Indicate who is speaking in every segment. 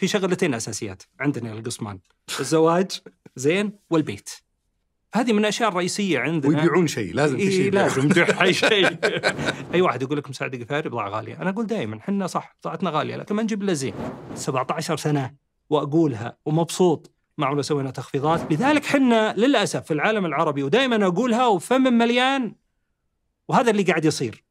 Speaker 1: في شغلتين اساسيات عندنا القسمان الزواج زين والبيت هذه من الاشياء الرئيسيه عندنا ويبيعون شيء لازم في إيه، شيء لازم تحي شيء اي واحد يقول لك مساعد قفاري بضاعه غاليه انا اقول دائما احنا صح بضاعتنا غاليه لكن ما نجيب الا زين 17 سنه واقولها ومبسوط ما عمرنا سوينا تخفيضات لذلك حنا للاسف في العالم العربي ودائما اقولها وفم مليان وهذا اللي قاعد يصير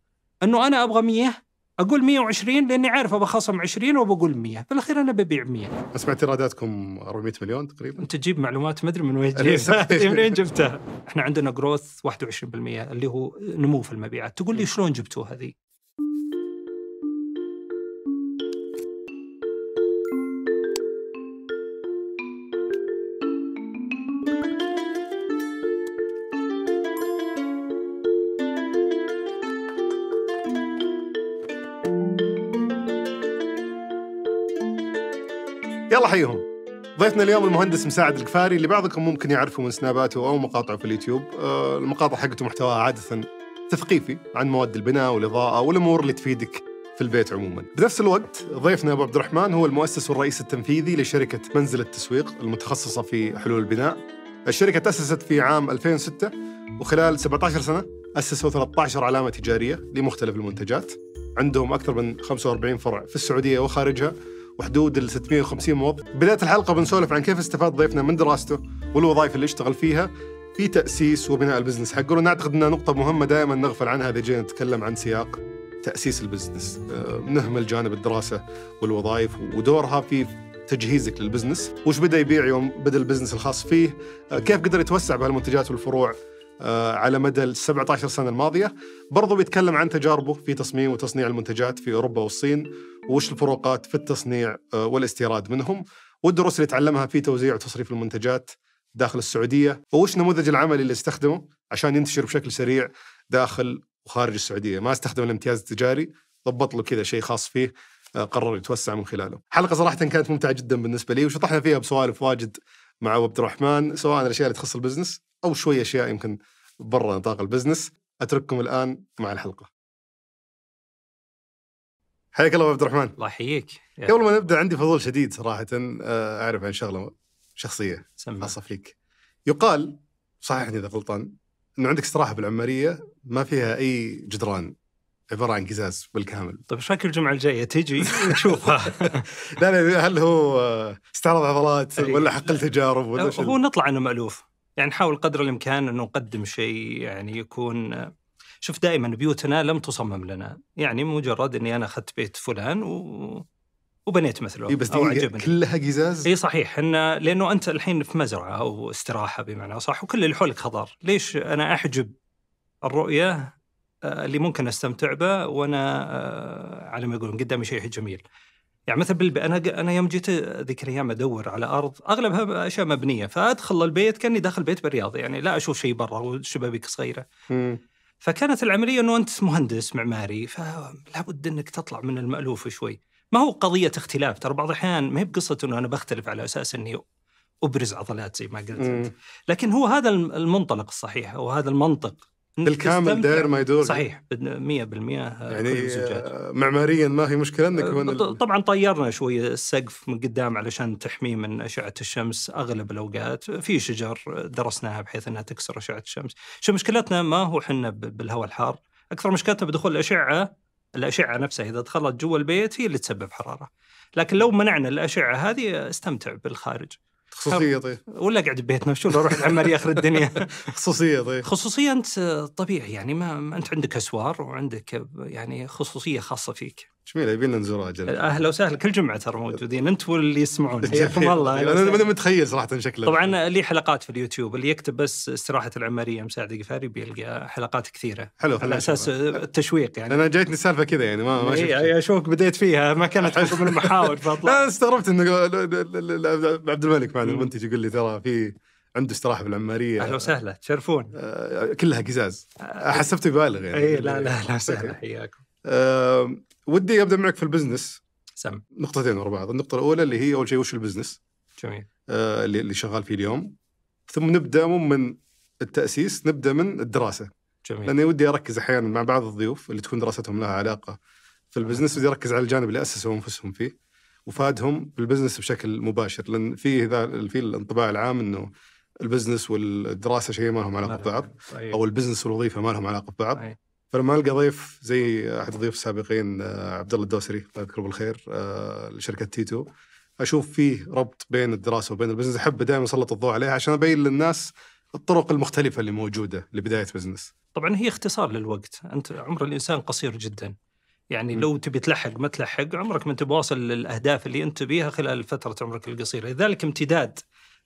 Speaker 1: انه انا ابغى 100 اقول 120 لاني عارف ابغى خصم 20 وبقول 100 في الاخير انا ببيع 100
Speaker 2: اسمع ايراداتكم 400 مليون تقريبا انت تجيب معلومات ما ادري من وين جبتها من وين جبتها
Speaker 1: احنا عندنا جروث 21% اللي هو نمو في المبيعات تقول لي شلون جبتوها هذه
Speaker 2: يلا حيهم ضيفنا اليوم المهندس مساعد الكفاري اللي بعضكم ممكن يعرفه من سناباته او مقاطعه في اليوتيوب أه المقاطع حقته محتواها عاده تثقيفي عن مواد البناء والاضاءه والامور اللي تفيدك في البيت عموما بنفس الوقت ضيفنا ابو عبد الرحمن هو المؤسس والرئيس التنفيذي لشركه منزل التسويق المتخصصه في حلول البناء الشركه تاسست في عام 2006 وخلال 17 سنه اسسوا 13 علامه تجاريه لمختلف المنتجات عندهم اكثر من 45 فرع في السعوديه وخارجها وحدود ال 650 موظف بداية الحلقة بنسولف عن كيف استفاد ضيفنا من دراسته والوظائف اللي اشتغل فيها في تأسيس وبناء البزنس حقه ونعتقد أنها نقطة مهمة دائما نغفل عنها إذا جينا نتكلم عن سياق تأسيس البزنس آه، نهمل جانب الدراسة والوظائف ودورها في تجهيزك للبزنس وش بدا يبيع يوم بدا البزنس الخاص فيه آه، كيف قدر يتوسع بهالمنتجات والفروع آه، على مدى ال 17 سنه الماضيه برضو بيتكلم عن تجاربه في تصميم وتصنيع المنتجات في اوروبا والصين وش الفروقات في التصنيع آه، والاستيراد منهم والدروس اللي تعلمها في توزيع وتصريف المنتجات داخل السعوديه وش نموذج العمل اللي استخدمه عشان ينتشر بشكل سريع داخل وخارج السعوديه ما استخدم الامتياز التجاري ضبط له كذا شيء خاص فيه آه، قرر يتوسع من خلاله حلقه صراحه كانت ممتعه جدا بالنسبه لي وشطحنا فيها بسوالف واجد مع عبد الرحمن سواء الاشياء اللي تخص البزنس او شوي اشياء يمكن برا نطاق البزنس اترككم الان مع الحلقه حياك الله عبد الرحمن
Speaker 1: الله يحييك قبل ما
Speaker 2: نبدا عندي فضول شديد صراحه آه، اعرف عن شغله شخصيه خاصه فيك يقال صححني اذا غلطان انه عندك استراحه بالعماريه ما فيها اي جدران عباره عن قزاز بالكامل طيب ايش رايك الجمعه الجايه تجي ونشوفها لا لا هل هو آه، استعراض عضلات ولا حق التجارب ولا هو
Speaker 1: نطلع انه مالوف يعني نحاول قدر الامكان انه نقدم شيء يعني يكون شوف دائما بيوتنا لم تصمم لنا يعني مجرد اني انا اخذت بيت فلان و... وبنيت مثله إيه بس او عجبني كلها قزاز اي صحيح ان لانه انت الحين في مزرعه او استراحه بمعنى صح وكل اللي حولك خضار ليش انا احجب الرؤيه آه، اللي ممكن استمتع به وانا آه، على ما يقولون قدامي شيء جميل يعني مثلا بالب... انا انا يوم جيت ذيك الايام ادور على ارض اغلبها اشياء مبنيه فادخل البيت كاني داخل بيت بالرياض يعني لا اشوف شيء برا والشبابيك صغيره. مم. فكانت العمليه انه انت مهندس معماري فلابد انك تطلع من المالوف شوي. ما هو قضيه اختلاف ترى بعض الاحيان ما هي بقصه انه انا بختلف على اساس اني ابرز عضلات زي ما قلت انت. لكن هو هذا المنطلق الصحيح وهذا المنطق بالكامل داير ما يدور صحيح 100% آه، يعني آه، معماريا ما هي مشكله انك آه، طبعا طيرنا شوي السقف من قدام علشان تحميه من اشعه الشمس اغلب الاوقات في شجر درسناها بحيث انها تكسر اشعه الشمس شو مشكلتنا ما هو حنا بالهواء الحار اكثر مشكلتنا بدخول الاشعه الاشعه نفسها اذا دخلت جوا البيت هي اللي تسبب حراره لكن لو منعنا الاشعه هذه استمتع بالخارج خصوصيه طيب ولا قاعد ببيتنا شو اروح العماريه اخر الدنيا خصوصيه طيب خصوصيه انت طبيعي يعني ما انت عندك اسوار وعندك يعني خصوصيه خاصه فيك جميل يبينا نزور اجل أه، اهلا وسهلا كل جمعه ترى موجودين انت واللي يسمعون حياكم الله انا ماني متخيل صراحه شكله طبعا لي حلقات في اليوتيوب اللي يكتب بس استراحه العماريه مساعد القفاري بيلقى حلقات كثيره حلو على اساس التشويق يعني انا جايتني السالفه كذا يعني ما ما إيه، يعني اشوفك بديت فيها ما كانت من المحاور فاطلع انا استغربت انه
Speaker 2: عبد الملك معنا المنتج يقول لي ترى في عنده استراحه بالعماريه اهلا وسهلا تشرفون أه، كلها قزاز حسبت بالغ يعني اي لا لا لا وسهلا حياكم ودي ابدا معك في البزنس سم نقطتين ورا بعض النقطه الاولى اللي هي اول شيء وش البزنس جميل آه اللي شغال فيه اليوم ثم نبدا مو من التاسيس نبدا من الدراسه جميل لاني ودي اركز احيانا مع بعض الضيوف اللي تكون دراستهم لها علاقه في البزنس ودي اركز على الجانب اللي اسسوا انفسهم فيه وفادهم بالبزنس بشكل مباشر لان في ذا في الانطباع العام انه البزنس والدراسه شيء ما لهم علاقه نعم. ببعض طيب. او البزنس والوظيفه ما لهم علاقه ببعض طيب. فلما القى ضيف زي احد الضيوف السابقين آه، عبد الله الدوسري الله يذكره بالخير آه، لشركه تيتو اشوف فيه ربط بين الدراسه وبين البزنس احب دائما اسلط الضوء عليها عشان ابين للناس الطرق المختلفه اللي موجوده لبدايه بزنس.
Speaker 1: طبعا هي اختصار للوقت، انت عمر الانسان قصير جدا. يعني م. لو تبي تلحق ما تلحق عمرك ما انت بواصل للاهداف اللي انت بيها خلال فتره عمرك القصيره، لذلك امتداد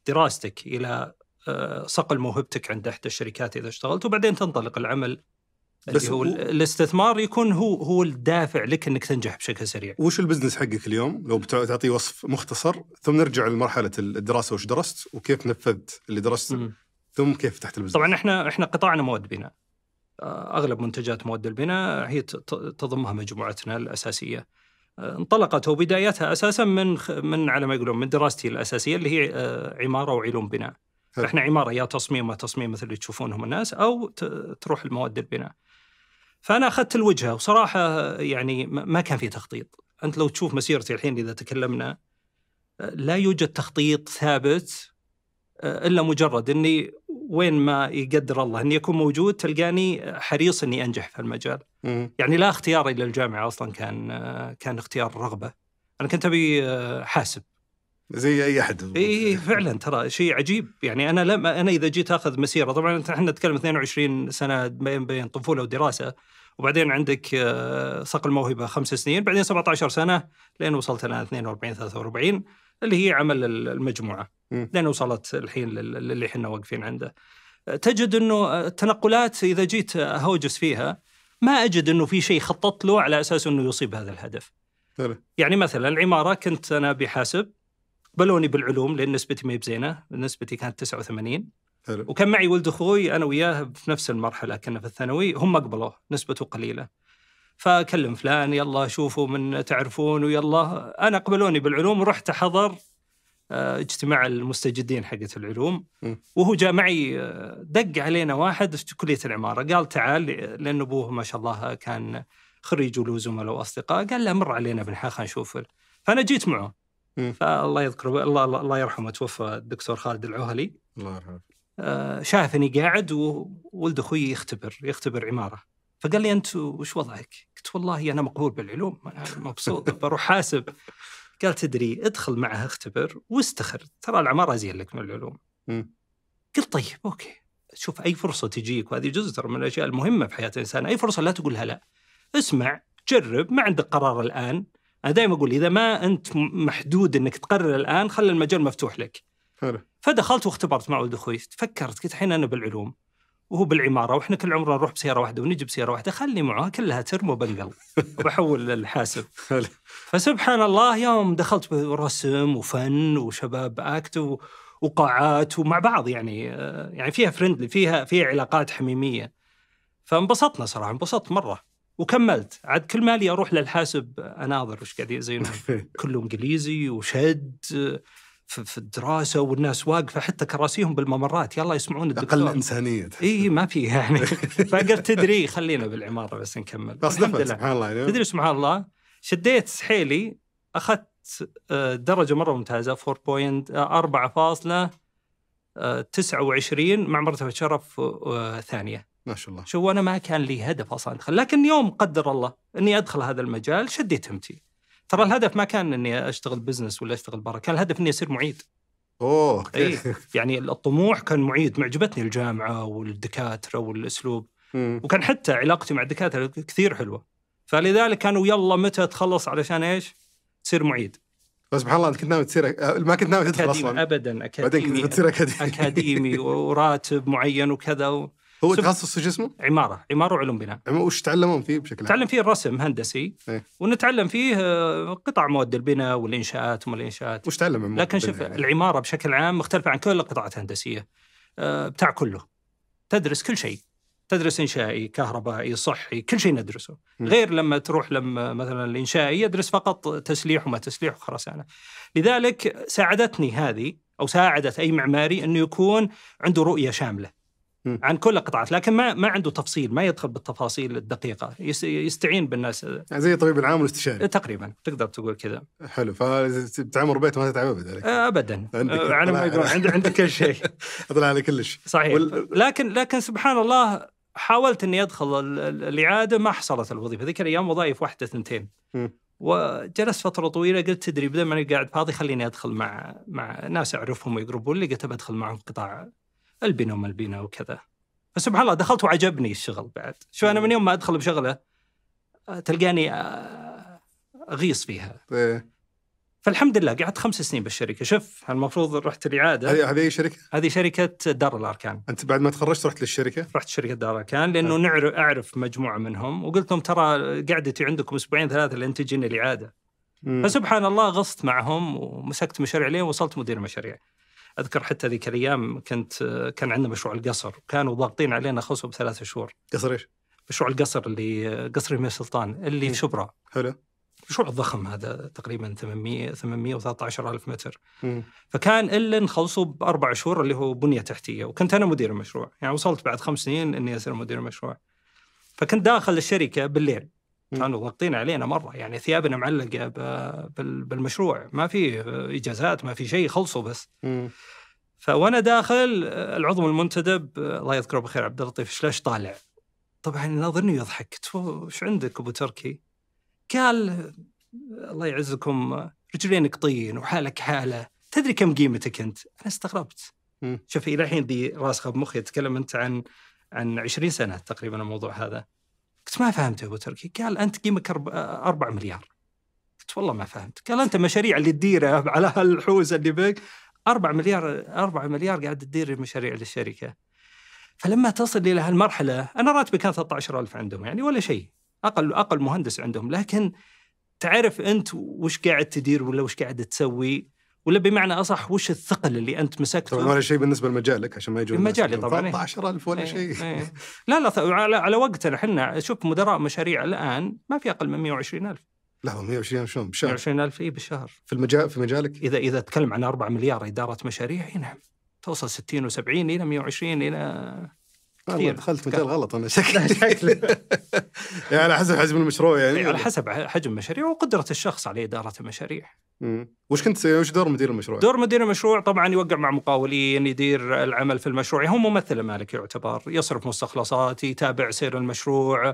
Speaker 1: دراستك الى آه، صقل موهبتك عند احدى الشركات اذا اشتغلت وبعدين تنطلق العمل بس هو الاستثمار يكون هو هو الدافع لك انك تنجح بشكل سريع.
Speaker 2: وش البزنس حقك اليوم؟ لو بتعطي وصف مختصر ثم نرجع لمرحله الدراسه وش درست وكيف نفذت اللي درسته ثم كيف فتحت
Speaker 1: البزنس. طبعا احنا احنا قطاعنا مواد بناء. آه، اغلب منتجات مواد البناء هي تضمها مجموعتنا الاساسيه. آه، انطلقت وبدايتها اساسا من من على ما يقولون من دراستي الاساسيه اللي هي آه، عماره وعلوم بناء. احنا عماره يا تصميم تصميم مثل اللي تشوفونهم الناس او تروح المواد البناء. فانا اخذت الوجهه وصراحه يعني ما كان في تخطيط انت لو تشوف مسيرتي الحين اذا تكلمنا لا يوجد تخطيط ثابت آه، الا مجرد اني وين ما يقدر الله اني اكون موجود تلقاني حريص اني انجح في المجال. م- يعني لا اختياري للجامعه اصلا كان آه، كان اختيار رغبه. انا كنت ابي آه، حاسب زي اي احد اي إيه، فعلا ترى شيء عجيب يعني انا لما انا اذا جيت اخذ مسيره طبعا احنا نتكلم 22 سنه بين بين طفوله ودراسه وبعدين عندك آه، صقل موهبه خمس سنين بعدين 17 سنه لين وصلت انا 42 43 اللي هي عمل المجموعه م. لين وصلت الحين للي احنا واقفين عنده تجد انه التنقلات اذا جيت اهوجس فيها ما اجد انه في شيء خططت له على اساس انه يصيب هذا الهدف. يعني مثلا العماره كنت انا بحاسب قبلوني بالعلوم لان نسبتي ما هي بزينه نسبتي كانت 89 حلو. وكان معي ولد اخوي انا وياه في نفس المرحله كنا في الثانوي هم قبلوه نسبته قليله فكلم فلان يلا شوفوا من تعرفون ويلا انا قبلوني بالعلوم ورحت احضر آه، اجتماع المستجدين حقت العلوم م. وهو جاء معي آه، دق علينا واحد في كليه العماره قال تعال لان ابوه ما شاء الله كان خريج وله زملاء واصدقاء قال له مر علينا بن نشوف فانا جيت معه فالله يذكره الله الله يرحمه توفى الدكتور خالد العهلي الله يرحمه آه اني قاعد وولد اخوي يختبر يختبر عماره فقال لي انت وش وضعك؟ قلت والله انا مقبول بالعلوم انا مبسوط بروح حاسب قال تدري ادخل معه اختبر واستخر ترى العماره زين لك من العلوم قلت طيب اوكي شوف اي فرصه تجيك وهذه جزء ترى من الاشياء المهمه في حياه الانسان اي فرصه لا تقولها لا اسمع جرب ما عندك قرار الان انا دائما اقول اذا ما انت محدود انك تقرر الان خلي المجال مفتوح لك حلو فدخلت واختبرت مع ولد اخوي فكرت قلت الحين انا بالعلوم وهو بالعماره واحنا كل عمرنا نروح بسياره واحده ونجي بسياره واحده خلي معاه كلها ترم وبنقل وبحول للحاسب فسبحان الله يوم دخلت برسم وفن وشباب اكت وقاعات ومع بعض يعني آه، يعني فيها فرندلي فيها فيها علاقات حميميه فانبسطنا صراحه انبسطت مره وكملت عاد كل مالي اروح للحاسب اناظر وش قاعد يزينون كله انجليزي وشد في الدراسه والناس واقفه حتى كراسيهم بالممرات يلا يسمعون الدكتور اقل انسانيه اي ما في يعني فقلت تدري خلينا بالعماره بس نكمل بس سبحان الله يعني. تدري سبحان الله شديت حيلي اخذت آه، درجه مره ممتازه 4.4 آه، فاصله 29 آه، مع مرتبه شرف ثانيه ما شاء الله شو أنا ما كان لي هدف أصلا أدخل لكن يوم قدر الله أني أدخل هذا المجال شديت همتي ترى الهدف ما كان أني أشتغل بزنس ولا أشتغل برا كان الهدف أني أصير معيد أوه أي يعني الطموح كان معيد معجبتني الجامعة والدكاترة والأسلوب مم. وكان حتى علاقتي مع الدكاترة كثير حلوة فلذلك كانوا يلا متى تخلص علشان إيش تصير معيد فسبحان الله انت كنت ناوي تصير ما كنت ناوي تدخل اصلا ابدا اكاديمي بعدين كنت بتصير اكاديمي اكاديمي وراتب معين وكذا و... هو تخصص جسمه؟ عماره، عماره وعلوم بناء. وش تعلمون فيه بشكل عام؟ تعلم فيه الرسم هندسي ايه؟ ونتعلم فيه آه، قطع مواد البناء والانشاءات وما الانشاءات. وش تعلم لكن شوف يعني؟ العماره بشكل عام مختلفه عن كل القطاعات الهندسيه. آه، بتاع كله. تدرس كل شيء. تدرس انشائي، كهربائي، صحي، كل شيء ندرسه، م. غير لما تروح لما مثلا الانشائي يدرس فقط تسليح وما تسليح وخرسانه. لذلك ساعدتني هذه او ساعدت اي معماري انه يكون عنده رؤيه شامله. عن كل القطاعات لكن ما ما عنده تفصيل ما يدخل بالتفاصيل الدقيقه يستعين بالناس يعني
Speaker 2: زي الطبيب العام والاستشاري إيه، تقريبا
Speaker 1: تقدر تقول كذا
Speaker 2: حلو فتعمر بيت ما تتعب
Speaker 1: ابدا ابدا على آه، ما يقول عندك كل شيء
Speaker 2: اطلع على كل شيء
Speaker 1: صحيح وال... لكن لكن سبحان الله حاولت اني ادخل الاعاده ما حصلت الوظيفه ذيك الايام وظائف واحده اثنتين وجلست فتره طويله قلت تدري بدل ما انا قاعد فاضي خليني ادخل مع مع ناس اعرفهم ويقربون لي قلت بدخل معهم قطاع البنا وما البنا وكذا فسبحان الله دخلت وعجبني الشغل بعد شو انا من يوم ما ادخل بشغله آه، تلقاني آه، اغيص فيها إيه. فالحمد لله قعدت خمس سنين بالشركه شوف المفروض رحت الاعاده هذه هذه شركه؟ هذه شركه دار الاركان انت بعد ما تخرجت رحت للشركه؟ رحت شركه دار الاركان لانه آه. نعرف اعرف مجموعه منهم وقلت لهم ترى قعدتي عندكم اسبوعين ثلاثه لين تجيني الاعاده فسبحان الله غصت معهم ومسكت مشاريع لين وصلت مدير مشاريع اذكر حتى ذيك الايام كنت كان عندنا مشروع القصر كانوا ضاغطين علينا خصم بثلاثة شهور قصر ايش؟ مشروع القصر اللي قصر الملك سلطان اللي في شبرا حلو مشروع الضخم هذا تقريبا 800 813 الف متر مم. فكان الا نخلصه باربع شهور اللي هو بنيه تحتيه وكنت انا مدير المشروع يعني وصلت بعد خمس سنين اني اصير مدير المشروع فكنت داخل الشركه بالليل كانوا ضاغطين علينا مره يعني ثيابنا معلقه بالمشروع ما في اجازات ما في شيء خلصوا بس فوانا داخل العضو المنتدب الله يذكره بالخير عبد اللطيف ليش طالع طبعا ناظرني يضحك وش عندك ابو تركي؟ قال الله يعزكم رجلينك طين وحالك حاله تدري كم قيمتك انت؟ انا استغربت شوف الى الحين ذي راسخه بمخي اتكلم انت عن عن 20 سنه تقريبا الموضوع هذا قلت ما فهمت يا ابو تركي قال انت قيمك 4 مليار قلت والله ما فهمت قال انت مشاريع اللي تديرها على هالحوزه اللي بك 4 مليار 4 مليار قاعد تدير مشاريع للشركه فلما تصل الى هالمرحله انا راتبي كان 13000 عندهم يعني ولا شيء اقل اقل مهندس عندهم لكن تعرف انت وش قاعد تدير ولا وش قاعد تسوي ولا بمعنى اصح وش الثقل اللي انت مسكته طبعا ولا
Speaker 2: شيء بالنسبه لمجالك عشان ما يجون مجالي طبعا 13000
Speaker 1: ولا ايه شيء ايه لا لا على, على وقتنا احنا شوف مدراء مشاريع الان ما في اقل من 120000 لا 120000 شلون بالشهر 120000 اي بالشهر في المجال في مجالك اذا اذا اتكلم عن 4 مليار اداره مشاريع اي نعم توصل 60 و70 الى 120 الى
Speaker 2: كثير دخلت مجال
Speaker 1: غلط انا شكلي شكلي يعني على حسب حجم المشروع يعني على حسب حجم المشاريع وقدره الشخص على اداره المشاريع
Speaker 2: امم وش كنت وش دور مدير المشروع؟
Speaker 1: دور مدير المشروع طبعا يوقع مع مقاولين يدير العمل في المشروع يعني هو ممثل المالك يعتبر يصرف مستخلصات يتابع سير المشروع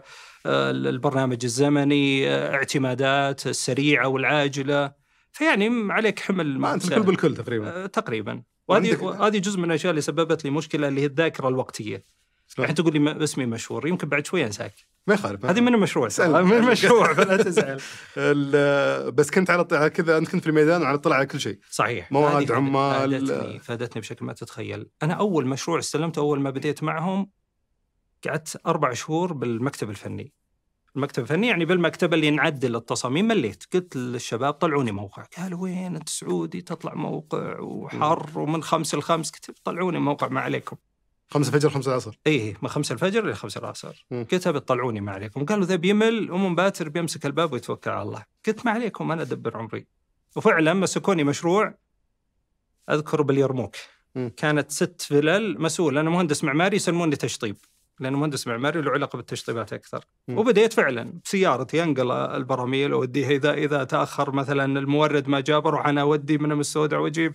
Speaker 1: آه، البرنامج الزمني آه، اعتمادات السريعه والعاجله فيعني عليك حمل ما انت الكل بالكل تقريبا آه، تقريبا وهذه وهذه جزء من الاشياء اللي سببت لي مشكله اللي هي الذاكره الوقتيه الحين تقول لي اسمي مشهور يمكن بعد شوي انساك ما يخالف هذه من المشروع آه، من المشروع فلا تزعل
Speaker 2: بس كنت على كذا انت كنت في الميدان وعلى اطلاع على كل شيء صحيح
Speaker 1: مواد عمال فادتني فادتني بشكل ما تتخيل انا اول مشروع استلمته اول ما بديت معهم قعدت اربع شهور بالمكتب الفني المكتب الفني يعني بالمكتبه اللي نعدل التصاميم مليت قلت للشباب طلعوني موقع قالوا وين انت سعودي تطلع موقع وحر ومن خمس لخمس قلت طلعوني موقع ما عليكم خمسة الفجر خمسة العصر اي إيه. من خمسة الفجر إلى خمسة العصر قلت أبي تطلعوني ما عليكم قالوا ذا بيمل أم باتر بيمسك الباب ويتوكل على الله قلت ما عليكم أنا أدبر عمري وفعلا مسكوني مشروع أذكر باليرموك كانت ست فلل مسؤول أنا مهندس معماري يسموني تشطيب لأنه مهندس معماري له علاقة بالتشطيبات أكثر م. وبديت فعلا بسيارتي أنقل البراميل اوديها إذا إذا تأخر مثلا المورد ما جاب أروح أنا أودي من المستودع وأجيب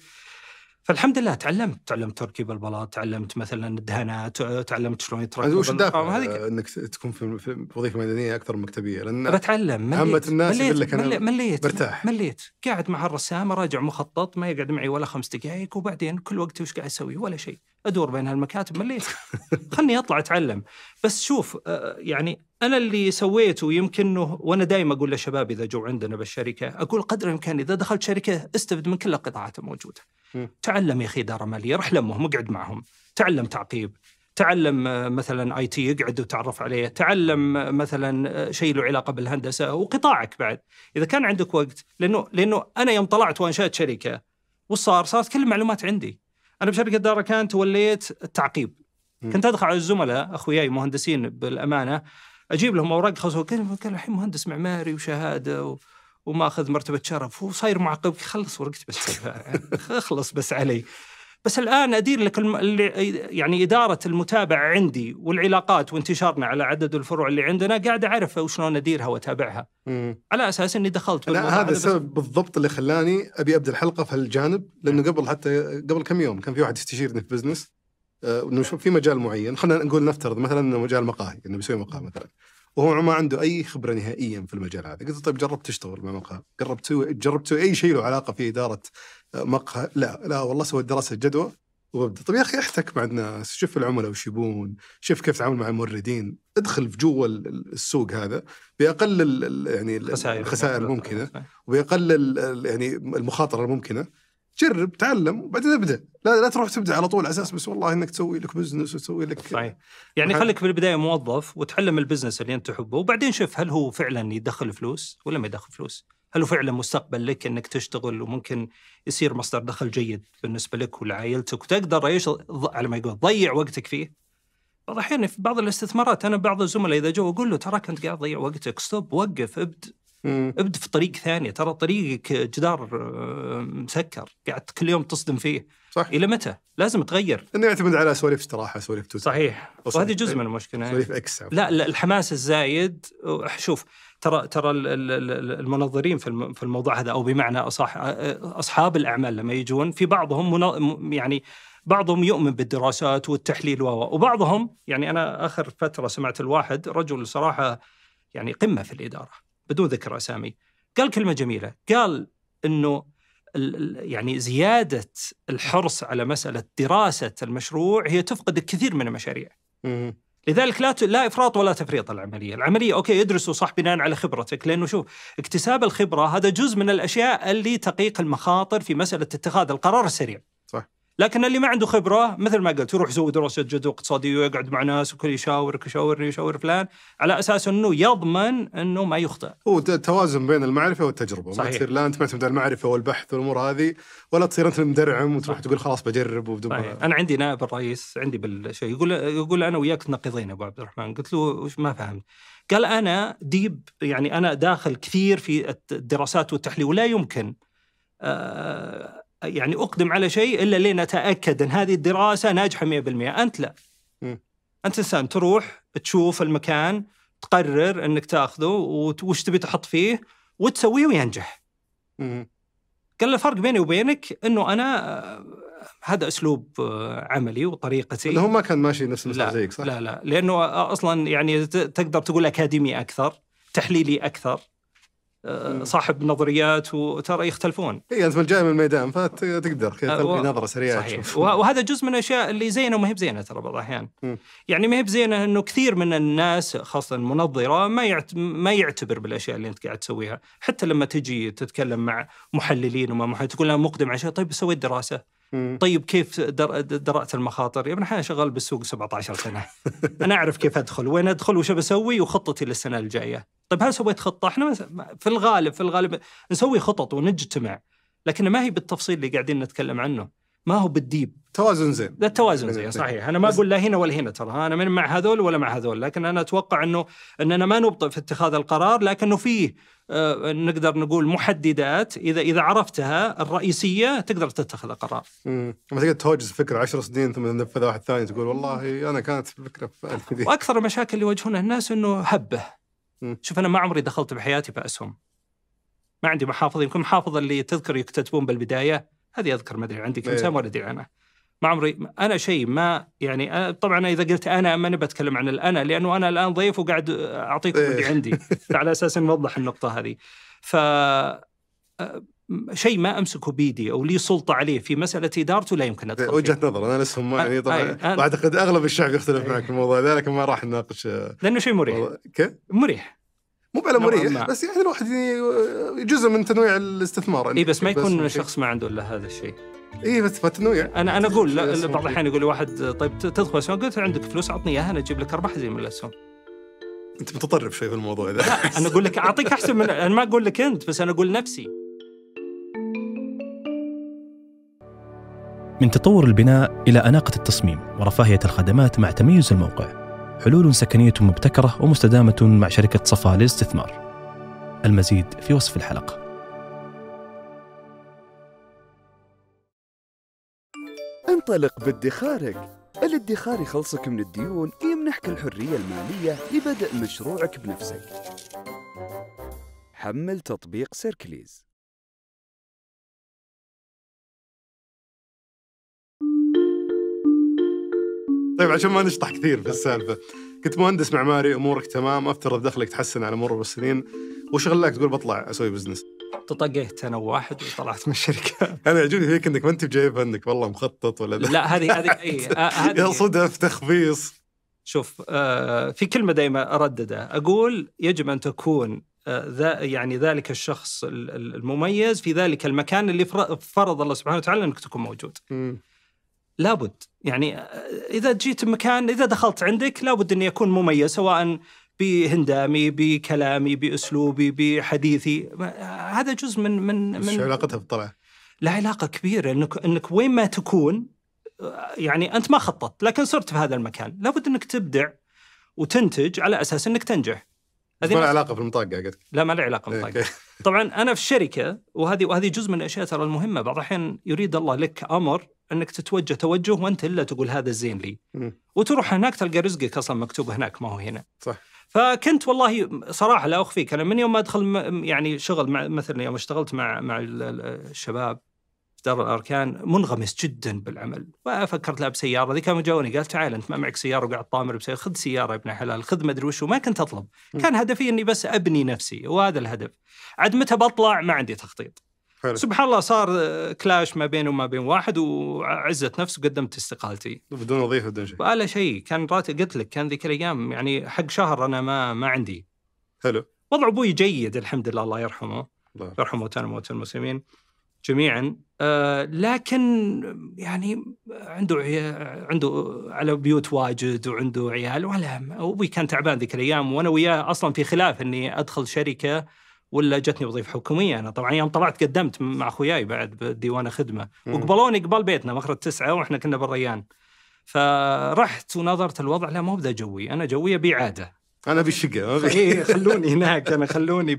Speaker 1: فالحمد لله تعلمت تعلمت تركيب البلاط تعلمت مثلا الدهانات تعلمت شلون يتركب وش الدافع آه،
Speaker 2: انك تكون في وظيفه ميدانيه اكثر من مكتبيه لان بتعلم مليت الناس يقول لك انا مليت برتاح
Speaker 1: مليت قاعد مع الرسام اراجع مخطط ما يقعد معي ولا خمس دقائق وبعدين كل وقتي وش قاعد اسوي ولا شيء ادور بين هالمكاتب مليت خلني اطلع اتعلم بس شوف آه، يعني انا اللي سويته يمكن انه وانا دائما اقول للشباب اذا جو عندنا بالشركه اقول قدر الامكان اذا دخلت شركه استفد من كل القطاعات الموجوده تعلم يا اخي اداره ماليه روح لمهم اقعد معهم تعلم تعقيب تعلم آه، مثلا اي تي اقعد وتعرف عليه تعلم آه، مثلا آه، شيء له علاقه بالهندسه وقطاعك بعد اذا كان عندك وقت لانه لانه انا يوم طلعت وانشات شركه وصار صارت كل المعلومات عندي انا بشركه دارة كان توليت التعقيب كنت ادخل على الزملاء اخوياي مهندسين بالامانه اجيب لهم اوراق خصوصا كان الحين مهندس معماري وشهاده و... وماخذ مرتبه شرف وصاير معقب خلص ورقت بس اخلص بس علي بس الان ادير لك الم... يعني اداره المتابعه عندي والعلاقات وانتشارنا على عدد الفروع اللي عندنا قاعد اعرف وشلون اديرها واتابعها مم. على اساس اني دخلت لا هذا السبب
Speaker 2: بس... بالضبط اللي خلاني ابي ابدا الحلقه في هالجانب لانه قبل حتى قبل كم يوم كان في واحد يستشيرني في بزنس آه، انه في مجال معين خلينا نقول نفترض مثلا انه مجال مقاهي انه بيسوي مقاهي مثلا وهو ما عنده اي خبره نهائيا في المجال هذا قلت طيب جربت تشتغل مع مقهى جربت جربت اي شيء له علاقه في اداره مقهى لا لا والله سويت دراسه جدوى وابدا طيب يا اخي احتك مع الناس شوف العملاء وش يبون شوف كيف تعامل مع الموردين ادخل في جوا السوق هذا باقل الـ يعني الخسائر الممكنه وباقل يعني المخاطره الممكنه جرب تعلم وبعدين ابدا لا لا تروح تبدا على طول على اساس بس والله انك تسوي لك بزنس وتسوي لك صحيح
Speaker 1: يعني خليك في البدايه موظف وتعلم البزنس اللي انت تحبه وبعدين شوف هل هو فعلا يدخل فلوس ولا ما يدخل فلوس؟ هل هو فعلا مستقبل لك انك تشتغل وممكن يصير مصدر دخل جيد بالنسبه لك ولعائلتك وتقدر ايش على ما يقول تضيع وقتك فيه؟ بعض الاحيان في بعض الاستثمارات انا بعض الزملاء اذا جو اقول له تراك انت قاعد تضيع وقتك ستوب وقف ابد ابدا في طريق ثانيه ترى طريقك جدار آه، مسكر قاعد كل يوم تصدم فيه صح الى متى؟ لازم تغير انه يعتمد على سواليف استراحه سواليف تويتر صحيح وهذه جزء من المشكله سواليف اكس لا, لا الحماس الزايد شوف ترى ترى المنظرين في الموضوع هذا او بمعنى اصح اصحاب الاعمال لما يجون في بعضهم يعني بعضهم يؤمن بالدراسات والتحليل و وبعضهم يعني انا اخر فتره سمعت الواحد رجل صراحه يعني قمه في الاداره بدون ذكر اسامي قال كلمه جميله قال انه يعني زياده الحرص على مساله دراسه المشروع هي تفقد الكثير من المشاريع. لذلك لا لا افراط ولا تفريط العمليه، العمليه اوكي ادرسوا صح بناء على خبرتك لانه شوف اكتساب الخبره هذا جزء من الاشياء اللي تقيق المخاطر في مساله اتخاذ القرار السريع. لكن اللي ما عنده خبره مثل ما قلت يروح يسوي دراسه جدوى اقتصاديه ويقعد مع ناس وكل يشاورك يشاورني يشاور فلان على اساس انه يضمن انه ما يخطئ.
Speaker 2: هو توازن بين المعرفه والتجربه، صحيح. ما تصير لا انت معتمد على المعرفه والبحث والامور هذه ولا تصير انت المدرعم وتروح صحيح. تقول خلاص بجرب وبدون انا
Speaker 1: عندي نائب الرئيس عندي بالشيء يقول يقول انا وياك يا ابو عبد الرحمن، قلت له وش ما فهمت. قال انا ديب يعني انا داخل كثير في الدراسات والتحليل ولا يمكن أه يعني اقدم على شيء الا لين اتاكد ان هذه الدراسه ناجحه 100%، انت لا. م. انت انسان تروح تشوف المكان تقرر انك تاخذه وش تبي تحط فيه وتسويه وينجح. م. قال الفرق بيني وبينك انه انا هذا اسلوب عملي وطريقتي هو ما كان ماشي نفس لا زيك صح؟ لا لا لانه اصلا يعني تقدر تقول اكاديمي اكثر، تحليلي اكثر. آه، صاحب نظريات وترى يختلفون
Speaker 2: اي انت جاي من الميدان فتقدر آه، تلقي نظره سريعه صحيح وهذا
Speaker 1: جزء من الاشياء اللي زينه وما هي بزينه ترى بعض الاحيان يعني ما هي بزينه انه كثير من الناس خاصه المنظره ما ما يعتبر بالاشياء اللي انت قاعد تسويها حتى لما تجي تتكلم مع محللين وما محللين تقول انا مقدم على شيء طيب سويت دراسه مم. طيب كيف در... درأت المخاطر؟ يا ابن الحلال شغال بالسوق 17 سنه. انا اعرف كيف ادخل، وين ادخل وش بسوي وخطتي للسنه الجايه. طيب هل سويت خطه؟ احنا في الغالب في الغالب نسوي خطط ونجتمع لكن ما هي بالتفصيل اللي قاعدين نتكلم عنه. ما هو بالديب توازن زين لا توازن زين صحيح انا ما اقول لا هنا ولا هنا ترى انا من مع هذول ولا مع هذول لكن انا اتوقع انه اننا ما نبطئ في اتخاذ القرار لكنه فيه آه، نقدر نقول محددات اذا اذا عرفتها الرئيسيه تقدر تتخذ قرار.
Speaker 2: امم تقدر توجز فكره 10 سنين ثم تنفذها واحد ثاني تقول والله انا كانت
Speaker 1: فكره في واكثر المشاكل اللي يواجهونها الناس انه هبه. مم. شوف انا ما عمري دخلت بحياتي باسهم. ما عندي محافظ يمكن محافظ اللي تذكر يكتتبون بالبدايه هذه اذكر ما ادري عندك كم سنه إيه. ولا ادري عنها ما عمري انا شيء ما يعني طبعا اذا قلت انا ما نبى اتكلم عن الانا لانه انا الان ضيف وقاعد اعطيكم اللي إيه. عندي على اساس نوضح النقطه هذه ف شيء ما امسكه بيدي او لي سلطه عليه في مساله ادارته لا يمكن ادخل إيه، وجهه نظر
Speaker 2: انا لسه ما يعني طبعا اعتقد اغلب الشعب يختلف معك
Speaker 1: في الموضوع ذا لكن ما راح نناقش لانه شيء مريح كيف؟ مريح مو على مريح بس يعني الواحد جزء من تنويع الاستثمار اي بس ما يكون بس يعني شخص ما عنده الا هذا الشيء اي بس ما تنويع انا انا اقول لا بعض الاحيان يقول واحد طيب تدخل اسهم قلت عندك فلوس اعطني اياها انا اجيب لك ارباح زي من الاسهم انت متطرف شوي في الموضوع ذا انا اقول لك اعطيك احسن من انا ما اقول لك انت بس انا اقول نفسي من تطور البناء الى اناقه التصميم ورفاهيه الخدمات مع تميز الموقع حلول سكنية مبتكرة ومستدامة مع شركة صفا للاستثمار المزيد في وصف الحلقة
Speaker 2: انطلق بادخارك الادخار يخلصك من الديون
Speaker 1: يمنحك الحرية المالية لبدء مشروعك بنفسك حمل تطبيق سيركليز طيب عشان ما نشطح كثير
Speaker 2: في السالفه كنت مهندس معماري امورك تمام افترض دخلك تحسن على مر السنين وش خلاك تقول بطلع اسوي بزنس؟
Speaker 1: تطقيت انا وواحد وطلعت من الشركه
Speaker 2: انا يعجبني فيك انك
Speaker 1: ما انت بجايبها انك والله مخطط ولا لا, هذه هذه اي آه، هذه يا صدف تخبيص شوف آه في كلمه دائما ارددها اقول يجب ان تكون آه، ذا يعني ذلك الشخص المميز في ذلك المكان اللي فرض الله سبحانه وتعالى انك تكون موجود. م. لابد يعني آه، اذا جيت مكان اذا دخلت عندك لابد اني اكون مميز سواء بهندامي بكلامي باسلوبي بحديثي هذا جزء من من من شو علاقتها بالطلعه؟ لا علاقه كبيره انك انك وين ما تكون يعني انت ما خططت لكن صرت في هذا المكان لابد انك تبدع وتنتج على اساس انك تنجح هذه ما لها علاقه في المطاقه لا ما لها علاقه بالمطاقه طبعا انا في الشركه وهذه وهذه جزء من الاشياء ترى المهمه بعض الاحيان يريد الله لك امر انك تتوجه توجه وانت الا تقول هذا الزين لي وتروح هناك تلقى رزقك اصلا مكتوب هناك ما هو هنا صح فكنت والله صراحه لا اخفيك انا من يوم ما ادخل يعني شغل مع مثلا يوم اشتغلت مع مع الشباب دار الاركان منغمس جدا بالعمل ففكرت لا بسياره ذيك كانوا جاوني قال تعال انت ما معك سياره وقاعد طامر بسياره خذ سياره يا ابن حلال خذ ما ادري وش وما كنت اطلب كان هدفي اني بس ابني نفسي وهذا الهدف عاد متى بطلع ما عندي تخطيط حلو. سبحان الله صار كلاش ما بينه وما بين واحد وعزت نفس وقدمت استقالتي بدون وظيفه بدون شيء ولا شيء كان راتب قلت لك كان ذيك الايام يعني حق شهر انا ما ما عندي حلو وضع ابوي جيد الحمد لله الله يرحمه الله يرحمه وتنموت المسلمين جميعا آه، لكن يعني عنده عنده على بيوت واجد وعنده عيال ولا ابوي كان تعبان ذيك الايام وانا وياه اصلا في خلاف اني ادخل شركه ولا جتني وظيفه حكوميه انا طبعا يوم طلعت قدمت مع اخوياي بعد بديوانه خدمه وقبلوني قبال بيتنا مخرج تسعه واحنا كنا بالريان فرحت ونظرت الوضع لا مو بذا جوي انا جوي ابي عاده انا بالشقه خلوني هناك انا خلوني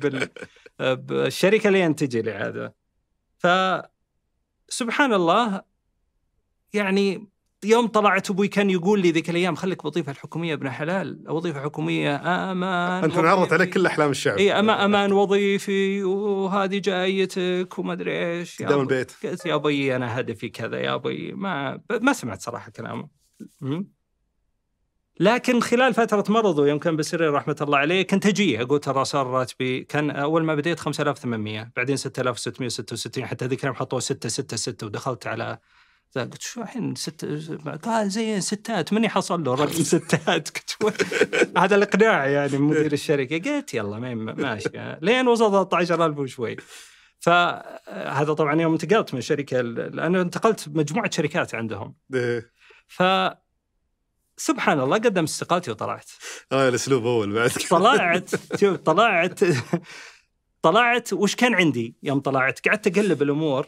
Speaker 1: بالشركه آه، اللي انتجي لي هذا فسبحان الله يعني يوم طلعت ابوي كان يقول لي ذيك الايام خليك وظيفه الحكوميه ابن حلال وظيفه حكوميه امان انت انعرضت
Speaker 2: عليك كل احلام الشعب اي
Speaker 1: أما امان وظيفي وهذه جايتك وما ادري ايش قدام البيت يا ابوي انا هدفي كذا يا ابوي ما ما سمعت صراحه كلامه لكن خلال فترة مرضه يوم كان بالسرير رحمة الله عليه كنت أجيه أقول ترى صار راتبي كان أول ما بديت 5800 بعدين 6666 حتى ذيك الأيام حطوه 666 ودخلت على قلت شو الحين ست قال زي ستات مني حصل له رقم ستات قلت هذا الاقناع يعني مدير الشركه قلت يلا ماشي لين وصل 13000 وشوي فهذا طبعا يوم انتقلت من شركه لأنه انتقلت مجموعه شركات عندهم إيه. ف سبحان الله قدم استقالتي وطلعت اه الاسلوب اول بعد طلعت شوف طلعت طلعت وش كان عندي يوم طلعت قعدت اقلب الامور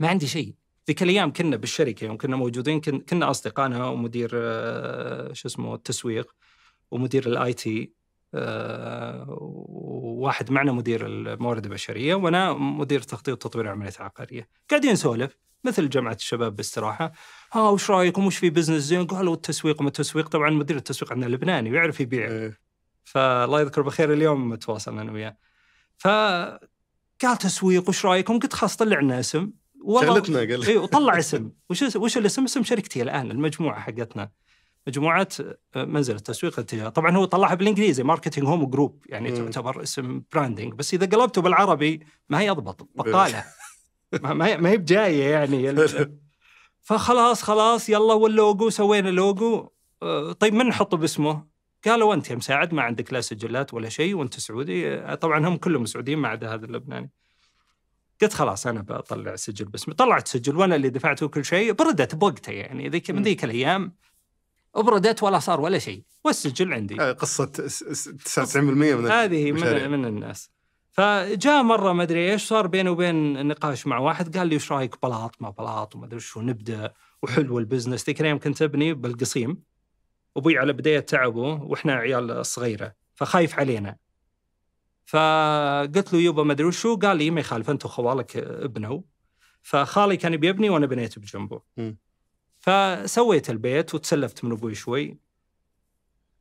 Speaker 1: ما عندي شيء ذيك الايام كنا بالشركه يوم كنا موجودين كنا اصدقائنا ومدير آه، شو اسمه التسويق ومدير الاي تي وواحد آه، معنا مدير الموارد البشريه وانا مدير تخطيط وتطوير عمليات عقاريه قاعدين نسولف مثل جمعه الشباب باستراحه ها وش رايكم وش في بزنس زين قالوا التسويق ما التسويق طبعا مدير التسويق عندنا لبناني ويعرف يبيع إيه. فالله يذكره بالخير اليوم تواصلنا انا وياه فقال تسويق وش رايكم قلت خلاص طلع لنا اسم شغلتنا قال اي وطلع اسم وش وش الاسم اسم شركتي الان المجموعه حقتنا مجموعه آه، منزل التسويق التجاري طبعا هو طلعها بالانجليزي ماركتنج هوم جروب يعني مم. إيه. تعتبر اسم براندنج بس اذا قلبته بالعربي ما هي اضبط إيه. بقاله ما هي ما هي بجايه يعني فخلاص خلاص يلا واللوجو سوينا لوجو أه، طيب من نحطه باسمه؟ قالوا انت يا مساعد ما عندك لا سجلات ولا شيء وانت سعودي أه، طبعا هم كلهم سعوديين ما عدا هذا اللبناني قلت خلاص انا بطلع سجل باسمي طلعت سجل وانا اللي دفعته كل شيء بردت بوقتها يعني ذيك من ذيك الايام بردت ولا صار ولا شيء
Speaker 2: والسجل عندي قصه 99% من هذه من, من
Speaker 1: الناس فجاء مره ما ادري ايش صار بيني وبين نقاش مع واحد قال لي ايش رايك بلاط ما بلاط وما ادري شو نبدا وحلو البزنس ذيك الايام كنت ابني بالقصيم ابوي على بدايه تعبه واحنا عيال صغيره فخايف علينا فقلت له يبا ما ادري وشو قال لي ما يخالف انت وخوالك ابنوا فخالي كان بيبني وانا بنيت بجنبه م. فسويت البيت وتسلفت من ابوي شوي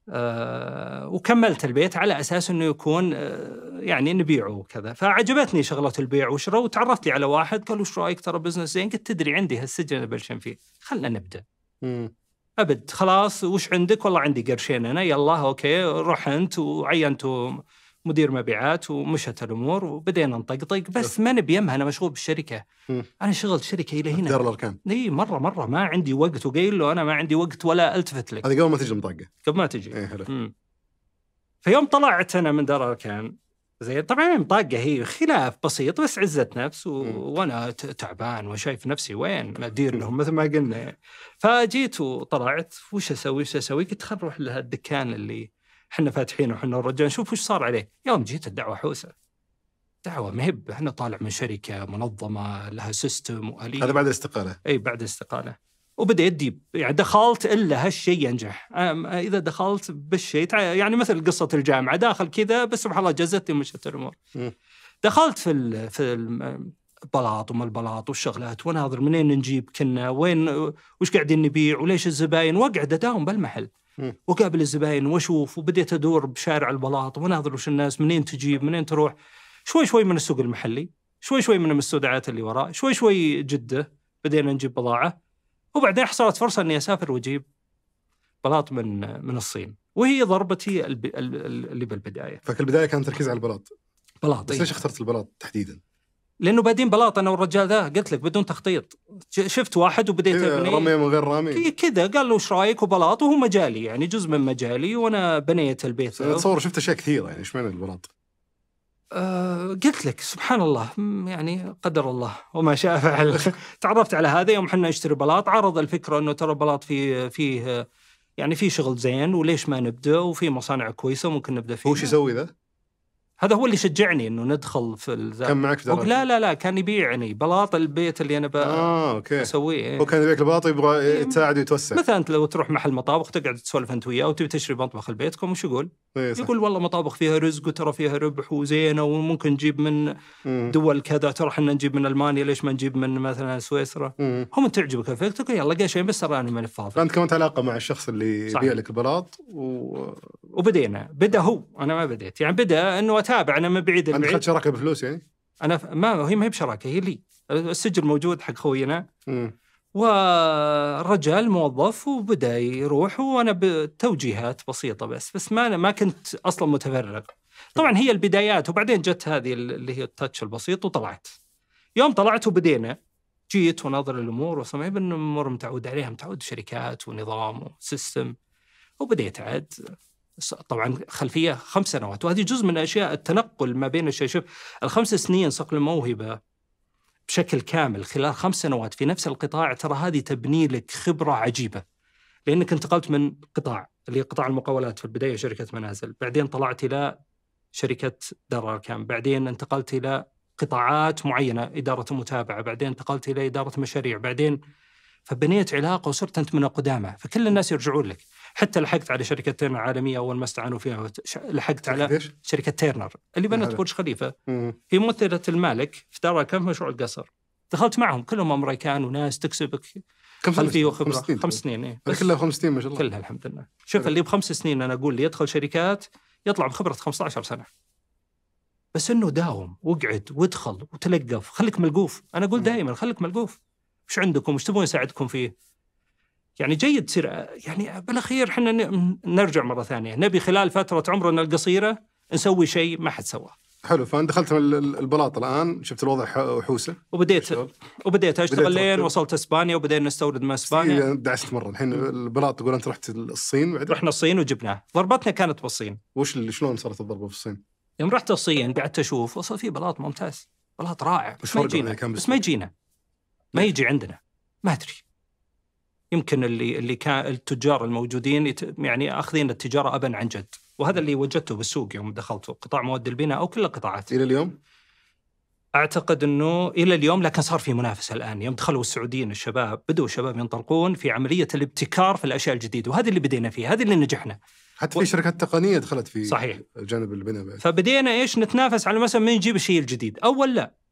Speaker 1: آه، وكملت البيت على اساس انه يكون آه، يعني نبيعه وكذا فعجبتني شغله البيع وشراء وتعرفت لي على واحد قال وش رايك ترى بزنس زين قلت تدري عندي هالسجن اللي بلشن فيه خلنا نبدا مم. ابد خلاص وش عندك والله عندي قرشين انا يلا اوكي روح انت وعينته مدير مبيعات ومشت الامور وبدينا نطقطق بس ما نبي يمها انا مشغول بالشركه انا شغل شركه الى هنا دار الاركان اي مره مره ما عندي وقت وقايل له انا ما عندي وقت ولا التفت لك هذه قبل ما تجي المطقه قبل ما تجي إيه فيوم طلعت انا من دار الاركان زين طبعا المطاقة هي خلاف بسيط بس عزه نفس و... وانا تعبان وشايف نفسي وين ادير لهم مثل ما قلنا فجيت وطلعت وش اسوي وش اسوي؟ قلت خل نروح لهالدكان اللي احنا فاتحين وحنا الرجال نشوف وش صار عليه يوم جيت الدعوه حوسه دعوه مهب احنا طالع من شركه منظمه لها سيستم واليه هذا بعد الاستقاله اي بعد الاستقاله وبدا يدي يعني دخلت الا هالشيء ينجح اذا دخلت بالشيء يعني مثل قصه الجامعه داخل كذا بس سبحان الله جزتني ومشت الامور دخلت في الـ في البلاط بلاط وما البلاط والشغلات وناظر منين نجيب كنا وين وش قاعدين نبيع وليش الزباين واقعد اداوم بالمحل وقابل الزباين واشوف وبديت ادور بشارع البلاط واناظر وش الناس منين تجيب منين تروح شوي شوي من السوق المحلي شوي شوي من المستودعات اللي وراء شوي شوي جده بدينا نجيب بضاعه وبعدين حصلت فرصه اني اسافر واجيب بلاط من من الصين وهي ضربتي اللي بالبدايه
Speaker 2: فك البدايه كان تركيز على البلاط
Speaker 1: بلاط بس إيه. ليش اخترت
Speaker 2: البلاط تحديدا؟
Speaker 1: لانه بادين بلاط انا والرجال ذا قلت لك بدون تخطيط شفت واحد وبديت ابني إيه، رمي من
Speaker 2: غير رامي
Speaker 1: كذا قال له ايش رايك وبلاط وهو مجالي يعني جزء من مجالي وانا بنيت البيت اتصور شفت اشياء
Speaker 2: كثيره يعني ايش معنى البلاط؟
Speaker 1: أه قلت لك سبحان الله يعني قدر الله وما شاء فعل تعرفت على هذا يوم حنا نشتري بلاط عرض الفكره انه ترى بلاط فيه فيه يعني في شغل زين وليش ما نبدا وفي مصانع كويسه ممكن نبدا فيها هو شو يسوي ذا؟ هذا هو اللي شجعني انه ندخل في الذا كان معك في لا لا لا كان يبيعني بلاط البيت اللي انا آه، أوكي. اسويه إيه. هو كان يبيعك البلاط يبغى إيه، يساعد يتوسع مثلا انت لو تروح محل مطابخ تقعد تسولف انت وياه وتبي تشري مطبخ لبيتكم وش يقول؟ إيه يقول والله مطابخ فيها رزق وترى فيها ربح وزينه وممكن نجيب من مم. دول كذا ترى احنا نجيب من المانيا ليش ما نجيب من مثلا سويسرا؟ مم. هم تعجبك الفكره تقول يلا قشين بس ترى انا ماني فاضي
Speaker 2: انت كمان علاقه مع الشخص اللي يبيع لك البلاط
Speaker 1: و... وبدينا بدا هو انا ما بديت يعني بدا انه اتابع انا من بعيد انت اخذت شراكه بفلوس يعني؟ انا ف... ما هي ما هي بشراكه هي لي السجل موجود حق خوينا ورجال موظف وبدا يروح وانا بتوجيهات بسيطه بس بس ما ما كنت اصلا متفرغ طبعا هي البدايات وبعدين جت هذه اللي هي التاتش البسيط وطلعت يوم طلعت وبدينا جيت وناظر الامور وسمعت بان متعود عليها متعود شركات ونظام وسيستم وبديت عاد طبعا خلفيه خمس سنوات وهذه جزء من اشياء التنقل ما بين الشيء شوف الخمس سنين صقل الموهبه بشكل كامل خلال خمس سنوات في نفس القطاع ترى هذه تبني لك خبره عجيبه لانك انتقلت من قطاع اللي قطاع المقاولات في البدايه شركه منازل بعدين طلعت الى شركه دار الاركان بعدين انتقلت الى قطاعات معينه اداره متابعه بعدين انتقلت الى اداره مشاريع بعدين فبنيت علاقه وصرت انت من القدامى فكل الناس يرجعون لك حتى لحقت على شركه تيرنر عالميه اول ما استعانوا فيها لحقت على شركه تيرنر اللي بنت برج خليفه هي ممثله المالك في دارها كم في مشروع القصر دخلت معهم كلهم امريكان وناس تكسبك
Speaker 2: كم خلفيه وخبره خمس سنين
Speaker 1: سنين إيه. كلها خمس سنين ما شاء الله كلها الحمد لله شوف اللي بخمس سنين انا اقول لي يدخل شركات يطلع بخبره 15 سنه بس انه داوم واقعد وادخل وتلقف خليك ملقوف انا اقول دائما خليك ملقوف وش عندكم وش تبون يساعدكم فيه يعني جيد تصير يعني بالاخير احنا نرجع مره ثانيه نبي خلال فتره عمرنا القصيره نسوي شيء ما حد سواه حلو فانت
Speaker 2: دخلت البلاط الان شفت الوضع حوسه
Speaker 1: وبديت وبديت اشتغل لين وصلت اسبانيا وبدينا نستورد من اسبانيا إيه،
Speaker 2: دعست مره الحين البلاط تقول انت رحت الصين بعدين رحنا الصين
Speaker 1: وجبناه ضربتنا كانت بالصين وش شلون صارت الضربه في الصين؟ يوم رحت الصين قعدت اشوف وصل في بلاط ممتاز بلاط رائع بس ما يجينا بس ما يجينا ما يجي عندنا ما ادري يمكن اللي اللي كان التجار الموجودين يعني اخذين التجاره ابا عن جد وهذا اللي وجدته بالسوق يوم دخلته قطاع مواد البناء او كل القطاعات الى اليوم اعتقد انه الى اليوم لكن صار في منافسه الان يوم دخلوا السعوديين الشباب بدوا الشباب ينطلقون في عمليه الابتكار في الاشياء الجديده وهذا اللي بدينا فيه هذا اللي نجحنا حتى و... في شركات تقنيه دخلت في صحيح
Speaker 2: جانب البناء
Speaker 1: فبدينا ايش نتنافس على مثلا من يجيب الشيء الجديد اول لا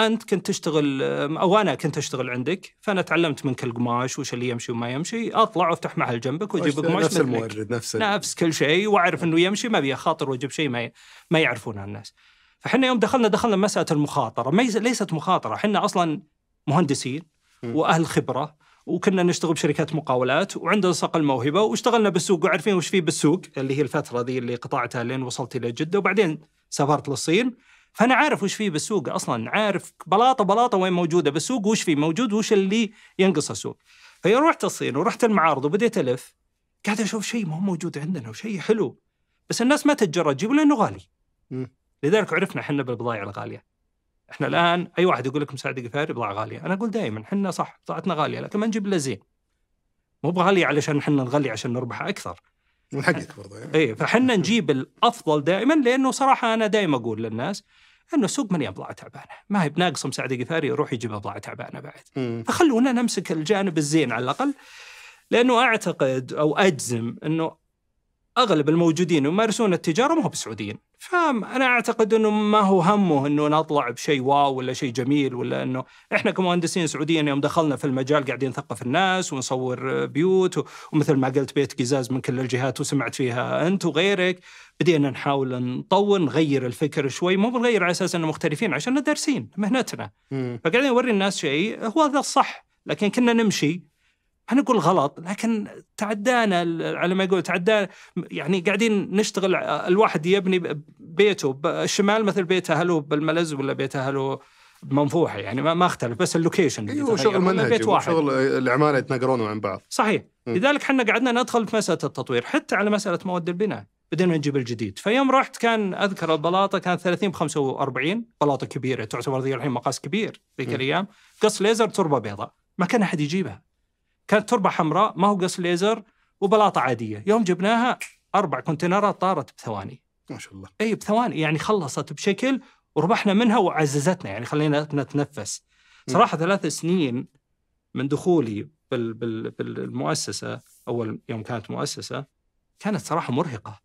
Speaker 1: انت كنت تشتغل او انا كنت اشتغل عندك فانا تعلمت منك القماش وش اللي يمشي وما يمشي اطلع وافتح محل جنبك واجيب قماش نفس المورد نفس نفس كل شيء واعرف انه يمشي ما ابي اخاطر واجيب شيء ما ما يعرفونه الناس. فاحنا يوم دخلنا دخلنا مساله المخاطره ليست مخاطره احنا اصلا مهندسين واهل خبره وكنا نشتغل بشركات مقاولات وعندنا صقل الموهبه واشتغلنا بالسوق وعارفين وش فيه بالسوق اللي هي الفتره ذي اللي قطعتها لين وصلت الى جده وبعدين سافرت للصين فانا عارف وش فيه بالسوق اصلا عارف بلاطه بلاطه وين موجوده بالسوق وش فيه موجود وش اللي ينقص السوق فيا رحت الصين ورحت المعارض وبديت الف قاعد اشوف شيء ما هو موجود عندنا وشيء حلو بس الناس ما تتجرأ تجيبه لانه غالي م. لذلك عرفنا احنا بالبضائع الغاليه احنا الان اي واحد يقول لك مساعد قفاري بضاعه غاليه انا اقول دائما احنا صح بضاعتنا غاليه لكن ما نجيب الا زين مو بغاليه علشان احنا نغلي عشان نربح اكثر من حقك برضه يعني. اي فحنا نجيب الافضل دائما لانه صراحه انا دائما اقول للناس انه السوق من يبضع تعبانه، ما هي بناقصه مساعد قفاري يروح يجيب بضاعه تعبانه بعد. فخلونا نمسك الجانب الزين على الاقل لانه اعتقد او اجزم انه اغلب الموجودين يمارسون التجاره ما هو بسعوديين فانا اعتقد انه ما هو همه انه نطلع بشيء واو ولا شيء جميل ولا انه احنا كمهندسين سعوديين يوم دخلنا في المجال قاعدين نثقف الناس ونصور بيوت ومثل ما قلت بيت قزاز من كل الجهات وسمعت فيها انت وغيرك بدينا نحاول نطور نغير الفكر شوي مو بنغير على اساس انه مختلفين عشان دارسين مهنتنا فقاعدين نوري الناس شيء هو هذا الصح لكن كنا نمشي هنقول غلط لكن تعدانا على ما يقول تعدانا يعني قاعدين نشتغل الواحد يبني بيته الشمال مثل بيت اهله بالملز ولا بيت اهله بمنفوحه يعني ما, اختلف بس اللوكيشن ايوه شغل منهجي بيت واحد. شغل
Speaker 2: العماله يتنقرون عن بعض
Speaker 1: صحيح م. لذلك احنا قعدنا ندخل في مساله التطوير حتى على مساله مواد البناء بدينا نجيب الجديد فيوم رحت كان اذكر البلاطه كانت 30 ب 45 بلاطه كبيره تعتبر ذي الحين مقاس كبير ذيك الايام قص ليزر تربه بيضاء ما كان احد يجيبها كانت تربه حمراء ما هو قص ليزر وبلاطه عاديه يوم جبناها اربع كونتينرات طارت بثواني ما شاء الله اي بثواني يعني خلصت بشكل وربحنا منها وعززتنا يعني خلينا نتنفس صراحه ثلاث سنين من دخولي بال بال بالمؤسسه اول يوم كانت مؤسسه كانت صراحه مرهقه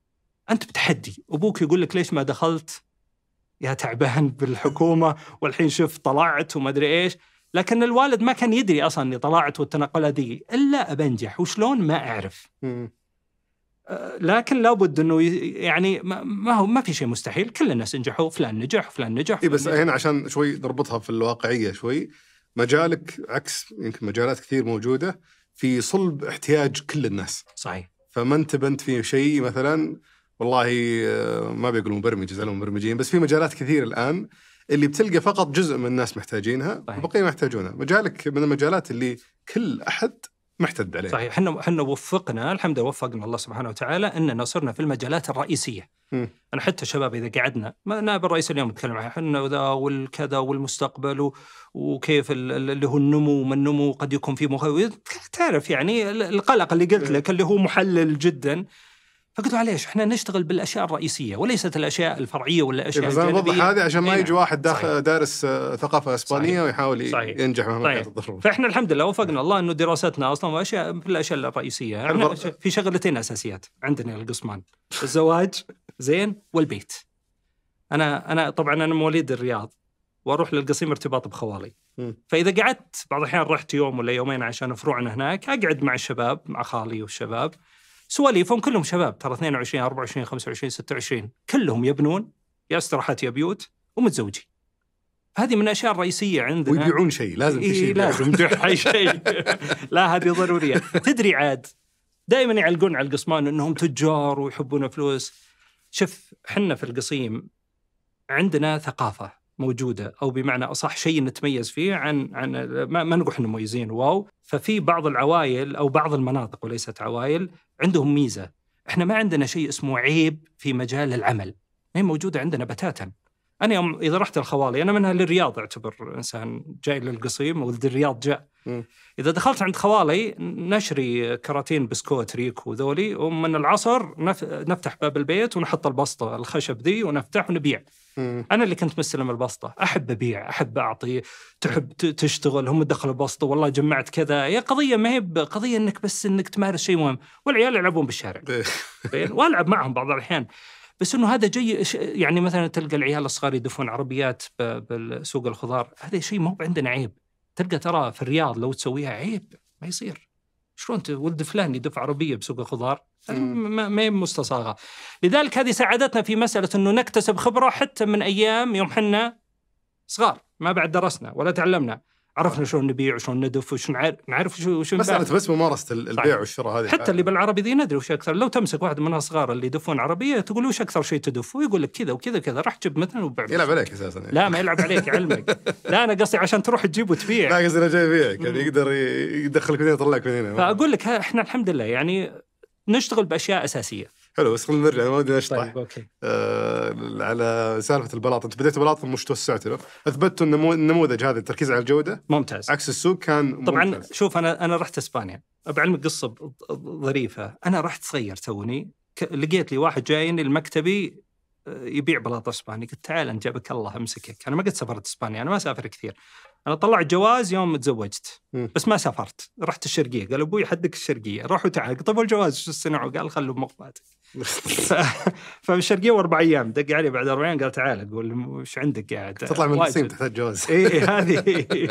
Speaker 1: انت بتحدي ابوك يقول لك ليش ما دخلت يا تعبان بالحكومه والحين شوف طلعت وما ادري ايش لكن الوالد ما كان يدري اصلا اني طلعت والتنقله دي الا بنجح وشلون ما اعرف أه، لكن لابد انه يعني ما هو ما في شيء مستحيل كل الناس نجحوا فلان نجح وفلان نجح اي بس هنا عشان شوي نربطها في الواقعيه شوي مجالك عكس يمكن
Speaker 2: مجالات كثير موجوده في صلب احتياج كل الناس صحيح فما انت بنت في شيء مثلا والله أه، ما بيقولوا مبرمج زعلوا مبرمجين بس في مجالات كثير الان اللي بتلقى فقط جزء من الناس محتاجينها والبقيه ما يحتاجونها مجالك من المجالات اللي
Speaker 1: كل احد محتد عليه صحيح احنا احنا وفقنا الحمد لله وفقنا الله سبحانه وتعالى اننا صرنا في المجالات الرئيسيه م. انا حتى شباب اذا قعدنا نائب الرئيس اليوم نتكلم عنه احنا ذا والكذا والمستقبل وكيف اللي هو النمو ما النمو قد يكون في مخاوف تعرف يعني القلق اللي قلت إيه. لك اللي هو محلل جدا فقلت له ليش احنا نشتغل بالاشياء الرئيسيه وليست الاشياء الفرعيه ولا الاشياء إيه، بس الجانبيه هذه عشان ما إيه، يجي واحد داخل
Speaker 2: دارس آه، ثقافه اسبانيه صحيح. ويحاول صحيح. ينجح مهما كانت الظروف
Speaker 1: فاحنا الحمد لله وفقنا الله انه دراستنا اصلا واشياء في الاشياء الرئيسيه البر... في شغلتين اساسيات عندنا القسمان الزواج زين والبيت انا انا طبعا انا مواليد الرياض واروح للقصيم ارتباط بخوالي فاذا قعدت بعض الاحيان رحت يوم ولا يومين عشان فروعنا هناك اقعد مع الشباب مع خالي والشباب سواليفهم كلهم شباب ترى 22 24 25 26 كلهم يبنون يا استراحات يا بيوت ومتزوجين هذه من الاشياء الرئيسيه عندنا ويبيعون شيء لازم في شيء إيه لازم اي شيء لا هذه ضروريه تدري عاد دائما يعلقون على القصمان انهم تجار ويحبون فلوس شف احنا في القصيم عندنا ثقافه موجوده او بمعنى اصح شيء نتميز فيه عن عن ما, ما نقول احنا مميزين واو ففي بعض العوائل او بعض المناطق وليست عوائل عندهم ميزه احنا ما عندنا شيء اسمه عيب في مجال العمل ما هي موجوده عندنا بتاتا انا يوم اذا رحت الخوالي انا منها للرياض اعتبر انسان جاي للقصيم ولد الرياض جاء م. اذا دخلت عند خوالي نشري كراتين بسكوت ريك وذولي ومن العصر نفتح باب البيت ونحط البسطه الخشب ذي ونفتح ونبيع انا اللي كنت مستلم البسطه احب ابيع احب اعطي تحب تشتغل هم دخلوا البسطه والله جمعت كذا هي قضيه ما هي قضيه انك بس انك تمارس شيء مهم والعيال يلعبون بالشارع إيه. والعب معهم بعض الاحيان بس انه هذا جاي يعني مثلا تلقى العيال الصغار يدفون عربيات بالسوق الخضار هذا شيء ما هو عندنا عيب تلقى ترى في الرياض لو تسويها عيب ما يصير شلون انت ولد فلان يدفع عربيه بسوق الخضار ما هي مستصاغه لذلك هذه ساعدتنا في مساله انه نكتسب خبره حتى من ايام يوم حنا صغار ما بعد درسنا ولا تعلمنا عرفنا شلون نبيع وشلون ندف وشلون نعرف شو شو بس انت بس ممارسه البيع
Speaker 2: والشراء هذه حتى اللي يعني.
Speaker 1: بالعربي ذي ندري وش اكثر لو تمسك واحد من الصغار اللي يدفون عربيه تقول وش اكثر شيء تدف ويقول لك كذا وكذا كذا راح تجيب مثلا وبع يلعب عليك اساسا يعني. لا ما يلعب عليك يعلمك
Speaker 2: لا انا قصدي عشان تروح تجيب وتبيع لا قصدي انا جاي ابيعك يعني يقدر يدخلك من هنا يطلعك من هنا
Speaker 1: فاقول لك احنا الحمد لله يعني نشتغل باشياء اساسيه
Speaker 2: حلو بس خلينا نرجع ما ودي اشطح طيب اوكي آه على سالفه البلاط انت بديت بلاط مش توسعت له اثبتوا النمو... النموذج هذا التركيز على الجوده ممتاز عكس السوق كان طبعا ممتاز.
Speaker 1: شوف انا انا رحت اسبانيا بعلمك قصه ظريفه انا رحت صغير توني لقيت لي واحد جايني المكتبي آه، يبيع بلاط اسباني قلت تعال انت جابك الله امسكك انا ما قد سافرت اسبانيا انا ما سافر كثير انا طلعت جواز يوم تزوجت بس ما سافرت رحت الشرقيه قال ابوي حدك الشرقيه روح وتعال طيب الجواز شو الصناعه قال خلوه ففي الشرقيه واربع ايام دق علي بعد اربع ايام قال تعال اقول وش عندك قاعد تطلع من القصيم تحتاج جواز اي هذه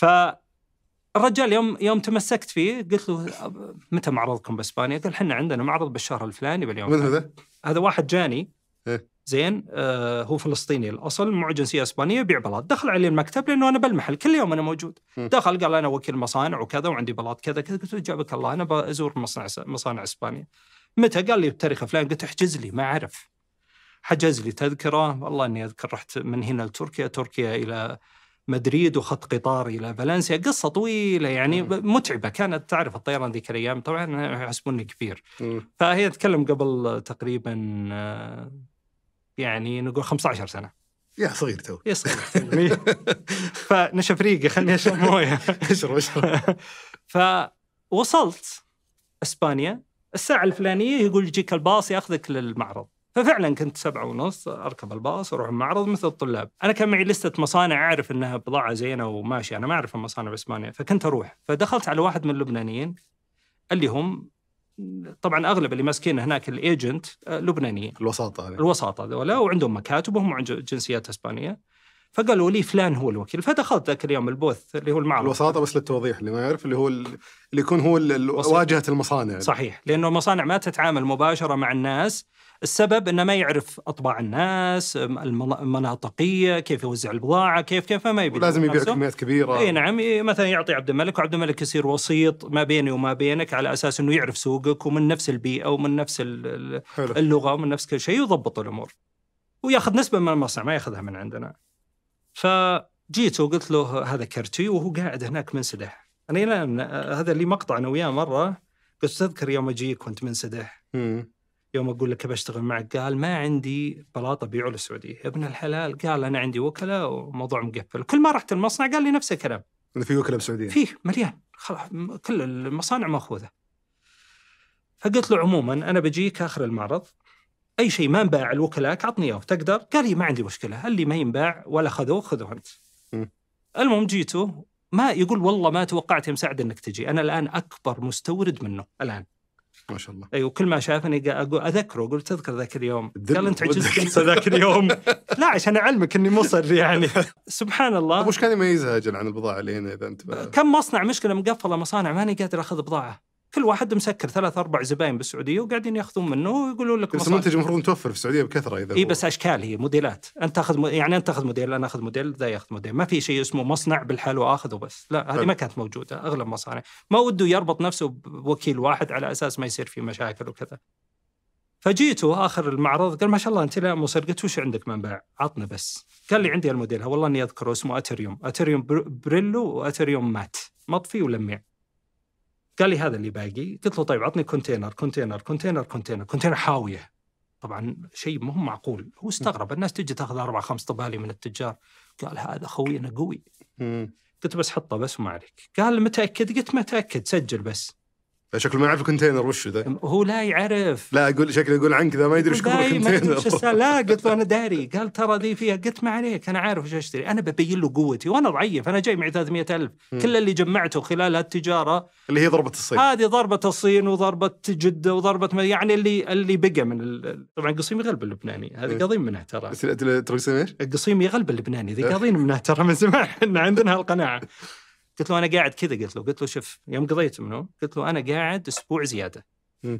Speaker 1: ف الرجال يوم يوم تمسكت فيه قلت له متى معرضكم باسبانيا؟ قال احنا عندنا معرض بالشهر الفلاني باليوم من هذا؟ هذا واحد جاني إيه؟ زين آه هو فلسطيني الاصل مع جنسيه اسبانيه يبيع بلاط دخل علي المكتب لانه انا بالمحل كل يوم انا موجود دخل قال انا وكيل مصانع وكذا وعندي بلاط كذا كذا قلت له جابك الله انا بزور مصنع مصانع اسبانيا متى قال لي بتاريخ فلان قلت احجز لي ما اعرف حجز لي تذكره والله اني اذكر رحت من هنا لتركيا تركيا الى مدريد وخط قطار الى فالنسيا قصه طويله يعني متعبه كانت تعرف الطيران ذيك الايام طبعا يحسبوني كبير فهي تكلم قبل تقريبا آه، يعني نقول 15 سنه يا صغير تو يا صغير فنشف ريقي خلني اشرب مويه اشرب اشرب فوصلت اسبانيا الساعه الفلانيه يقول يجيك الباص ياخذك للمعرض ففعلا كنت سبعة ونص اركب الباص اروح المعرض مثل الطلاب، انا كان معي لسته مصانع اعرف انها بضاعه زينه وماشيه، انا ما اعرف المصانع باسبانيا، فكنت اروح، فدخلت على واحد من اللبنانيين اللي هم طبعا اغلب اللي ماسكين هناك الايجنت آه، لبنانيين الوساطه هذه الوساطه ذولا وعندهم مكاتبهم وعندهم جنسيات اسبانيه فقالوا لي فلان هو الوكيل فدخلت ذاك اليوم البوث اللي هو المعرض الوساطه بس للتوضيح اللي
Speaker 2: ما يعرف اللي هو اللي يكون هو واجهه
Speaker 1: المصانع صحيح لانه المصانع ما تتعامل مباشره مع الناس السبب انه ما يعرف اطباع الناس المناطقيه كيف يوزع البضاعه كيف كيف ما يبي لازم يبيع كميات كبيره اي نعم مثلا يعطي عبد الملك وعبد الملك يصير وسيط ما بيني وما بينك على اساس انه يعرف سوقك ومن نفس البيئه ومن نفس اللغه ومن نفس كل شيء ويضبط الامور وياخذ نسبه من المصنع ما ياخذها من عندنا فجيت وقلت له هذا كرتي وهو قاعد هناك منسدح انا الان هذا اللي مقطع انا وياه مره قلت تذكر يوم اجيك كنت منسدح يوم اقول لك بشتغل معك قال ما عندي بلاطه بيعوا للسعوديه يا ابن الحلال قال انا عندي وكلاء وموضوع مقفل كل ما رحت المصنع قال لي نفس الكلام
Speaker 2: انه في وكلاء بالسعوديه فيه
Speaker 1: مليان خلاص كل المصانع ماخوذه فقلت له عموما انا بجيك اخر المعرض اي شيء ما انباع الوكلاك عطني اياه تقدر قال لي ما عندي مشكله اللي ما ينباع ولا خذوه خذوه انت المهم جيته ما يقول والله ما توقعت يا مساعد انك تجي انا الان اكبر مستورد منه الان ما شاء الله اي أيوه، وكل ما شافني اقول اذكره اقول تذكر ذاك اليوم قال انت عجزت ذاك اليوم لا عشان اعلمك اني مصر يعني سبحان الله طيب، وش كان يميزها اجل عن البضاعه اللي هنا اذا انت كم مصنع مشكله مقفله مصانع ماني قادر اخذ بضاعه كل واحد مسكر ثلاث اربع زباين بالسعوديه وقاعدين ياخذون منه ويقولون لك بس المنتج المفروض
Speaker 2: متوفر في السعوديه بكثره اذا اي
Speaker 1: بس اشكال هي موديلات انت تاخذ م... يعني انت تاخذ موديل انا اخذ موديل ذا ياخذ موديل ما في شيء اسمه مصنع بالحال واخذ وبس لا هذه ما كانت موجوده اغلب مصانع ما وده يربط نفسه بوكيل واحد على اساس ما يصير في مشاكل وكذا فجيته اخر المعرض قال ما شاء الله انت لا مصر قلت وش عندك منباع؟ عطنا بس. قال لي عندي الموديل والله اني اذكره اسمه اتريوم، اتريوم بريلو واتريوم مات، مطفي ولميع. قال لي هذا اللي باقي قلت له طيب عطني كونتينر كونتينر كونتينر كونتينر كونتينر حاويه طبعا شيء مو معقول هو استغرب الناس تجي تاخذ اربع خمس طبالي من التجار قال هذا خوينا قوي قلت بس حطه بس وما عليك قال متاكد قلت متاكد سجل بس شكله ما يعرف الكونتينر وش ذا هو لا يعرف لا
Speaker 2: اقول شكله يقول عنك ذا ما يدري ايش الكونتينر
Speaker 1: لا قلت له انا داري قال ترى ذي فيها قلت ما عليك انا عارف وش اشتري انا ببين له قوتي وانا ضعيف انا جاي معي 300000 كل اللي جمعته خلال هالتجاره اللي هي ضربه الصين هذه ضربه الصين وضربه جده وضربه يعني اللي اللي بقى من ال... طبعا قصيم يغلب اللبناني هذا إيه. قاضين منه ترى
Speaker 2: ترى قصيم
Speaker 1: يغلب اللبناني ذي إيه. قاضين منه ترى من زمان احنا عندنا هالقناعه قلت له انا قاعد كذا قلت له قلت له شوف يوم قضيت منه قلت له انا قاعد اسبوع زياده م.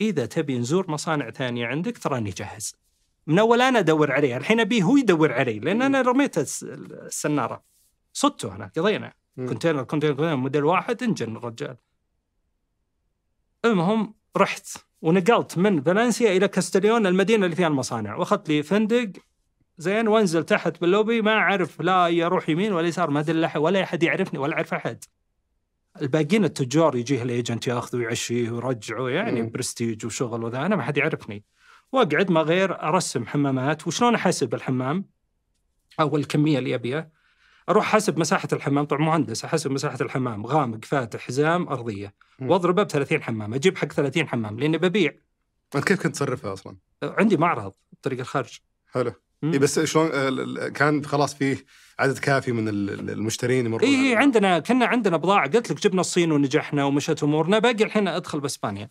Speaker 1: اذا تبي نزور مصانع ثانيه عندك تراني جاهز من اول انا ادور عليه الحين ابيه هو يدور علي لان انا رميت السناره صدته هناك قضينا كونتينر كونتينر كونتينر موديل واحد انجن الرجال المهم رحت ونقلت من فالنسيا الى كاستليون المدينه اللي فيها المصانع واخذت لي فندق زين وانزل تحت باللوبي ما اعرف لا يروح يمين ولا يسار ما ادري ولا احد يعرفني ولا اعرف احد الباقيين التجار يجيه الايجنت ياخذه ويعشيه ويرجعه يعني مم. برستيج وشغل وذا انا ما حد يعرفني واقعد ما غير ارسم حمامات وشلون احسب الحمام او الكميه اللي ابيها اروح حسب مساحه الحمام طبعا مهندس احسب مساحه الحمام غامق فاتح حزام ارضيه واضربه ب 30 حمام اجيب حق 30 حمام لاني ببيع كيف كنت تصرفها اصلا؟ عندي معرض طريق الخرج حلو إيه بس شلون آه،
Speaker 2: كان خلاص فيه عدد كافي من المشترين يمرون
Speaker 1: اي إيه، عندنا كنا عندنا بضاعه قلت لك جبنا الصين ونجحنا ومشت امورنا باقي الحين ادخل باسبانيا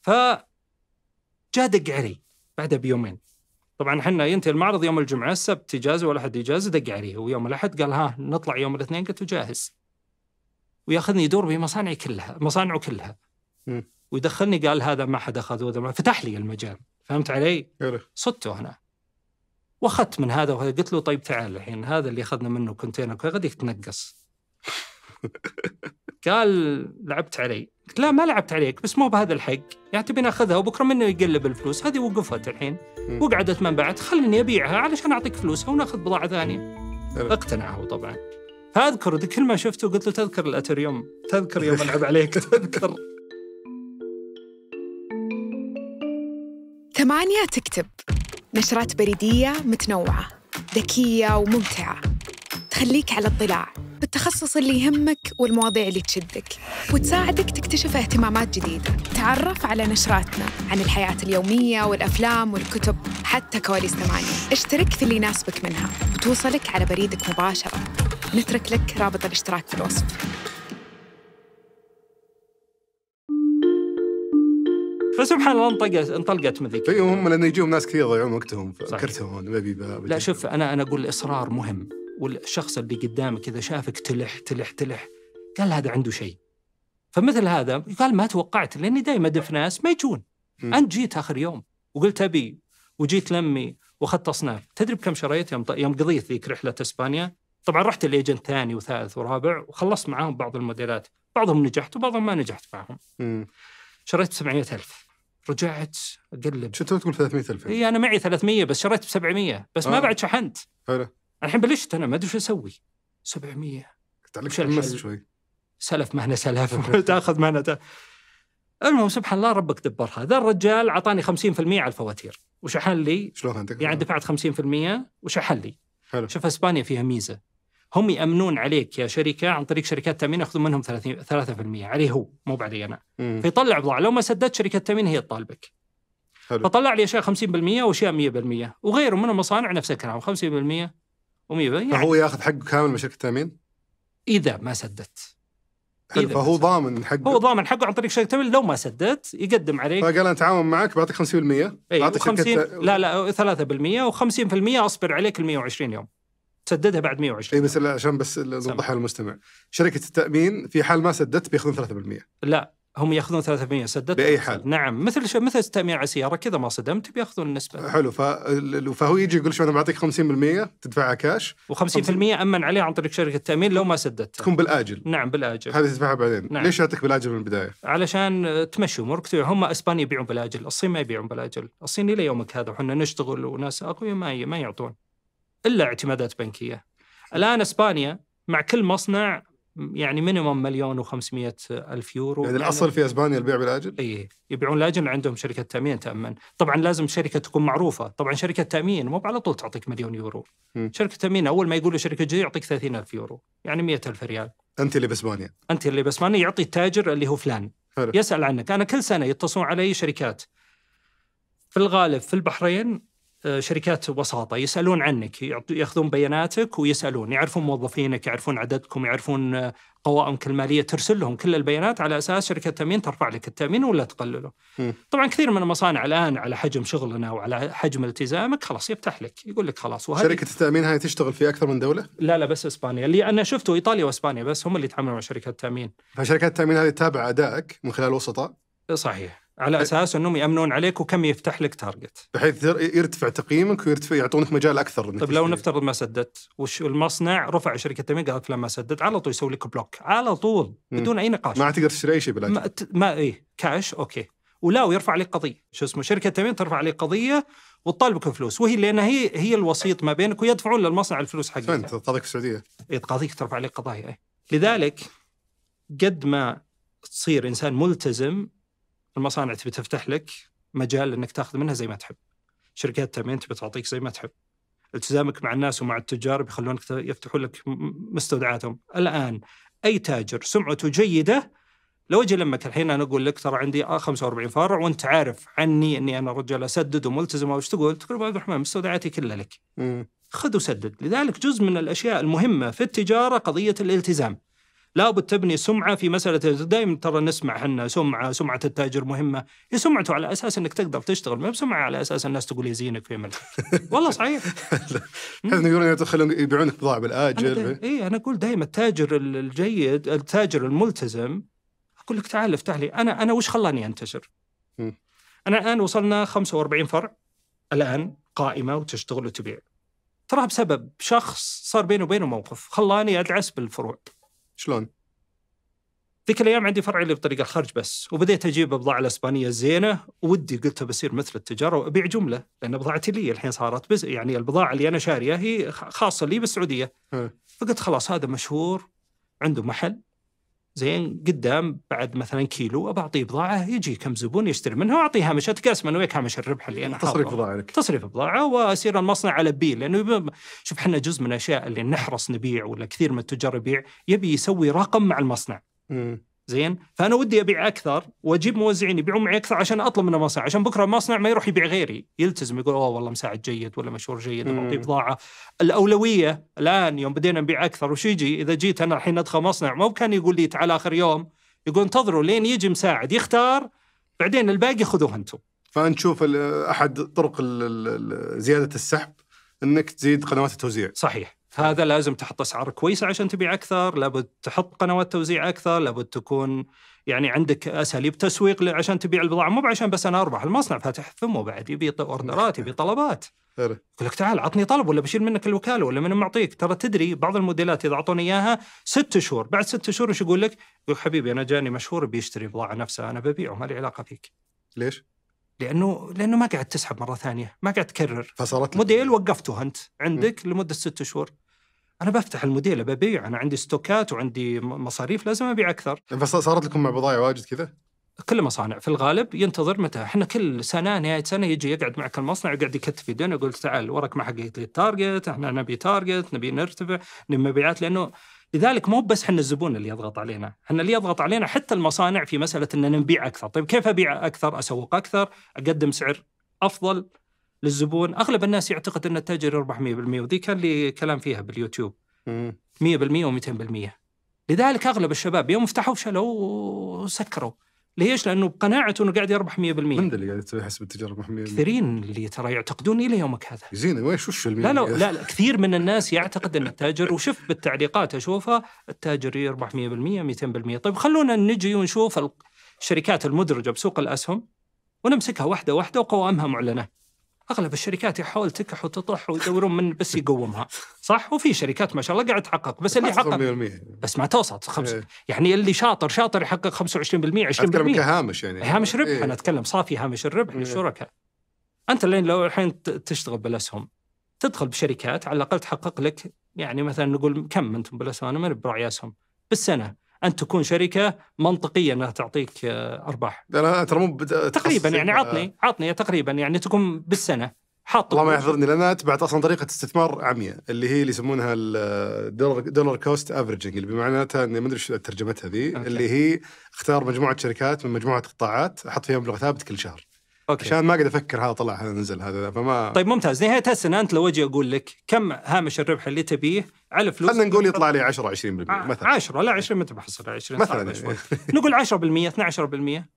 Speaker 1: ف جاء دق علي بعدها بيومين طبعا احنا ينتهي المعرض يوم الجمعه السبت اجازه ولا احد اجازه دق علي هو يوم الاحد قال ها نطلع يوم الاثنين قلت جاهز وياخذني يدور بمصانعي كلها مصانعه كلها ويدخلني قال هذا ما حد اخذ وهذا ما فتح لي المجال فهمت علي؟ صدته هنا واخذت من هذا وهذا قلت له طيب تعال الحين هذا اللي اخذنا منه كونتينر غاديك تنقص قال لعبت علي قلت لا ما لعبت عليك بس مو بهذا الحق يعني تبي ناخذها وبكره منه يقلب الفلوس هذه وقفت الحين وقعدت منبعت خلني ابيعها علشان اعطيك فلوسها وناخذ بضاعه ثانيه اقتنع هو طبعا فاذكر كل ما شفته قلت له تذكر الاتريوم تذكر يوم العب عليك تذكر
Speaker 2: ثمانية تكتب نشرات بريدية متنوعة ذكية وممتعة تخليك على اطلاع بالتخصص اللي يهمك والمواضيع اللي تشدك وتساعدك تكتشف اهتمامات جديدة تعرف على نشراتنا عن
Speaker 1: الحياة اليومية والأفلام والكتب حتى كواليس ثمانية اشترك في اللي يناسبك منها وتوصلك على بريدك مباشرة نترك لك رابط الاشتراك في الوصف فسبحان الله
Speaker 2: انطلقت انطلقت من ذيك اي هم لان يجيهم ناس كثير يضيعون وقتهم كرتهم ما لا
Speaker 1: شوف انا انا اقول الاصرار مهم والشخص اللي قدامك اذا شافك تلح تلح تلح قال هذا عنده شيء فمثل هذا قال ما توقعت لاني دائما ادف ناس ما يجون انت جيت اخر يوم وقلت ابي وجيت لمي واخذت اصناف تدري بكم شريت يوم يوم قضيت ذيك رحله اسبانيا طبعا رحت لايجنت ثاني وثالث ورابع وخلصت معاهم بعض الموديلات بعضهم نجحت وبعضهم ما نجحت معهم شريت ب 700000 رجعت اقلب شو تقول 300 ألف اي انا معي 300 بس شريت ب 700 بس آه. ما بعد شحنت حلو الحين بلشت انا ما ادري شو اسوي 700 كنت عليك تحمست شوي سلف مهنه سلف تاخذ مهنه تأخذ. المهم سبحان الله ربك دبرها ذا الرجال اعطاني 50% على الفواتير وشحن لي شلون عندك يعني دفعت 50% وشحن لي حلو شوف اسبانيا فيها ميزه هم يامنون عليك يا شركه عن طريق شركات تامين ياخذون منهم 30 3% عليه هو مو علي انا مم. فيطلع بضاعه لو ما سددت شركه التامين هي تطالبك حلو. فطلع لي اشياء 50% واشياء 100% وغيره من المصانع نفس الكلام 50% و100% يعني فهو ياخذ حقه كامل من شركه التامين؟ اذا ما سددت حلو فهو ضامن حقه هو ضامن حقه عن طريق شركه التامين لو ما سددت يقدم عليك فقال انا اتعاون معك
Speaker 2: بعطيك 50% بعطيك 50
Speaker 1: لا لا 3% و50% اصبر عليك ال 120 يوم تسددها بعد 120 اي بس عشان بس نوضحها للمستمع شركه التامين في
Speaker 2: حال ما سددت بياخذون 3%
Speaker 1: لا هم ياخذون 3% سددت باي حال نعم مثل شو مثل التامين على سياره كذا ما صدمت بياخذون النسبه حلو
Speaker 2: ف... فهو يجي يقول شو انا بعطيك 50%
Speaker 1: تدفعها كاش و50% امن عليها عن طريق شركه التامين لو ما سددت تكون بالاجل نعم بالاجل هذه تدفعها
Speaker 2: بعدين نعم. ليش يعطيك بالاجل من البدايه؟
Speaker 1: علشان تمشي امورك هم اسبانيا يبيعون بالاجل الصين ما يبيعون بالاجل الصين الى يومك هذا وحنا نشتغل وناس اقوياء ما ما يعطون الا اعتمادات بنكيه. الان اسبانيا مع كل مصنع يعني مينيموم مليون و500 الف يورو يعني الاصل يعني في اسبانيا البيع بالاجل؟ اي يبيعون الاجل عندهم شركه تامين تامن، طبعا لازم شركه تكون معروفه، طبعا شركه تامين مو على طول تعطيك مليون يورو. م. شركه تامين اول ما يقول له شركه جديده يعطيك 30 الف يورو، يعني 100 الف ريال.
Speaker 2: انت اللي باسبانيا
Speaker 1: انت اللي باسبانيا يعطي التاجر اللي هو فلان حلو. يسال عنك، انا كل سنه يتصلون علي شركات في الغالب في البحرين آه، شركات وساطه يسالون عنك ياخذون بياناتك ويسالون يعرفون موظفينك يعرفون عددكم يعرفون آه، قوائمك الماليه ترسل لهم كل البيانات على اساس شركه التامين ترفع لك التامين ولا تقلله. م. طبعا كثير من المصانع الان على حجم شغلنا وعلى حجم التزامك خلاص يفتح لك يقول لك خلاص وهذه شركه التامين هاي تشتغل في اكثر من دوله؟ لا لا بس اسبانيا اللي انا شفته ايطاليا واسبانيا بس هم اللي يتعاملون مع شركات التامين.
Speaker 2: فشركات التامين هذه تتابع ادائك من خلال وسطاء؟
Speaker 1: صحيح. على اساس انهم يامنون عليك وكم يفتح لك تارجت بحيث يرتفع تقييمك ويرتفع يعطونك مجال اكثر طيب لو نفترض ما سددت وش المصنع رفع شركه التامين قالت لا ما سددت على طول يسوي لك بلوك على طول بدون اي نقاش ما تقدر تشتري اي شيء بالأجل. ما, ت... ما اي كاش اوكي ولا ويرفع عليك قضيه شو اسمه شركه التامين ترفع عليك قضيه وتطالبك فلوس وهي لان هي هي الوسيط ما بينك ويدفعون للمصنع الفلوس حقك انت تقاضيك في السعوديه اي تقاضيك ترفع عليك قضايا إيه. لذلك قد ما تصير انسان ملتزم المصانع تبي تفتح لك مجال انك تاخذ منها زي ما تحب شركات التامين تبي تعطيك زي ما تحب التزامك مع الناس ومع التجار بيخلونك يفتحون لك مستودعاتهم الان اي تاجر سمعته جيده لو اجي لمك الحين انا اقول لك ترى عندي 45 آه فرع وانت عارف عني اني انا رجل اسدد وملتزم وش تقول؟ تقول ابو عبد الرحمن مستودعاتي كلها لك. خذ وسدد، لذلك جزء من الاشياء المهمه في التجاره قضيه الالتزام. لابد تبني سمعه في مساله دائما ترى نسمع احنا سمعه سمعه التاجر مهمه هي سمعته على اساس انك تقدر تشتغل ما بسمعه على اساس الناس تقول يزينك في منك والله صحيح هذا يقولون يدخلون يبيعونك بضاعه بالاجل اي انا اقول دائما التاجر الجيد التاجر الملتزم اقول لك تعال افتح لي انا انا وش خلاني انتشر؟ انا الان وصلنا 45 فرع الان قائمه وتشتغل وتبيع تراها بسبب شخص صار بينه وبينه موقف خلاني ادعس بالفروع شلون؟ ذيك الايام عندي فرع اللي بطريق الخرج بس وبديت اجيب بضاعه الاسبانيه الزينه ودي قلت بصير مثل التجار وابيع جمله لان بضاعتي لي الحين صارت بز... يعني البضاعه اللي انا شاريها هي خاصه لي بالسعوديه فقلت خلاص هذا مشهور عنده محل زين قدام بعد مثلا كيلو أبعطيه بضاعه يجي كم زبون يشتري منها واعطيه هامش اتقاسم انا وياك هامش الربح اللي انا تصريف بضاعه تصريف بضاعه واصير المصنع على بي لانه شوف احنا جزء من الاشياء اللي نحرص نبيع ولا كثير من التجار يبيع يبي يسوي رقم مع المصنع. مم. زين فانا ودي ابيع اكثر واجيب موزعين يبيعون معي اكثر عشان اطلب من المصنع عشان بكره المصنع ما يروح يبيع غيري يلتزم يقول اوه والله مساعد جيد ولا مشهور جيد معطي بضاعه الاولويه الان يوم بدينا نبيع اكثر وش يجي اذا جيت انا الحين ادخل مصنع ما كان يقول لي تعال اخر يوم يقول انتظروا لين يجي مساعد يختار بعدين الباقي خذوه انتم فانت
Speaker 2: تشوف احد طرق زياده السحب انك تزيد قنوات التوزيع
Speaker 1: صحيح هذا لازم تحط اسعار كويسه عشان تبيع اكثر، لابد تحط قنوات توزيع اكثر، لابد تكون يعني عندك اساليب تسويق عشان تبيع البضاعه مو بعشان بس انا اربح، المصنع فاتح ثمه بعد يبي اوردرات يبي طلبات. يقول لك تعال عطني طلب ولا بشيل منك الوكاله ولا من معطيك ترى تدري بعض الموديلات اذا اعطوني اياها ست شهور بعد ست شهور ايش يقول لك؟ يقول حبيبي انا جاني مشهور بيشتري بضاعه نفسها انا ببيعه ما لي علاقه فيك. ليش؟ لانه لانه ما قاعد تسحب مره ثانيه، ما قاعد تكرر فصارت موديل وقفته انت عندك م. لمده ست شهور انا بفتح الموديل ببيع انا عندي ستوكات وعندي مصاريف لازم ابيع اكثر بس صارت لكم مع بضايع واجد كذا كل مصانع في الغالب ينتظر متى احنا كل سنه نهايه سنه يجي يقعد معك المصنع يقعد يكتف يدينا يقول تعال وراك ما حققت لي التارجت احنا نبي تارجت نبي نرتفع نبي مبيعات لانه لذلك مو بس احنا الزبون اللي يضغط علينا، احنا اللي يضغط علينا حتى المصانع في مساله اننا نبيع اكثر، طيب كيف ابيع اكثر؟ اسوق اكثر، اقدم سعر افضل، للزبون اغلب الناس يعتقد ان التاجر يربح 100% وذي كان لي كلام فيها باليوتيوب 100% و200% لذلك اغلب الشباب يوم فتحوا فشلوا وسكروا ليش؟ لانه بقناعته انه قاعد يربح 100% من اللي قاعد يسوي حسب يربح 100% كثيرين اللي ترى يعتقدون الى يومك هذا زين وش وش لا لا, لا لا كثير من الناس يعتقد ان التاجر وشف بالتعليقات اشوفها التاجر يربح 100% 200% طيب خلونا نجي ونشوف الشركات المدرجه بسوق الاسهم ونمسكها واحده واحده وقوائمها معلنه اغلب الشركات يحاول تكح وتطح ويدورون من بس يقومها صح وفي شركات ما شاء الله قاعد تحقق بس اللي حقق بس ما توصل خمس إيه. يعني اللي شاطر شاطر يحقق 25% 20% اتكلم كهامش يعني هامش ربح إيه. انا اتكلم صافي هامش الربح إيه. للشركاء انت لين لو الحين تشتغل بالاسهم تدخل بشركات على الاقل تحقق لك يعني مثلا نقول كم انتم بالاسهم انا ماني براعي اسهم بالسنه ان تكون شركه منطقيه انها تعطيك آه، ارباح
Speaker 2: لا ترى مو
Speaker 1: تقريبا يعني عطني عطني تقريبا يعني تكون بالسنه حاط الله ما يحضرني
Speaker 2: لان اتبعت اصلا طريقه استثمار عمياء اللي هي اللي يسمونها الدولار دولار كوست افريجنج اللي بمعناتها اني ما ادري شو ترجمتها ذي اللي هي اختار مجموعه شركات من مجموعه قطاعات احط فيها مبلغ ثابت كل شهر اوكي عشان ما اقعد افكر هذا طلع هذا نزل هذا فما
Speaker 1: طيب ممتاز نهايه السنه انت لو اجي اقول لك كم هامش الربح اللي تبيه على فلوس خلينا نقول يطلع لي 10 20% آه، مثلا 10 لا 20 متى بحصل 20 مثلا يعني. نقول 10% 12%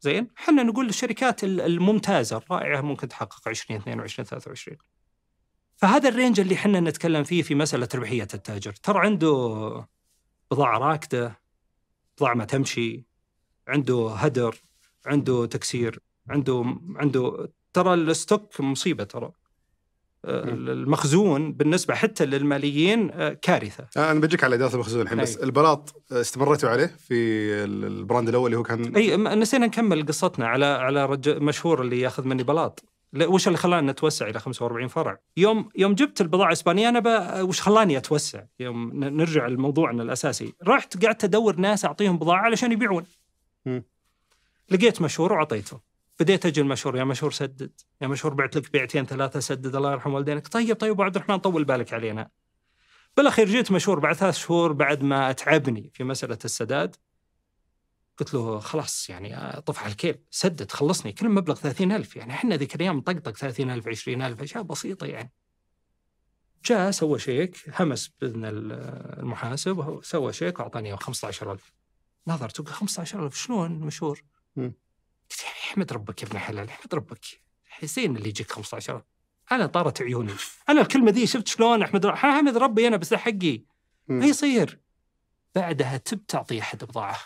Speaker 1: زين احنا نقول الشركات الممتازه الرائعه ممكن تحقق 20 22 23 فهذا الرينج اللي احنا نتكلم فيه في مساله ربحيه التاجر ترى عنده بضاعه راكده بضاعه ما تمشي عنده هدر عنده تكسير عنده عنده ترى الستوك مصيبه ترى آه، المخزون بالنسبه حتى للماليين آه، كارثه آه، انا بجيك على اداره المخزون الحين بس البلاط استمرتوا عليه
Speaker 2: في البراند الاول اللي هو كان
Speaker 1: اي نسينا نكمل قصتنا على على رجل مشهور اللي ياخذ مني بلاط وش اللي خلاني نتوسع الى 45 فرع؟ يوم يوم جبت البضاعه الاسبانيه انا وش خلاني اتوسع؟ يوم نرجع لموضوعنا الاساسي، رحت قعدت ادور ناس اعطيهم بضاعه علشان يبيعون. م. لقيت مشهور واعطيته. بديت اجي المشهور يا مشهور سدد يا مشهور بعت لك بيعتين ثلاثه سدد الله يرحم والدينك طيب طيب ابو عبد الرحمن طول بالك علينا بالاخير جيت مشهور بعد ثلاث شهور بعد ما اتعبني في مساله السداد قلت له خلاص يعني طف على الكيل سدد خلصني كل مبلغ ثلاثين ألف يعني احنا ذيك الايام طقطق ثلاثين ألف عشرين ألف اشياء بسيطه يعني جاء سوى شيك همس باذن المحاسب سوى شيك واعطاني 15000 نظرت 15000 شلون مشهور؟ قلت يعني احمد ربك يا ابن الحلال احمد ربك حسين اللي يجيك 15 انا طارت عيوني انا الكلمه دي شفت شلون احمد احمد ربي انا بس حقي ما يصير بعدها تب تعطي احد بضاعه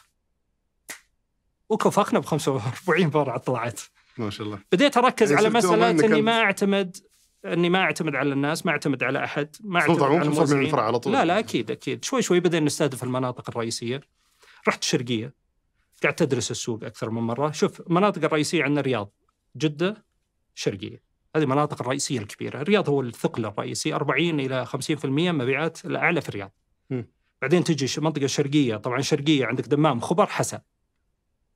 Speaker 1: وكفخنا ب 45 فرع طلعت ما شاء الله بديت اركز يعني على مساله اني ما اعتمد اني ما اعتمد على الناس ما اعتمد على احد ما اعتمد على الموزعين على طول لا لا اكيد اكيد شوي شوي بدينا نستهدف المناطق الرئيسيه رحت الشرقيه قاعد تدرس السوق اكثر من مره شوف المناطق الرئيسيه عندنا الرياض جده شرقيه هذه المناطق الرئيسيه الكبيره الرياض هو الثقل الرئيسي 40 الى 50% مبيعات الاعلى في الرياض م. بعدين تجي المنطقه الشرقيه طبعا شرقيه عندك دمام خبر حسا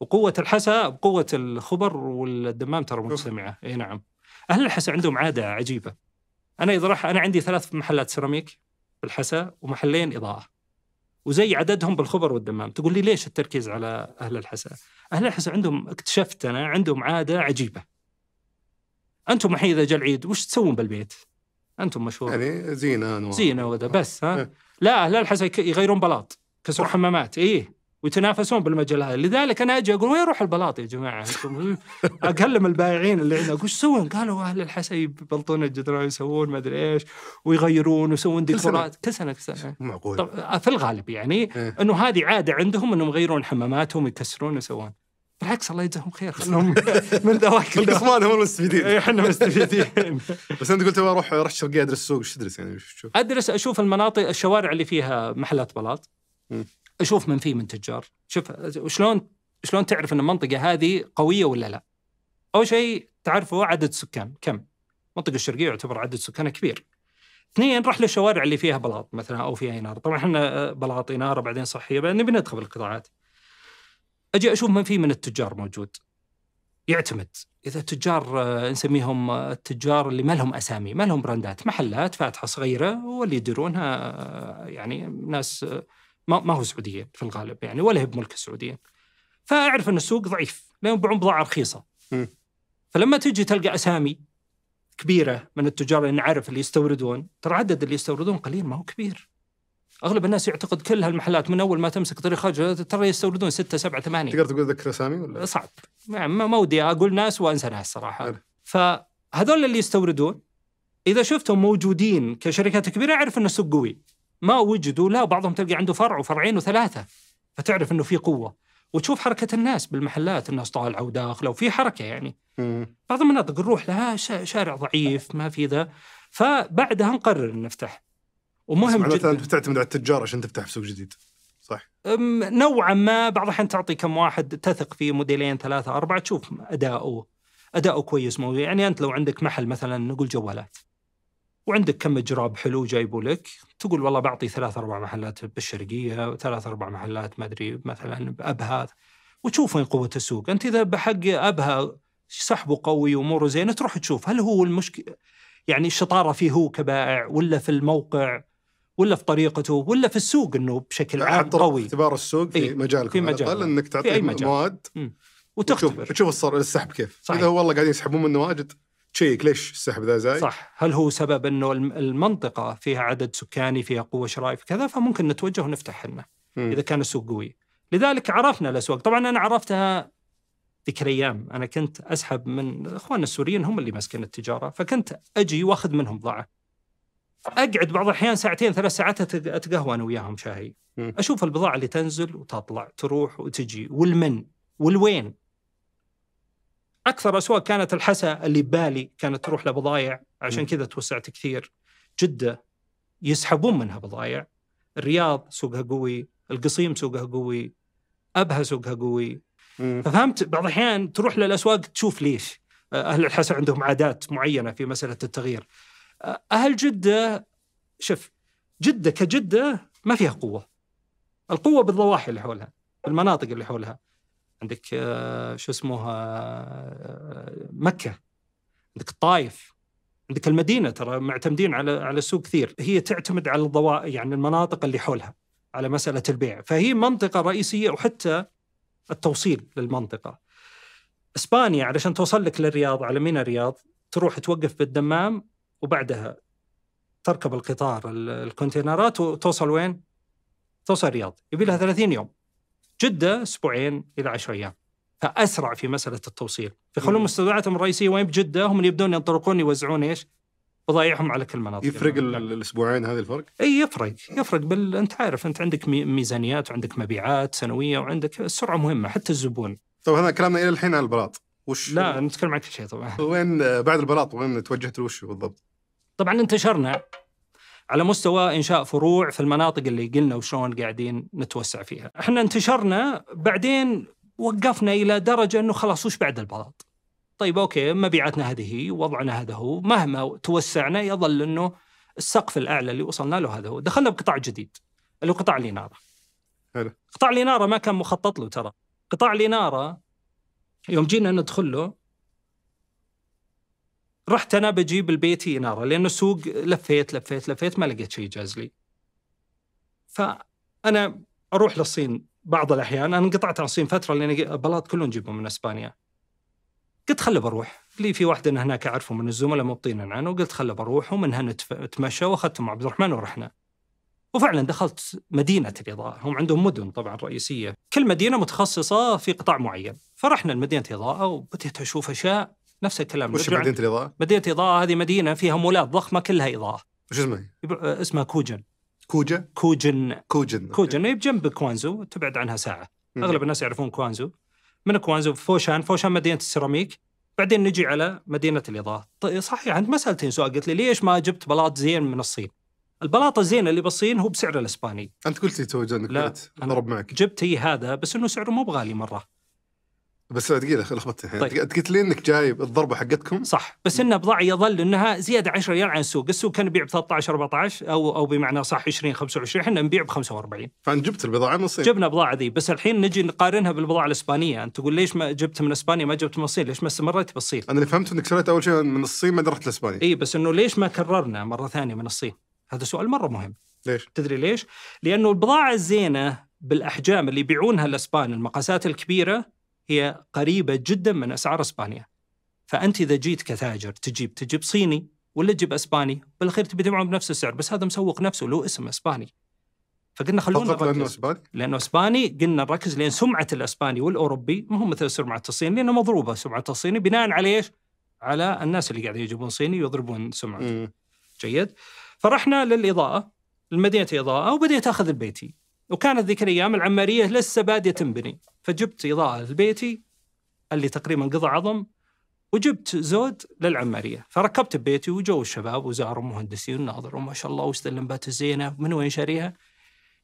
Speaker 1: وقوه الحسا بقوه الخبر والدمام ترى مجتمعه اي نعم اهل الحسا عندهم عاده عجيبه انا اذا راح انا عندي ثلاث محلات سيراميك في الحسا ومحلين اضاءه وزي عددهم بالخبر والدمام تقول لي ليش التركيز على أهل الحسا أهل الحسا عندهم اكتشفت أنا عندهم عادة عجيبة أنتم الحين إذا جاء العيد وش تسوون بالبيت أنتم مشهور يعني زينة و... زينة وذا بس ها إيه. لا أهل الحسا يغيرون بلاط كسروا حمامات إيه ويتنافسون بالمجال هذا لذلك انا اجي اقول وين يروح البلاط يا جماعه اكلم البائعين اللي عندنا اقول ايش تسوون؟ قالوا اهل الحسيب يبلطون الجدران ويسوون ما ادري ايش ويغيرون ويسوون ديكورات كل سنه كل سنه معقول طب آه، في الغالب يعني إيه؟ انه هذه عاده عندهم انهم يغيرون حماماتهم ويكسرون ويسوون بالعكس الله يجزاهم خير خلهم من ذواك القسمان
Speaker 2: هم المستفيدين إيه، احنا مستفيدين بس انت قلت اروح اروح الشرقيه ادرس السوق ايش تدرس يعني شوف.
Speaker 1: ادرس اشوف المناطق الشوارع اللي فيها محلات بلاط اشوف من فيه من تجار شوف شلون شلون تعرف ان المنطقه هذه قويه ولا لا اول شيء تعرفوا عدد السكان كم المنطقه الشرقيه يعتبر عدد سكانها كبير اثنين راح للشوارع اللي فيها بلاط مثلا او فيها اناره طبعا احنا آه، بلاط اناره بعدين صحيه بعدين بندخل القطاعات اجي اشوف من في من التجار موجود يعتمد اذا تجار آه، نسميهم آه، التجار اللي ما لهم اسامي ما لهم براندات محلات فاتحه صغيره واللي يديرونها يعني ناس ما هو سعوديين في الغالب يعني ولا هي بملك السعوديين فاعرف ان السوق ضعيف لان يبيعون بضاعه رخيصه فلما تجي تلقى اسامي كبيره من التجار اللي نعرف اللي يستوردون ترى عدد اللي يستوردون قليل ما هو كبير اغلب الناس يعتقد كل هالمحلات من اول ما تمسك طريق خارج ترى يستوردون 6 7 8 تقدر تقول ذكر اسامي ولا صعب يعني ما ودي اقول ناس وانسى ناس صراحه فهذول اللي يستوردون اذا شفتهم موجودين كشركات كبيره اعرف ان السوق قوي ما وجدوا لا بعضهم تلقى عنده فرع وفرعين وثلاثه فتعرف انه في قوه وتشوف حركه الناس بالمحلات الناس طالعه وداخله وفي حركه يعني بعض المناطق نروح لها شارع ضعيف ما في ذا فبعدها نقرر نفتح ومهم جدا انت
Speaker 2: بتعتمد على التجار عشان تفتح في سوق جديد صح
Speaker 1: نوعا ما بعض الاحيان تعطي كم واحد تثق فيه موديلين ثلاثه اربعه تشوف اداؤه اداؤه كويس مو يعني انت لو عندك محل مثلا نقول جوالات وعندك كم جراب حلو جايبه لك تقول والله بعطي ثلاث اربع محلات بالشرقيه ثلاث اربع محلات ما ادري مثلا بابها وتشوف وين قوه السوق انت اذا بحق ابها سحبه قوي واموره زينه تروح تشوف هل هو المشكله يعني الشطاره فيه هو كبائع ولا في الموقع ولا في طريقته ولا في السوق انه بشكل عام قوي اختبار السوق في مجالك
Speaker 2: في مجال انك تعطي مواد وتختبر تشوف السحب كيف صحيح. اذا والله قاعدين يسحبون
Speaker 1: منه واجد تشيك ليش السحب ذا زايد صح هل هو سبب انه المنطقه فيها عدد سكاني فيها قوه شرائيه في كذا فممكن نتوجه ونفتح حلنا اذا كان السوق قوي لذلك عرفنا الاسواق طبعا انا عرفتها ذيك الايام انا كنت اسحب من اخواننا السوريين هم اللي ماسكين التجاره فكنت اجي واخذ منهم بضاعه اقعد بعض الاحيان ساعتين ثلاث ساعات اتقهوى انا وياهم شاهي اشوف البضاعه اللي تنزل وتطلع تروح وتجي والمن والوين اكثر اسواق كانت الحسا اللي ببالي كانت تروح لبضايع عشان كذا توسعت كثير جده يسحبون منها بضايع الرياض سوقها قوي القصيم سوقها قوي ابها سوقها قوي ففهمت بعض الاحيان تروح للاسواق تشوف ليش آه، اهل الحسا عندهم عادات معينه في مساله التغيير آه، اهل جده شوف جده كجده ما فيها قوه القوه بالضواحي اللي حولها بالمناطق اللي حولها عندك آه، شو اسمه آه، آه، مكه عندك الطائف عندك المدينه ترى معتمدين على على السوق كثير هي تعتمد على الضواء يعني المناطق اللي حولها على مساله البيع فهي منطقه رئيسيه وحتى التوصيل للمنطقه اسبانيا علشان توصل لك للرياض على ميناء الرياض تروح توقف بالدمام وبعدها تركب القطار الكونتينرات وتوصل وين؟ توصل الرياض يبي لها 30 يوم جدة أسبوعين إلى 10 أيام فأسرع في مسألة التوصيل فيخلون مستودعاتهم الرئيسية وين بجدة هم اللي يبدون ينطلقون يوزعون إيش بضايعهم على كل مناطق يفرق يعني. الاسبوعين هذه الفرق؟ اي يفرق يفرق بل انت عارف انت عندك ميزانيات وعندك مبيعات سنويه وعندك السرعه مهمه حتى الزبون طيب هذا كلامنا الى الحين عن البلاط وش لا نتكلم عن كل شيء طبعا وين بعد البلاط وين توجهت الوش بالضبط؟ طبعا انتشرنا على مستوى انشاء فروع في المناطق اللي قلنا وشلون قاعدين نتوسع فيها احنا انتشرنا بعدين وقفنا الى درجه انه خلاص وش بعد البلاط طيب اوكي مبيعاتنا هذه هي وضعنا هذا هو مهما توسعنا يظل انه السقف الاعلى اللي وصلنا له هذا هو دخلنا بقطاع جديد اللي هو قطاع الاناره حلو قطاع الاناره ما كان مخطط له ترى قطاع الاناره يوم جينا ندخل له رحت انا بجيب لبيتي اناره لانه السوق لفيت لفيت لفيت ما لقيت شيء جاز لي. فانا اروح للصين بعض الاحيان انا انقطعت عن الصين فتره لان البلاط كله نجيبه من اسبانيا. قلت خله بروح لي في واحد هناك اعرفه من الزملاء مبطينا عنه وقلت خله بروح ومنها نتمشى واخذتهم مع عبد الرحمن ورحنا. وفعلا دخلت مدينة الإضاءة هم عندهم مدن طبعا رئيسية كل مدينة متخصصة في قطاع معين فرحنا لمدينة الإضاءة وبديت أشوف أشياء نفس الكلام وش مدينه الاضاءه؟ مدينه الاضاءه هذه مدينه فيها مولات ضخمه كلها اضاءه وش اسمها؟ اسمها كوجن كوجا؟ كوجن كوجن كوجن هي إيه، بجنب كوانزو تبعد عنها ساعه مم. اغلب الناس يعرفون كوانزو من كوانزو فوشان فوشان مدينه السيراميك بعدين نجي على مدينه الاضاءه طيب صحيح انت ما سالتني سؤال قلت لي ليش ما جبت بلاط زين من الصين؟ البلاطه الزينه اللي بالصين هو بسعر الاسباني انت قلت لي تو انك ضرب معك جبت هي هذا بس انه سعره مو بغالي مره بس دقيقه لخبطت الحين طيب.
Speaker 2: انت قلت لي انك جايب الضربه
Speaker 1: حقتكم صح بس انها بضاعه يظل انها زياده 10 ريال عن السوق، السوق كان يبيع ب 13 14 او او بمعنى صح 20 25 احنا نبيع ب 45 فانت جبت البضاعه من الصين جبنا بضاعه ذي بس الحين نجي نقارنها بالبضاعه الاسبانيه، انت تقول ليش ما جبت من اسبانيا ما جبت من الصين؟ ليش ما استمريت بالصين؟ انا اللي فهمت انك شريت اول شيء من الصين ما رحت لاسبانيا اي بس انه ليش ما كررنا مره ثانيه من الصين؟ هذا سؤال مره مهم ليش؟ تدري ليش؟ لانه البضاعه الزينه بالاحجام اللي يبيعونها الاسبان المقاسات الكبيره هي قريبة جدا من أسعار إسبانيا فأنت إذا جيت كتاجر تجيب تجيب صيني ولا تجيب اسباني بالاخير تبي تبيعهم بنفس السعر بس هذا مسوق نفسه له اسم اسباني فقلنا خلونا فقط لانه اسباني؟ لانه اسباني قلنا نركز لان سمعه الاسباني والاوروبي ما هو مثل سمعه الصيني لانه مضروبه سمعه الصيني بناء على ايش؟ على الناس اللي قاعدين يجيبون صيني ويضربون سمعته. جيد؟ فرحنا للاضاءه لمدينه الاضاءه وبديت اخذ البيتي وكانت ذيك الايام العماريه لسه باديه تنبني فجبت اضاءه لبيتي اللي تقريبا قضى عظم وجبت زود للعماريه فركبت ببيتي وجو الشباب وزاروا مهندسين وناظر وما شاء الله وش اللمبات الزينه من وين شاريها؟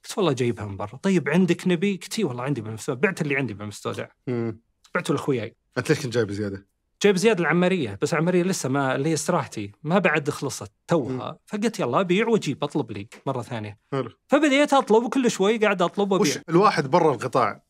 Speaker 1: قلت والله جايبها من برا طيب عندك نبي؟ قلت والله عندي بالمستودع بعت اللي عندي بالمستودع بعته لاخوياي انت ليش كنت جايب زياده؟ جايب زياد العماريه بس العماريه لسه ما اللي هي استراحتي ما بعد خلصت توها فقلت يلا ابيع واجيب اطلب لي مره ثانيه حلو فبديت اطلب وكل شوي قاعد اطلب وابيع وش الواحد برا القطاع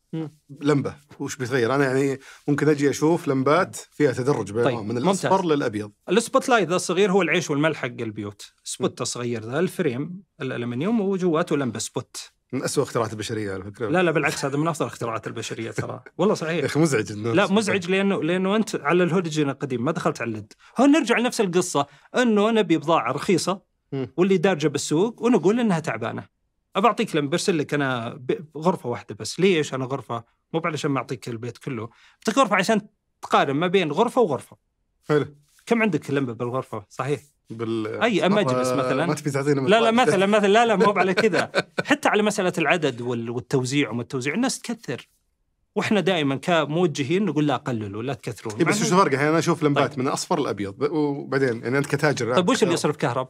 Speaker 2: لمبه وش بيتغير انا يعني ممكن اجي اشوف لمبات فيها تدرج بينهم طيب. من الاصفر للابيض
Speaker 1: السبوت لايت ذا الصغير هو العيش والملح حق البيوت سبوت صغير ذا الفريم الالمنيوم وجواته لمبه سبوت من أسوأ اختراعات البشريه على فكره لا لا بالعكس هذا من افضل اختراعات البشريه ترى والله صحيح يا اخي مزعج الناس لا مزعج لانه لانه انت على الهولوجين القديم ما دخلت على اللد هون نرجع لنفس القصه انه نبي بضاعه رخيصه واللي دارجه بالسوق ونقول انها تعبانه أبعطيك لما برسل لك انا غرفه واحده بس ليش انا غرفه مو علشان ما اعطيك البيت كله اعطيك غرفه عشان تقارن ما بين غرفه وغرفه حلو كم عندك لمبه بالغرفه صحيح بال اي اما اجلس مثلا ما تبي تعطينا لا لا مثلا مثلا لا لا مو على كذا حتى على مساله العدد والتوزيع وما التوزيع الناس تكثر واحنا دائما كموجهين نقول لا قللوا لا تكثرون بس وش الفرق
Speaker 2: يعني انا اشوف لمبات طيب. من اصفر لابيض وبعدين يعني انت كتاجر طيب وش اللي يصرف كهرب؟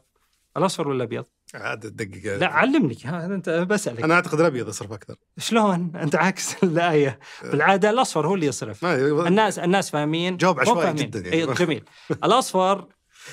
Speaker 2: الاصفر ولا الابيض؟ عاد آه،
Speaker 1: دقيقة لا علمني ها انت بسالك انا اعتقد الابيض يصرف اكثر شلون؟ انت عكس الايه آه. بالعاده الاصفر هو اللي يصرف الناس الناس فاهمين جواب عشوائي جدا يعني. أيوة، جميل الاصفر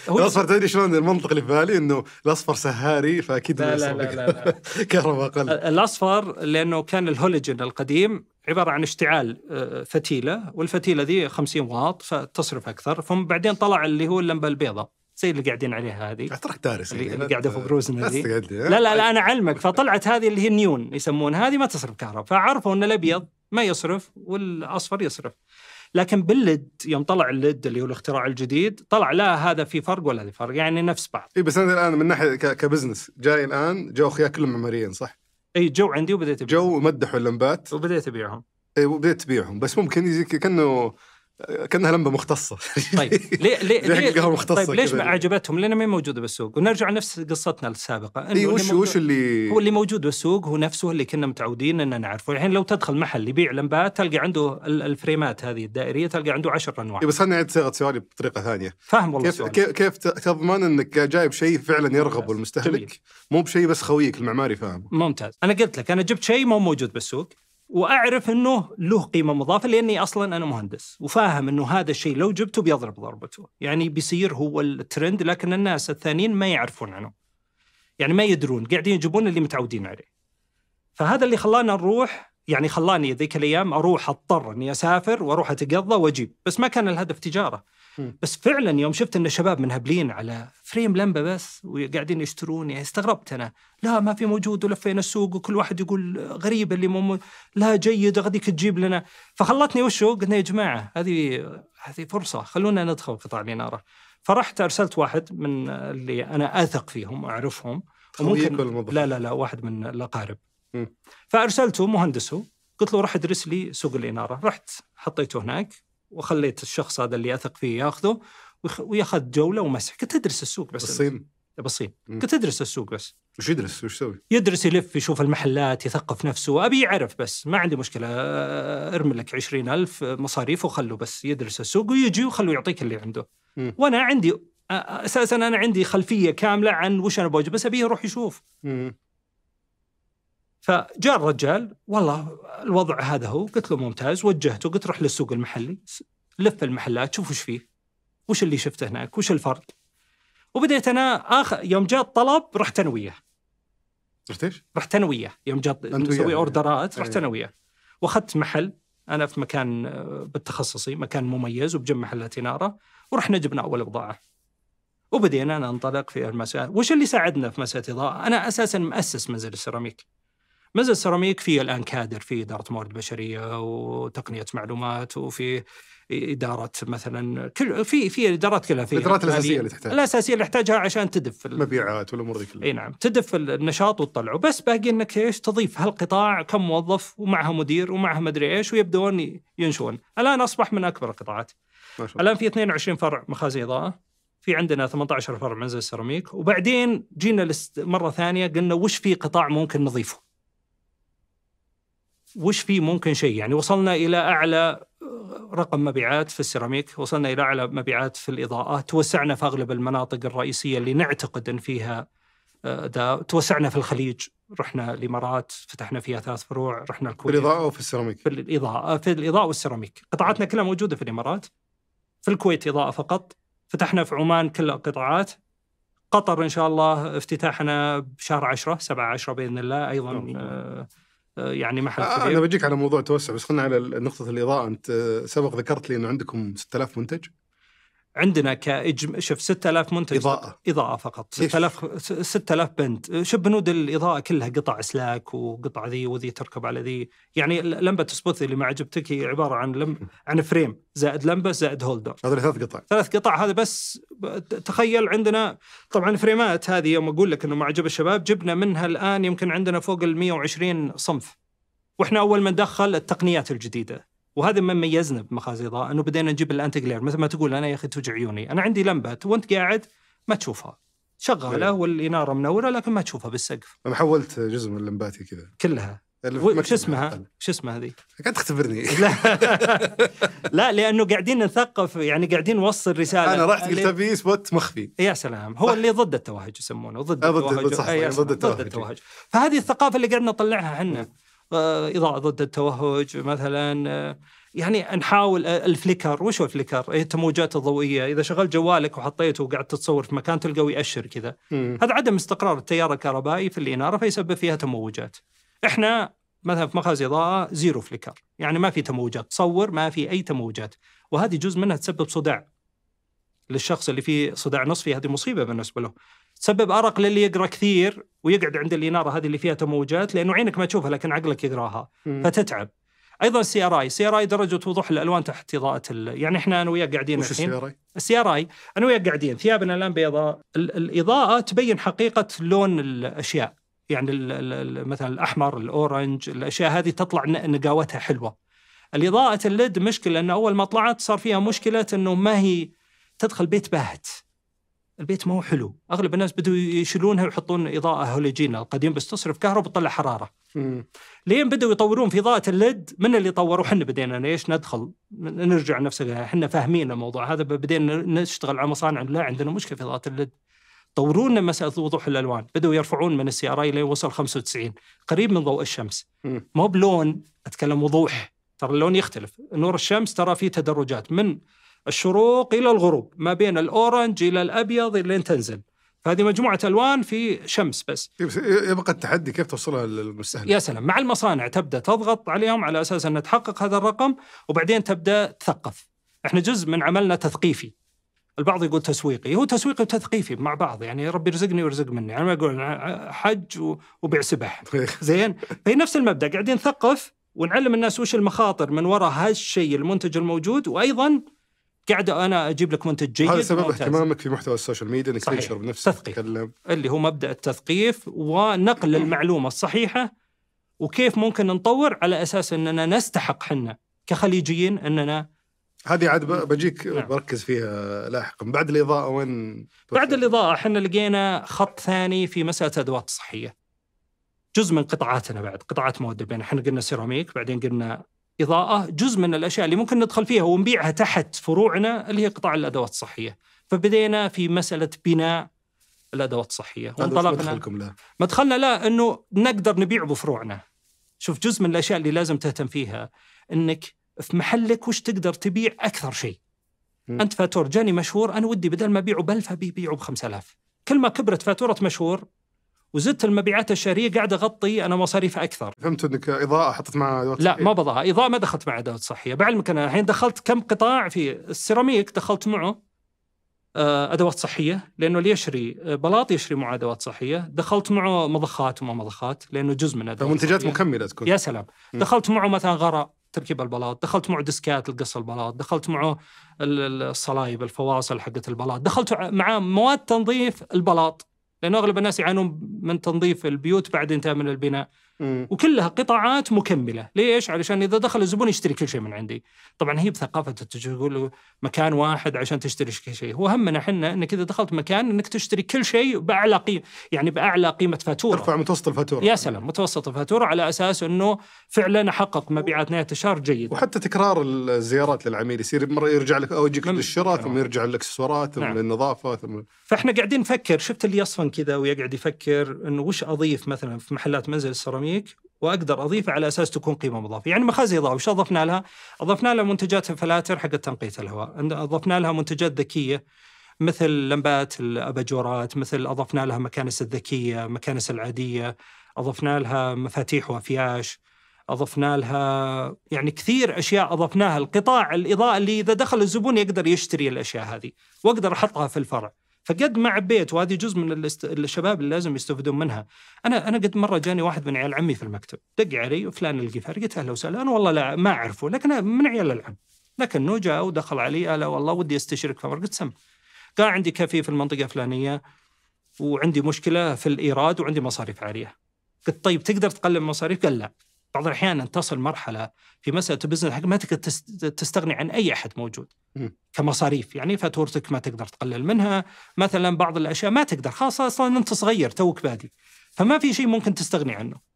Speaker 1: هو الاصفر
Speaker 2: تدري شلون المنطق اللي في بالي انه الاصفر سهاري فاكيد لا لا لا, لا, لا.
Speaker 1: كهرباء اقل الاصفر لانه كان الهوليجن القديم عباره عن اشتعال آه، فتيله والفتيله ذي 50 واط فتصرف اكثر ثم بعدين طلع اللي هو اللمبه البيضاء زي اللي قاعدين عليها هذه تراك دارس اللي, يعني. اللي قاعده فوق روزنا ذي لا لا لا انا اعلمك فطلعت هذه اللي هي النيون يسمونها هذه ما تصرف كهرباء فعرفوا ان الابيض ما يصرف والاصفر يصرف لكن باللد يوم طلع الليد اللي هو الاختراع الجديد طلع لا هذا في فرق ولا في فرق يعني نفس بعض
Speaker 2: اي بس انت الان من ناحيه كبزنس جاي الان جو اخوياك كلهم معماريين صح؟ اي جو عندي وبديت ابيعهم جو مدحوا اللمبات وبديت ابيعهم اي وبديت تبيعهم بس ممكن يجيك كانه كانها لمبه مختصه طيب ليه ليه ليه قهوه مختصه طيب ليش ما
Speaker 1: عجبتهم؟ لانها ما موجوده بالسوق ونرجع لنفس قصتنا السابقه إيه وش وش اللي هو اللي موجود بالسوق هو نفسه اللي كنا متعودين ان نعرفه الحين لو تدخل محل يبيع لمبات تلقى عنده الفريمات هذه الدائريه تلقى عنده 10 انواع
Speaker 2: بس خليني اعيد صياغه سؤالي بطريقه ثانيه فاهم والله كيف سؤالي. كيف, كيف تضمن انك جايب شيء فعلا يرغب المستهلك مو بشيء بس خويك المعماري فاهم
Speaker 1: ممتاز انا قلت لك انا جبت شيء مو موجود بالسوق واعرف انه له قيمه مضافه لاني اصلا انا مهندس وفاهم انه هذا الشيء لو جبته بيضرب ضربته، يعني بيصير هو الترند لكن الناس الثانيين ما يعرفون عنه. يعني ما يدرون قاعدين يجيبون اللي متعودين عليه. فهذا اللي خلانا نروح يعني خلاني ذيك الايام اروح اضطر اني اسافر واروح اتقضى واجيب، بس ما كان الهدف تجاره. بس فعلا يوم شفت ان الشباب منهبلين على فريم لمبه بس وقاعدين يشترون يعني استغربت انا لا ما في موجود ولفينا السوق وكل واحد يقول غريب اللي مو لا جيد غديك تجيب لنا فخلتني وشو قلنا يا جماعه هذه هذه فرصه خلونا ندخل قطاع الاناره فرحت ارسلت واحد من اللي انا اثق فيهم واعرفهم وممكن لا لا لا واحد من الاقارب فارسلته مهندسه قلت له روح ادرس لي سوق الاناره رحت حطيته هناك وخليت الشخص هذا اللي اثق فيه ياخذه وياخذ جوله ومسح كنت ادرس السوق بس بالصين بالصين كنت ادرس السوق بس وش يدرس وش يسوي؟ يدرس يلف يشوف المحلات يثقف نفسه ابي يعرف بس ما عندي مشكله ارمي لك 20000 مصاريف وخلوا بس يدرس السوق ويجي وخلوا يعطيك اللي عنده م. وانا عندي اساسا انا عندي خلفيه كامله عن وش انا بوجه بس ابيه يروح يشوف مم. فجاء الرجال والله الوضع هذا هو قلت له ممتاز وجهته قلت روح للسوق المحلي لف المحلات شوف وش فيه وش اللي شفته هناك وش الفرق وبديت انا اخر يوم جاء الطلب رحت انا وياه رحت ايش؟ رحت انا وياه يوم جاء نسوي اوردرات رحت انا أيوه. وياه واخذت محل انا في مكان آه، بالتخصصي مكان مميز وبجنب محلات اناره ورحنا جبنا اول بضاعه وبدينا ننطلق في المسألة وش اللي ساعدنا في مساله اضاءه انا اساسا مؤسس منزل السيراميك مزج السيراميك فيه الان كادر في اداره موارد بشريه وتقنيه معلومات وفي اداره مثلا كل في في ادارات كلها في الادارات يعني الاساسيه اللي تحتاجها الاساسيه اللي تحتاجها عشان تدف المبيعات والامور ذي كلها اي نعم تدف النشاط وتطلعه بس باقي انك ايش تضيف هالقطاع كم موظف ومعها مدير ومعها مدري ايش ويبدون ينشون الان اصبح من اكبر القطاعات الان في 22 فرع مخازن اضاءه في عندنا 18 فرع منزل سيراميك وبعدين جينا مره ثانيه قلنا وش في قطاع ممكن نضيفه وش في ممكن شيء يعني وصلنا الى اعلى رقم مبيعات في السيراميك وصلنا الى اعلى مبيعات في الاضاءه توسعنا في اغلب المناطق الرئيسيه اللي نعتقد ان فيها آه، دا توسعنا في الخليج رحنا الامارات فتحنا فيها ثلاث فروع رحنا الكويت في الاضاءه وفي السيراميك في الاضاءه آه، في الاضاءه والسيراميك قطاعاتنا كلها موجوده في الامارات في الكويت اضاءه فقط فتحنا في عمان كل القطاعات قطر ان شاء الله افتتاحنا بشهر 10 7 10 باذن الله ايضا آه، يعني محل آه انا
Speaker 2: بجيك على موضوع التوسع بس خلينا على نقطه الاضاءه انت آه، سبق ذكرت لي انه عندكم 6000 منتج عندنا
Speaker 1: كاجم شوف 6000 منتج اضاءه اضاءه فقط 6000 6000 بند شوف بنود الاضاءه كلها قطع اسلاك وقطع ذي وذي تركب على ذي يعني لمبه سبوث اللي ما عجبتك هي عباره عن لم عن فريم زائد لمبه زائد هولدر هذول ثلاث قطع ثلاث قطع هذا بس تخيل عندنا طبعا الفريمات هذه يوم اقول لك انه ما عجب الشباب جبنا منها الان يمكن عندنا فوق ال 120 صنف واحنا اول من دخل التقنيات الجديده وهذا ما ميزنا الاضاءه انه بدينا نجيب الانتي مثل ما تقول انا يا اخي توجع عيوني انا عندي لمبه وانت قاعد ما تشوفها شغاله إيه. والاناره منوره لكن ما تشوفها بالسقف انا حولت جزء من لمباتي كذا كلها شو اسمها؟ شو اسمها هذه؟ قاعد تختبرني لا لا لانه قاعدين نثقف يعني قاعدين نوصل رساله انا رحت قلت ابي سبوت مخفي يا سلام هو اللي ضد التوهج يسمونه ضد التوهج ضد التوهج, ضد التوهج. فهذه الثقافه اللي قاعدين نطلعها احنا إضاءة ضد التوهج مثلا آه، يعني نحاول آه، الفليكر وش هو الفليكر؟ هي إيه، التموجات الضوئيه اذا شغلت جوالك وحطيته وقعدت تصور في مكان تلقى يأشر كذا هذا عدم استقرار التيار الكهربائي في الاناره فيسبب فيها تموجات احنا مثلا في مخازن اضاءه زيرو فليكر يعني ما في تموجات تصور ما في اي تموجات وهذه جزء منها تسبب صداع للشخص اللي فيه صداع نصفي هذه مصيبه بالنسبه له تسبب ارق للي يقرا كثير ويقعد عند الاناره هذه اللي فيها تموجات لانه عينك ما تشوفها لكن عقلك يقراها فتتعب ايضا السي ار اي، السي ار اي درجه وضوح الالوان تحت اضاءه يعني احنا انا وياك قاعدين وش الحين السي ار اي؟ السي ار اي انا وياك قاعدين ثيابنا الان بيضاء، الاضاءه تبين حقيقه لون الاشياء، يعني مثلا الاحمر، الاورنج، الاشياء هذه تطلع نقاوتها حلوه. الاضاءه الليد مشكله انه اول ما طلعت صار فيها مشكله انه ما هي تدخل بيت باهت. البيت ما هو حلو اغلب الناس بدوا يشيلونها ويحطون اضاءه هولوجين القديم بس تصرف كهرباء وتطلع حراره لين بدوا يطورون في اضاءه الليد من اللي طوروا احنا بدينا ليش ندخل نرجع نفس احنا فاهمين الموضوع هذا بدينا نشتغل على مصانع لا عندنا مشكله في اضاءه الليد طورونا مساله وضوح الالوان بدوا يرفعون من السي ار اي لين وصل 95 قريب من ضوء الشمس مو بلون اتكلم وضوح ترى اللون يختلف نور الشمس ترى فيه تدرجات من الشروق الى الغروب ما بين الاورنج الى الابيض اللي تنزل فهذه مجموعه الوان في شمس بس يبقى التحدي كيف توصلها للمستهلك يا سلام مع المصانع تبدا تضغط عليهم على اساس أن تحقق هذا الرقم وبعدين تبدا تثقف احنا جزء من عملنا تثقيفي البعض يقول تسويقي هو تسويقي وتثقيفي مع بعض يعني ربي يرزقني ويرزق مني انا ما اقول حج وبيع سبح زين فهي نفس المبدا قاعدين نثقف ونعلم الناس وش المخاطر من وراء هالشيء المنتج الموجود وايضا قاعد انا اجيب لك منتج جيد هذا سبب اهتمامك
Speaker 2: في محتوى السوشيال ميديا انك تنشر بنفسك تتكلم
Speaker 1: اللي هو مبدا التثقيف ونقل المعلومه الصحيحه وكيف ممكن نطور على اساس اننا نستحق حنا كخليجيين اننا
Speaker 2: هذه عاد نعم. بجيك نعم. بركز فيها لاحقا
Speaker 1: بعد الاضاءه وين بعد الاضاءه احنا لقينا خط ثاني في مساله ادوات الصحيه جزء من قطاعاتنا بعد قطاعات مواد البناء احنا قلنا سيراميك بعدين قلنا إضاءة جزء من الأشياء اللي ممكن ندخل فيها ونبيعها تحت فروعنا اللي هي قطاع الأدوات الصحية فبدينا في مسألة بناء الأدوات الصحية وانطلقنا مدخلكم لا مدخلنا لا أنه نقدر نبيع بفروعنا شوف جزء من الأشياء اللي لازم تهتم فيها أنك في محلك وش تقدر تبيع أكثر شيء م. أنت فاتور جاني مشهور أنا ودي بدل ما أبيعه ب 1000 أبيعه ب 5000 كل ما كبرت فاتورة مشهور وزدت المبيعات الشهريه قاعد اغطي انا مصاريف اكثر.
Speaker 2: فهمت انك اضاءه حطيت مع ادوات
Speaker 1: لا ما بضاها، اضاءه ما دخلت مع ادوات صحيه، بعلمك انا الحين دخلت كم قطاع في السيراميك دخلت معه آه، ادوات صحيه لانه اللي يشري آه، بلاط يشري معه ادوات صحيه، دخلت معه مضخات وما مضخات لانه جزء من ادوات منتجات مكمله تكون يا سلام، م. دخلت معه مثلا غراء تركيب البلاط، دخلت معه ديسكات لقص البلاط، دخلت معه الصلايب الفواصل حقت البلاط، دخلت معه مواد تنظيف البلاط لأن أغلب الناس يعانون من تنظيف البيوت بعد انتهاء من البناء وكلها قطاعات مكمله ليش علشان اذا دخل الزبون يشتري كل شيء من عندي طبعا هي بثقافه التجار مكان واحد عشان تشتري كل شيء هو همنا احنا انك اذا دخلت مكان انك تشتري كل شيء باعلى قيمه يعني باعلى قيمه فاتوره ترفع متوسط الفاتوره يا سلام متوسط الفاتوره على اساس انه فعلا احقق مبيعات نهايه الشهر جيده وحتى
Speaker 2: تكرار الزيارات للعميل يصير مره يرجع لك او يجيك للشراء ثم يرجع للاكسسوارات ثم نعم. للنظافه ثم
Speaker 1: فاحنا قاعدين نفكر شفت اللي يصفن كذا ويقعد يفكر انه وش اضيف مثلا في محلات منزل السيراميك تقنيك واقدر اضيف على اساس تكون قيمه مضافه، يعني مخازن اضافه وش اضفنا لها؟ اضفنا لها منتجات الفلاتر حق تنقية الهواء، اضفنا لها منتجات ذكيه مثل لمبات الاباجورات، مثل اضفنا لها مكانس الذكيه، مكانس العاديه، اضفنا لها مفاتيح وافياش، اضفنا لها يعني كثير اشياء اضفناها القطاع الاضاءه اللي اذا دخل الزبون يقدر يشتري الاشياء هذه واقدر احطها في الفرع. فقد ما عبيت وهذه جزء من الاست... الشباب اللي لازم يستفيدون منها انا انا قد مره جاني واحد من عيال عمي في المكتب دق علي فلان القفار قلت اهلا وسهلا انا والله لا ما اعرفه لكن من عيال العم لكنه جاء ودخل علي قال والله ودي استشيرك في امر قلت سم قال عندي كافي في المنطقه الفلانيه وعندي مشكله في الايراد وعندي مصاريف عاليه قلت طيب تقدر تقلل مصاريف قال لا بعض الاحيان تصل مرحله في مساله البزنس ما تقدر تستغني عن اي احد موجود كمصاريف يعني فاتورتك ما تقدر تقلل منها مثلا بعض الاشياء ما تقدر خاصه اصلا انت صغير توك بادي فما في شيء ممكن تستغني عنه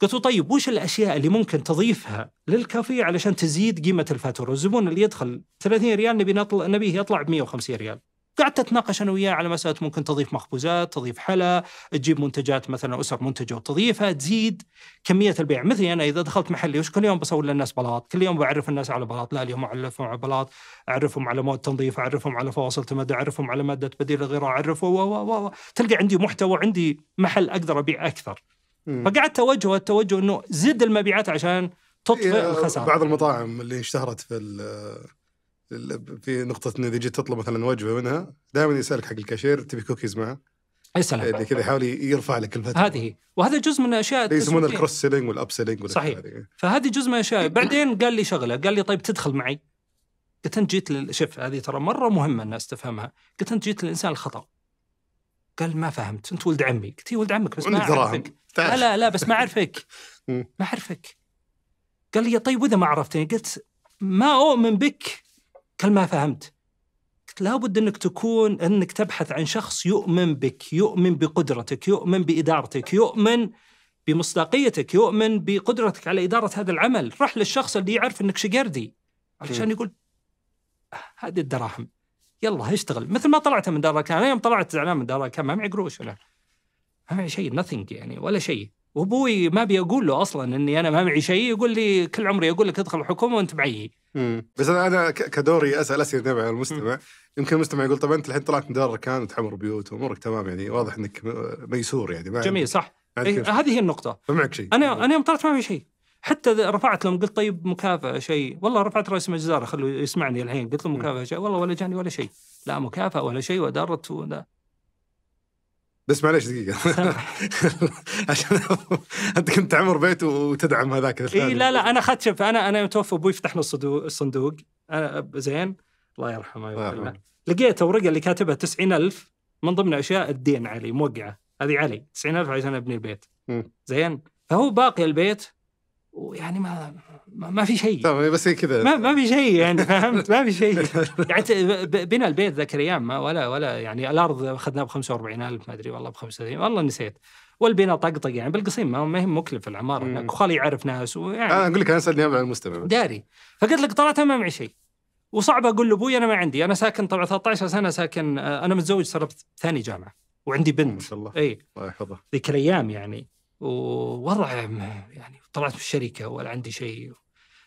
Speaker 1: قلت له طيب وش الاشياء اللي ممكن تضيفها للكافيه علشان تزيد قيمه الفاتوره الزبون اللي يدخل 30 ريال نبي نطلع نبيه يطلع ب 150 ريال قعدت اتناقش انا وياه على مساله ممكن تضيف مخبوزات، تضيف حلا، تجيب منتجات مثلا اسر منتجه وتضيفها، تزيد كميه البيع، مثلي انا اذا دخلت محلي وش كل يوم بسوي للناس بلاط، كل يوم بعرف الناس على بلاط، لا اليوم اعرفهم على بلاط، اعرفهم على مواد تنظيف، اعرفهم على فواصل تمد، اعرفهم على ماده بديل الغراء، اعرفه و و و تلقى عندي محتوى، عندي محل اقدر ابيع اكثر. مم. فقعدت توجه التوجه انه زد المبيعات عشان تطفئ الخساره. بعض
Speaker 2: المطاعم اللي اشتهرت في في نقطة انه اذا جيت تطلب مثلا وجبة منها دائما يسألك حق الكاشير تبي كوكيز معه يا سلام اللي يعني كذا يحاول يرفع لك الفتره هذه
Speaker 1: وهذا جزء من الاشياء يسمونها الكروس
Speaker 2: سيلينج والاب سيلينج صحيح
Speaker 1: فهذه جزء من الاشياء بعدين قال لي شغله قال لي طيب تدخل معي قلت انت جيت شوف هذه ترى مره مهمه الناس تفهمها قلت انت جيت للانسان الخطا قال ما فهمت انت ولد عمي قلت إيه، ولد عمك بس ما اعرفك لا لا بس ما اعرفك ما اعرفك قال لي طيب واذا ما عرفتني قلت ما اؤمن بك قال ما فهمت قلت لابد انك تكون انك تبحث عن شخص يؤمن بك يؤمن بقدرتك يؤمن بادارتك يؤمن بمصداقيتك يؤمن بقدرتك على اداره هذا العمل رح للشخص اللي يعرف انك شقردي علشان يقول هذه الدراهم يلا اشتغل مثل ما طلعت من دار انا يوم طلعت زعلان من دار ما معي قروش ولا ما معي شيء ناثينج يعني ولا شيء وابوي ما ابي اقول له اصلا اني انا ما معي شيء يقول لي كل عمري اقول لك ادخل الحكومه وانت بعيي
Speaker 2: بس انا انا كدوري اسال اسئله على المستمع يمكن المستمع يقول طبعا انت الحين طلعت من دار الركان وتحمر بيوت وامورك تمام يعني واضح انك ميسور يعني ما جميل صح
Speaker 1: إيه هذه هي النقطه معك شيء انا انا يوم طلعت ما معي شيء حتى رفعت لهم قلت طيب مكافاه شيء والله رفعت رئيس مجلس خلوا يسمعني الحين قلت له مكافاه شيء والله ولا جاني ولا شيء لا مكافاه ولا شيء ودارت ولا
Speaker 2: بس معليش دقيقة عشان انت كنت تعمر بيت وتدعم هذاك اي لا
Speaker 1: لا انا اخذت شوف انا انا يوم توفى ابوي فتحنا الصندوق أنا زين الله يرحمه يرحمه لقيت ورقه اللي كاتبها 90000 من ضمن اشياء الدين علي موقعه هذه علي 90000 عشان ابني البيت زين فهو باقي البيت ويعني ما ما في
Speaker 2: شيء بس كذا ما,
Speaker 1: ما في شيء يعني فهمت ما في شيء يعني بنا البيت ذاك الايام ما ولا ولا يعني الارض اخذناها ب 45000 ما ادري والله ب 35 والله نسيت والبناء طقطق يعني بالقصيم ما هي مكلف العماره هناك وخالي يعرف ناس ويعني انا
Speaker 2: اقول لك انا اسالني عن المستمع
Speaker 1: داري فقلت لك طلعتها ما معي شيء وصعب اقول لابوي انا ما عندي انا ساكن طبعا 13 سنه ساكن آه، انا متزوج صار ثاني جامعه وعندي بنت ما شاء الله اي الله يحفظها ذيك الايام يعني ووضع يعني طلعت في الشركه ولا عندي شيء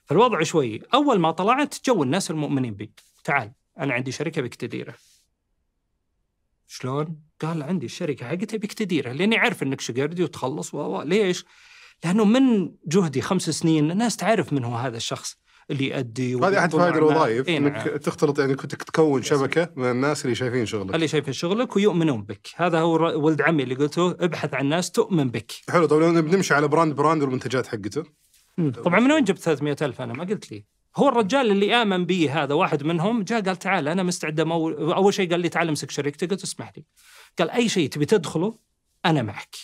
Speaker 1: فالوضع شوي اول ما طلعت جو الناس المؤمنين بي تعال انا عندي شركه تديرها شلون؟ قال عندي الشركه حقتي تديرها لاني عارف انك شقردي وتخلص و ليش؟ لانه من جهدي خمس سنين الناس تعرف من هو هذا الشخص اللي يؤدي هذه احد فوائد الوظائف إيه نعم. انك
Speaker 2: تختلط يعني كنت تكون شبكه من الناس اللي شايفين
Speaker 1: شغلك اللي شايفين شغلك ويؤمنون بك هذا هو ولد عمي اللي قلته ابحث عن ناس تؤمن بك
Speaker 2: حلو طيب لو بنمشي على براند براند والمنتجات حقته
Speaker 1: طبعا من وين جبت 300 ألف أنا ما قلت لي هو الرجال اللي آمن بي هذا واحد منهم جاء قال تعال أنا مستعد أول شيء قال لي تعال امسك شركتي قلت اسمح لي قال أي شيء تبي تدخله أنا معك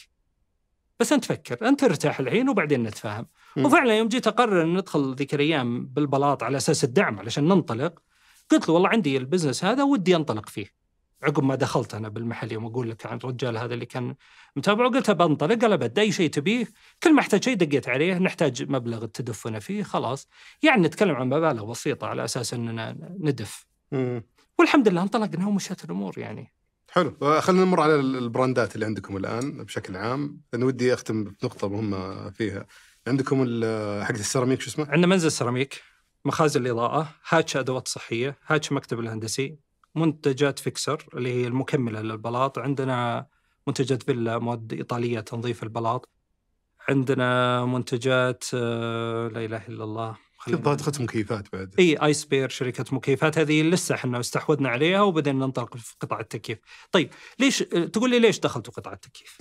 Speaker 1: بس أنت فكر أنت ارتاح الحين وبعدين نتفاهم م. وفعلا يوم جيت أقرر أن ندخل ذيك الأيام بالبلاط على أساس الدعم علشان ننطلق قلت له والله عندي البزنس هذا ودي أنطلق فيه عقب ما دخلت انا بالمحل يوم اقول لك عن الرجال هذا اللي كان متابعه قلت بنطلق قال ابد اي شيء تبيه كل ما احتاج شيء دقيت عليه نحتاج مبلغ تدفنا فيه خلاص يعني نتكلم عن مبالغ بسيطه على اساس اننا ندف مم. والحمد لله انطلقنا ومشت الامور يعني
Speaker 2: حلو خلينا نمر على البراندات اللي عندكم الان بشكل عام لان
Speaker 1: ودي اختم بنقطه مهمه فيها عندكم حق السيراميك شو اسمه؟ عندنا منزل سيراميك مخازن الاضاءه هاتش ادوات صحيه هاتش مكتب الهندسي منتجات فيكسر اللي هي المكمله للبلاط عندنا منتجات فيلا مواد ايطاليه تنظيف البلاط عندنا منتجات آه، لا اله الا الله ضغطة مكيفات بعد اي ايس بير شركه مكيفات هذه لسه احنا استحوذنا عليها وبدينا ننطلق في قطاع التكييف. طيب ليش تقول لي ليش دخلت قطاع التكييف؟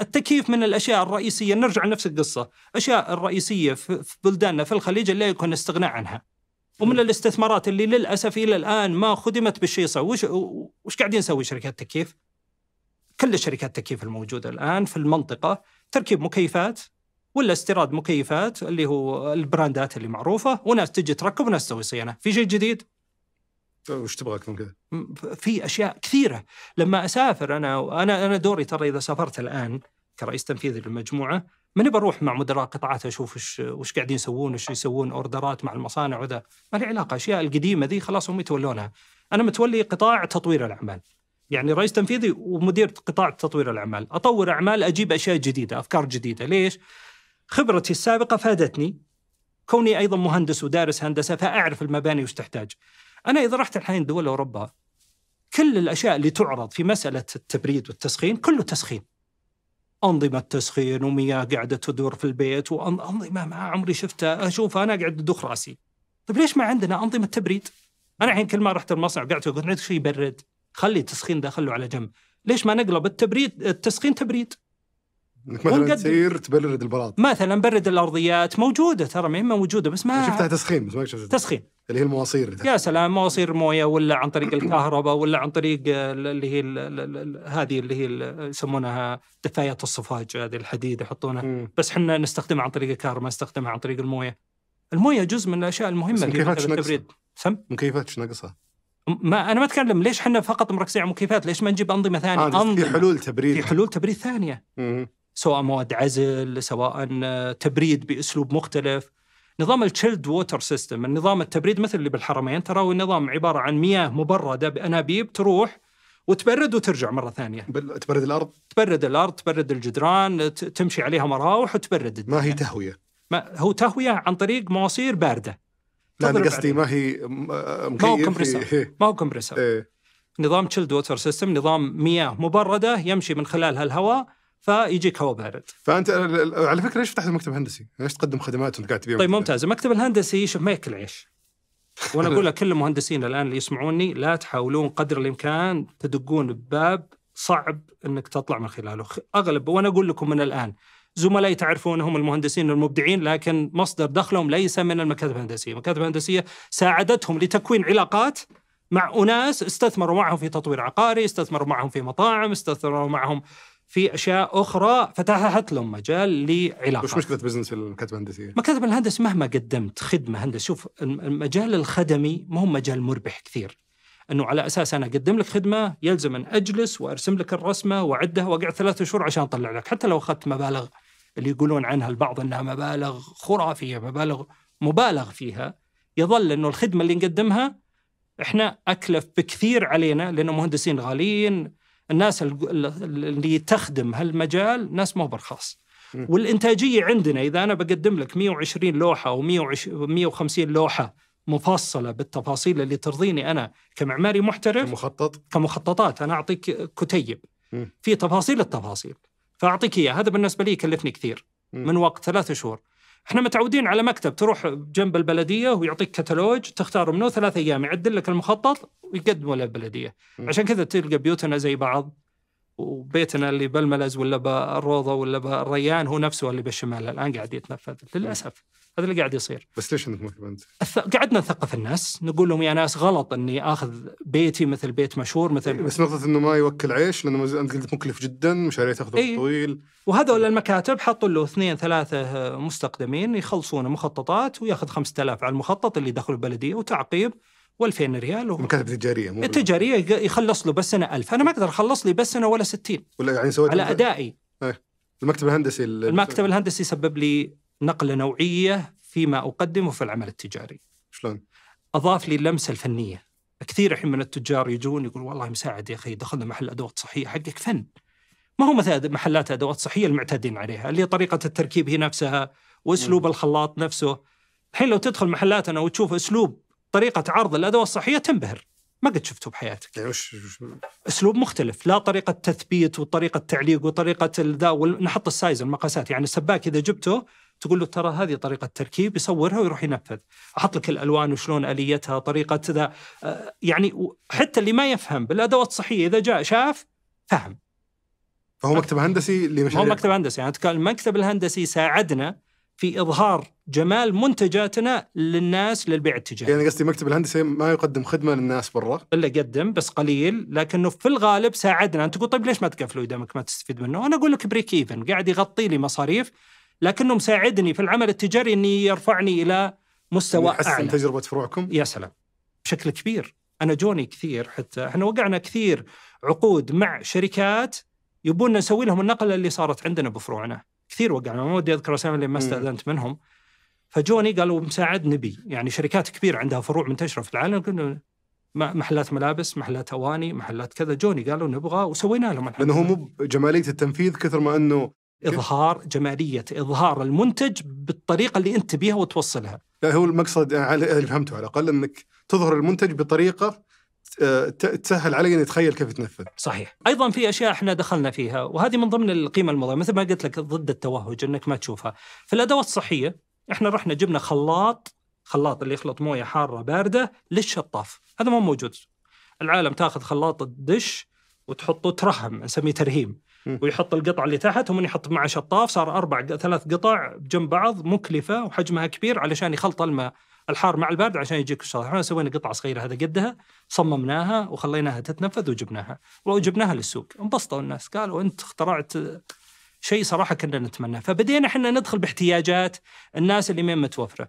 Speaker 1: التكييف من الاشياء الرئيسيه نرجع لنفس القصه، الاشياء الرئيسيه في بلداننا في الخليج اللي يكون استغناء عنها. ومن الاستثمارات اللي للاسف الى الان ما خدمت بالشيء وش وش قاعدين نسوي شركات تكييف؟ كل شركات التكييف الموجوده الان في المنطقه تركيب مكيفات ولا استيراد مكيفات اللي هو البراندات اللي معروفه وناس تجي تركب وناس تسوي صيانه، في شيء جديد؟
Speaker 2: وش تبغاك من كذا؟
Speaker 1: في اشياء كثيره لما اسافر انا انا انا دوري ترى اذا سافرت الان كرئيس تنفيذي للمجموعه ماني بروح مع مدراء قطاعات اشوف وش وش قاعدين يسوون وش يسوون اوردرات مع المصانع وذا ما لي علاقه الاشياء القديمه ذي خلاص هم يتولونها انا متولي قطاع تطوير الاعمال يعني رئيس تنفيذي ومدير قطاع تطوير الاعمال اطور اعمال اجيب اشياء جديده افكار جديده ليش خبرتي السابقه فادتني كوني ايضا مهندس ودارس هندسه فاعرف المباني وش تحتاج انا اذا رحت الحين دول اوروبا كل الاشياء اللي تعرض في مساله التبريد والتسخين كله تسخين أنظمة تسخين ومياه قاعدة تدور في البيت وأنظمة ما عمري شفتها أشوفها أنا قاعد أدخ راسي طيب ليش ما عندنا أنظمة تبريد؟ أنا الحين كل ما رحت المصنع قعدت أقول عندك شيء يبرد خلي التسخين ده خله على جنب ليش ما نقلب التبريد التسخين تبريد انك
Speaker 2: مثلا ونقدم. تصير
Speaker 1: تبرد البلاط مثلا برد الارضيات موجوده ترى ما موجوده بس ما شفتها تسخين بس ما شفتها تسخين اللي هي المواصير يا سلام مواصير مويه ولا عن طريق الكهرباء ولا عن طريق آه، اللي هي هذه اللي هي يسمونها دفايات الصفاج هذه الحديد يحطونها بس احنا نستخدمها عن طريق الكهرباء نستخدمها عن طريق المويه المويه جزء من الاشياء المهمه اللي التبريد سم مكيفات ناقصها ما انا ما اتكلم ليش احنا فقط مركزين على مكيفات ليش ما نجيب انظمه ثانيه آه انظمه في حلول تبريد في حلول تبريد ثانيه مم. سواء مواد عزل سواء آه، تبريد باسلوب مختلف نظام التشيلد ووتر سيستم النظام التبريد مثل اللي بالحرمين ترى هو النظام عباره عن مياه مبرده بانابيب تروح وتبرد وترجع مره ثانيه بل... تبرد الارض تبرد الارض تبرد الجدران ت... تمشي عليها مراوح وتبرد الدنيا. ما هي تهويه ما هو تهويه عن طريق مواسير بارده لا انا قصدي ما آه، هي ما هو كمبرسر ما هو كمبرسر إيه. نظام تشيلد ووتر سيستم نظام مياه مبرده يمشي من خلالها الهواء فيجيك هواء بارد
Speaker 2: فانت على فكره ليش فتحت المكتب الهندسي؟ ليش تقدم خدمات وانت قاعد تبيع طيب
Speaker 1: ممتاز المكتب الهندسي شوف ما ياكل عيش وانا اقول لك كل المهندسين الان اللي يسمعوني لا تحاولون قدر الامكان تدقون بباب صعب انك تطلع من خلاله اغلب وانا اقول لكم من الان زملائي تعرفونهم المهندسين المبدعين لكن مصدر دخلهم ليس من المكاتب الهندسيه، المكاتب الهندسيه ساعدتهم لتكوين علاقات مع اناس استثمروا معهم في تطوير عقاري، استثمروا معهم في مطاعم، استثمروا معهم في اشياء اخرى فتحت لهم مجال لعلاقات وش مشكله بزنس المكاتب الهندسيه؟ مكاتب الهندسه مهما قدمت خدمه هندسه شوف المجال الخدمي ما هو مجال مربح كثير انه على اساس انا اقدم لك خدمه يلزم ان اجلس وارسم لك الرسمه واعدها واقعد ثلاثة شهور عشان اطلع لك حتى لو اخذت مبالغ اللي يقولون عنها البعض انها مبالغ خرافيه مبالغ مبالغ فيها يظل انه الخدمه اللي نقدمها احنا اكلف بكثير علينا لانه مهندسين غاليين الناس اللي تخدم هالمجال ناس مو برخاص والإنتاجية عندنا إذا أنا بقدم لك 120 لوحة أو 150 لوحة مفصلة بالتفاصيل اللي ترضيني أنا كمعماري محترف كمخطط كمخططات أنا أعطيك كتيب في تفاصيل التفاصيل فأعطيك إياه هذا بالنسبة لي يكلفني كثير من وقت ثلاثة شهور احنا متعودين على مكتب تروح جنب البلديه ويعطيك كتالوج تختار منه ثلاث ايام يعدل لك المخطط ويقدمه للبلديه عشان كذا تلقى بيوتنا زي بعض وبيتنا اللي بالملز ولا بالروضه ولا بالريان هو نفسه اللي بالشمال الان قاعد يتنفذ للاسف هذا اللي قاعد يصير بس ليش انك ما أث... قعدنا نثقف الناس نقول لهم يا ناس غلط اني اخذ بيتي مثل بيت مشهور مثل إيه، بس نقطه
Speaker 2: انه ما يوكل عيش لانه انت قلت مكلف جدا مشاريع تاخذ وقت
Speaker 1: إيه. طويل وهذول المكاتب حطوا له اثنين ثلاثه مستقدمين يخلصون مخططات وياخذ 5000 على المخطط اللي دخل البلديه وتعقيب و2000 ريال و... مكاتب تجاريه مو التجاريه يخلص له بس انا 1000 انا ما اقدر اخلص لي بس انا ولا 60 ولا يعني سويت على ادائي إيه. المكتب
Speaker 2: الهندسي المكتب
Speaker 1: الهندسي سبب لي نقله نوعيه فيما اقدمه في العمل التجاري. شلون؟ اضاف لي اللمسه الفنيه. كثير الحين من التجار يجون يقول والله مساعد يا اخي دخلنا محل ادوات صحيه حقك فن. ما هو مثلا محلات ادوات صحيه المعتادين عليها اللي طريقه التركيب هي نفسها واسلوب مم. الخلاط نفسه. الحين لو تدخل محلاتنا وتشوف اسلوب طريقه عرض الادوات الصحيه تنبهر. ما قد شفته بحياتك يعني اسلوب مختلف لا طريقه تثبيت وطريقه تعليق وطريقه ذا ونحط السايز المقاسات يعني السباك اذا جبته تقول له ترى هذه طريقه تركيب يصورها ويروح ينفذ احط لك الالوان وشلون اليتها طريقه ذا آه، يعني حتى اللي ما يفهم بالادوات الصحيه اذا جاء شاف فهم
Speaker 2: فهو مكتب هندسي لمشاريع هو مكتب
Speaker 1: هندسي يعني المكتب الهندسي ساعدنا في اظهار جمال منتجاتنا للناس للبيع التجاري. يعني قصدي مكتب الهندسه ما يقدم خدمه للناس برا؟ الا يقدم بس قليل لكنه في الغالب ساعدنا انت تقول طيب ليش ما تقفله دامك ما تستفيد منه؟ انا اقول لك بريك ايفن قاعد يغطي لي مصاريف لكنه مساعدني في العمل التجاري اني يرفعني الى مستوى اعلى يحسن تجربه فروعكم يا سلام بشكل كبير انا جوني كثير حتى احنا وقعنا كثير عقود مع شركات يبون نسوي لهم النقله اللي صارت عندنا بفروعنا كثير وقعنا ما ودي اذكر اسامي اللي ما استاذنت منهم فجوني قالوا مساعد نبي يعني شركات كبيره عندها فروع منتشره في العالم قلنا محلات ملابس محلات اواني محلات كذا جوني قالوا نبغى وسوينا لهم لانه هو مو جماليه التنفيذ كثر ما انه اظهار جماليه اظهار المنتج بالطريقه اللي انت بيها وتوصلها لا هو المقصد
Speaker 2: اللي يعني فهمته على الاقل انك تظهر المنتج بطريقه آه، تسهل علي اني اتخيل كيف يتنفذ. صحيح،
Speaker 1: ايضا في اشياء احنا دخلنا فيها وهذه من ضمن القيمه المضافه مثل ما قلت لك ضد التوهج انك ما تشوفها. في الادوات الصحيه احنا رحنا جبنا خلاط خلاط اللي يخلط مويه حاره بارده للشطاف، هذا مو موجود. العالم تاخذ خلاط الدش وتحطه ترهم نسميه ترهيم. ويحط القطع اللي تحت ومن يحط معه شطاف صار اربع ثلاث قطع جنب بعض مكلفه وحجمها كبير علشان يخلط الماء الحار مع البارد عشان يجيك الشطاف، احنا سوينا قطعه صغيره هذا قدها صممناها وخليناها تتنفذ وجبناها، وجبناها للسوق، انبسطوا الناس قالوا انت اخترعت شيء صراحه كنا نتمناه، فبدينا احنا ندخل باحتياجات الناس اللي ما متوفره.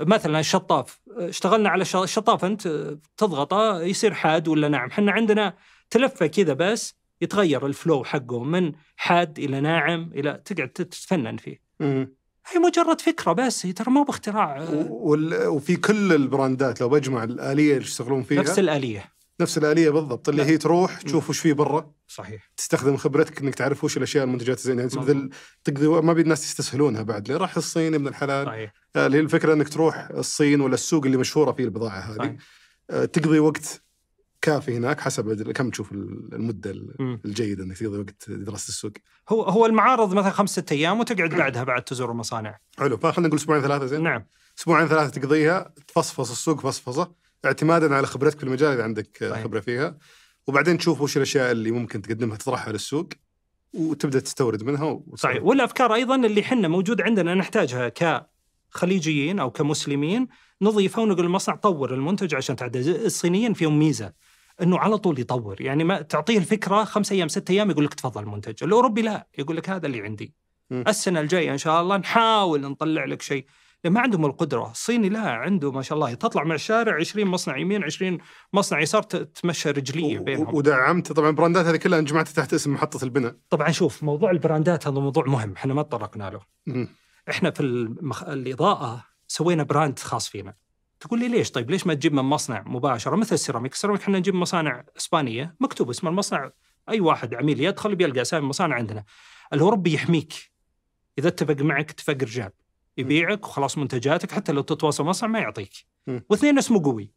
Speaker 1: مثلا الشطاف اشتغلنا على الشطاف انت تضغطه يصير حاد ولا ناعم، احنا عندنا تلفه كذا بس يتغير الفلو حقه من حاد الى ناعم الى تقعد تتفنن فيه. مم. هي مجرد فكره بس هي ترى مو باختراع وفي
Speaker 2: كل البراندات لو بجمع الاليه اللي يشتغلون فيها نفس الاليه نفس الاليه بالضبط اللي لا. هي تروح تشوف وش فيه برا صحيح تستخدم خبرتك انك تعرف وش الاشياء المنتجات الزينه يعني تبذل تقضي ما بي الناس يستسهلونها بعد ليه راح الصين ابن الحلال صحيح اللي آه، هي الفكره انك تروح الصين ولا السوق اللي مشهوره فيه البضاعه هذه صحيح. آه، تقضي وقت كافي هناك حسب كم تشوف
Speaker 1: المده
Speaker 2: الجيده انك تقضي وقت دراسه السوق.
Speaker 1: هو هو المعارض مثلا خمس ست ايام وتقعد بعدها بعد تزور المصانع. حلو فخلينا نقول اسبوعين ثلاثه زين؟ نعم. اسبوعين ثلاثه تقضيها
Speaker 2: تفصفص السوق فصفصه اعتمادا على خبرتك في المجال اذا عندك طيب. خبره فيها وبعدين تشوف وش الاشياء اللي ممكن تقدمها تطرحها للسوق وتبدا تستورد منها وتصرف.
Speaker 1: صحيح والافكار ايضا اللي حنا موجود عندنا نحتاجها كخليجيين او كمسلمين نضيفها ونقول المصنع طور المنتج عشان تعدل الصينيين فيهم ميزه انه على طول يطور يعني ما تعطيه الفكره خمس ايام ست ايام يقول لك تفضل المنتج الاوروبي لا يقول لك هذا اللي عندي م. السنه الجايه ان شاء الله نحاول نطلع لك شيء ما عندهم القدره الصيني لا عنده ما شاء الله تطلع مع الشارع 20 مصنع يمين 20 مصنع يسار تمشى رجليه بينهم ودعمت طبعا البراندات هذه كلها جمعتها تحت اسم محطه البناء طبعا شوف موضوع البراندات هذا موضوع مهم احنا ما تطرقنا له م. احنا في المخ... الاضاءه سوينا براند خاص فينا تقول لي ليش طيب ليش ما تجيب من مصنع مباشره مثل السيراميك السيراميك احنا نجيب مصانع اسبانيه مكتوب اسم المصنع اي واحد عميل يدخل بيلقى اسامي مصانع عندنا الاوروبي يحميك اذا اتفق معك اتفاق رجال يبيعك وخلاص منتجاتك حتى لو تتواصل مصنع ما يعطيك واثنين اسمه قوي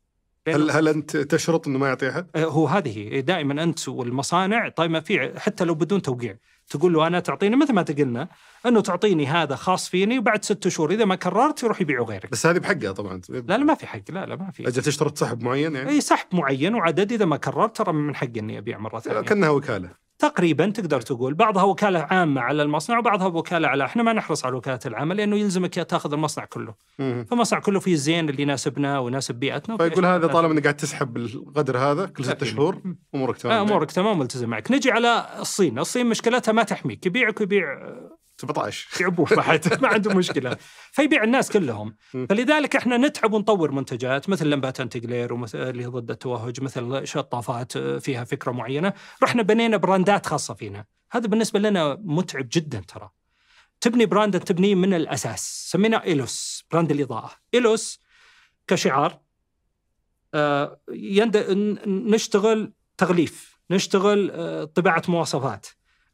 Speaker 1: هل هل انت تشرط انه ما يعطي احد؟ أه، هو هذه دائما انت والمصانع طيب في حتى لو بدون توقيع تقول له انا تعطيني مثل ما قلنا انه تعطيني هذا خاص فيني وبعد ست شهور اذا ما كررت يروح يبيعه غيرك. بس هذه بحقها طبعا. لا لا ما في حق لا لا ما في. اجل
Speaker 2: تشترط سحب
Speaker 1: معين يعني؟ اي سحب معين وعدد اذا ما كررت ترى من حقي اني ابيع مره ثانيه. كانها وكاله. تقريبا تقدر تقول بعضها وكاله عامه على المصنع وبعضها وكاله على احنا ما نحرص على الوكالات العامه لانه يلزمك تاخذ المصنع كله فالمصنع كله فيه الزين اللي يناسبنا ويناسب بيئتنا فيقول هذا طالما انك
Speaker 2: قاعد تسحب القدر
Speaker 1: هذا كل ست شهور امورك آه، تمام امورك تمام ملتزم معك نجي على الصين الصين مشكلتها ما تحميك يبيعك ويبيع 17 يبوه بعد ما عندهم مشكله فيبيع الناس كلهم فلذلك احنا نتعب ونطور منتجات مثل لمبات انتجلير ومثل اللي ضد التوهج مثل شطافات آه، فيها فكره معينه رحنا بنينا براندات خاصه فينا هذا بالنسبه لنا متعب جدا ترى تبني براند تبنيه من الاساس سميناه ايلوس براند الاضاءه ايلوس كشعار آه، نشتغل تغليف نشتغل آه، طباعه مواصفات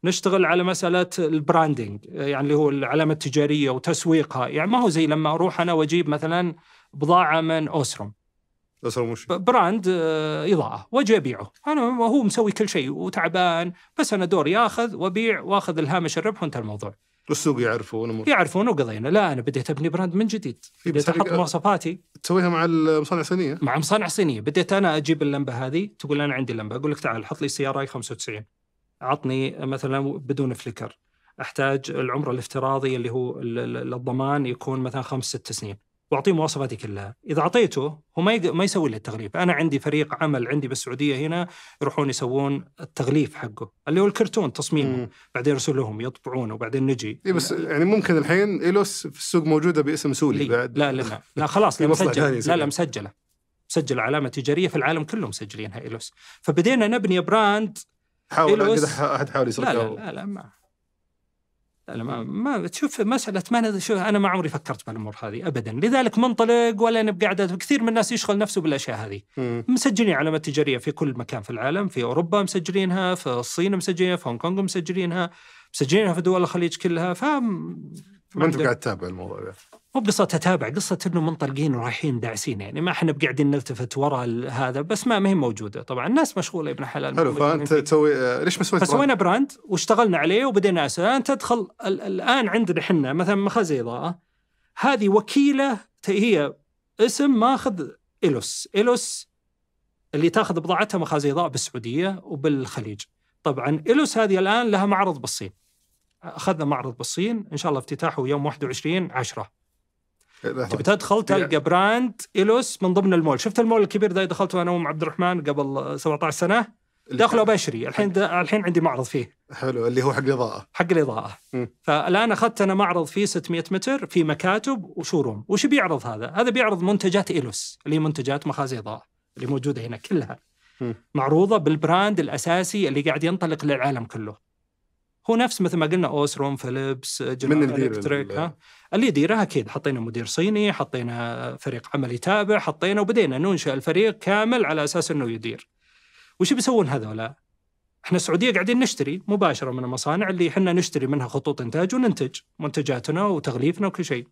Speaker 1: نشتغل على مساله البراندنج يعني اللي هو العلامه التجاريه وتسويقها يعني ما هو زي لما اروح انا واجيب مثلا بضاعه من اوسروم اوسروم وش؟ براند آه، اضاءه واجي ابيعه انا وهو مسوي كل شيء وتعبان بس انا دوري اخذ وابيع واخذ الهامش الربح وانتهى الموضوع
Speaker 2: والسوق يعرفون
Speaker 1: يعرفون وقضينا لا انا بديت ابني براند من جديد إيه، بديت احط مواصفاتي تسويها مع المصانع الصينيه مع مصانع صينيه بديت انا اجيب اللمبه هذه تقول انا عندي لمبه اقول لك تعال حط لي سي ار اي 95 عطني مثلا بدون فليكر احتاج العمر الافتراضي اللي هو الضمان يكون مثلا خمس ست سنين واعطيه مواصفاتي كلها، اذا اعطيته هو ما ما يسوي لي التغليف، انا عندي فريق عمل عندي بالسعوديه هنا يروحون يسوون التغليف حقه اللي هو الكرتون تصميمه، بعدين يرسل لهم يطبعونه وبعدين نجي إيه بس
Speaker 2: يعني ممكن الحين ايلوس في السوق موجوده باسم سوري بعد لا لا
Speaker 1: لا خلاص لا مسجله لا لا مسجله مسجله علامه تجاريه في العالم كله مسجلينها ايلوس، فبدينا نبني براند حاول احد حاول يسرقها لا لا, لا, لا ما لا, لا ما, ما تشوف مسألة ما شوف أنا ما عمري فكرت بالأمور هذه أبدا لذلك منطلق ولا أنا عدد كثير من الناس يشغل نفسه بالأشياء هذه مسجلين علامات تجارية في كل مكان في العالم في أوروبا مسجلينها في الصين مسجلينها في هونغ كونغ مسجلينها مسجلينها في دول الخليج كلها ف ما أنت قاعد تتابع الموضوع مو بقصة أتابع قصة أنه منطلقين ورايحين داعسين يعني ما احنا بقاعدين نلتفت ورا هذا بس ما هي موجودة طبعا الناس مشغولة يا ابن حلال حلو
Speaker 2: فأنت تسوي ليش ما سويت فسوينا
Speaker 1: براند واشتغلنا عليه وبدينا انت تدخل الآن عندنا احنا مثلا مخازي إضاءة هذه وكيلة هي اسم ماخذ إلوس إلوس اللي تاخذ بضاعتها مخازي إضاءة بالسعودية وبالخليج طبعا إلوس هذه الآن لها معرض بالصين أخذنا معرض بالصين إن شاء الله افتتاحه يوم 21 10 تبي تدخل تلقى براند ايلوس من ضمن المول شفت المول الكبير ده دخلته أنا وأم عبد الرحمن قبل 17 سنة داخله بشري الحين دا الحين عندي معرض فيه حلو اللي هو حق الاضاءه حق الاضاءه فالان اخذت انا معرض فيه 600 متر في مكاتب وشوروم وش بيعرض هذا هذا بيعرض منتجات ايلوس اللي هي منتجات مخازي اضاءه اللي موجوده هنا كلها معروضه بالبراند الاساسي اللي قاعد ينطلق للعالم كله هو نفس مثل ما قلنا اوسروم فيليبس من الكتريك ها اللي يديرها اكيد حطينا مدير صيني حطينا فريق عمل يتابع حطينا وبدينا ننشا الفريق كامل على اساس انه يدير وش بيسوون هذولا احنا السعوديه قاعدين نشتري مباشره من المصانع اللي احنا نشتري منها خطوط انتاج وننتج منتجاتنا وتغليفنا وكل شيء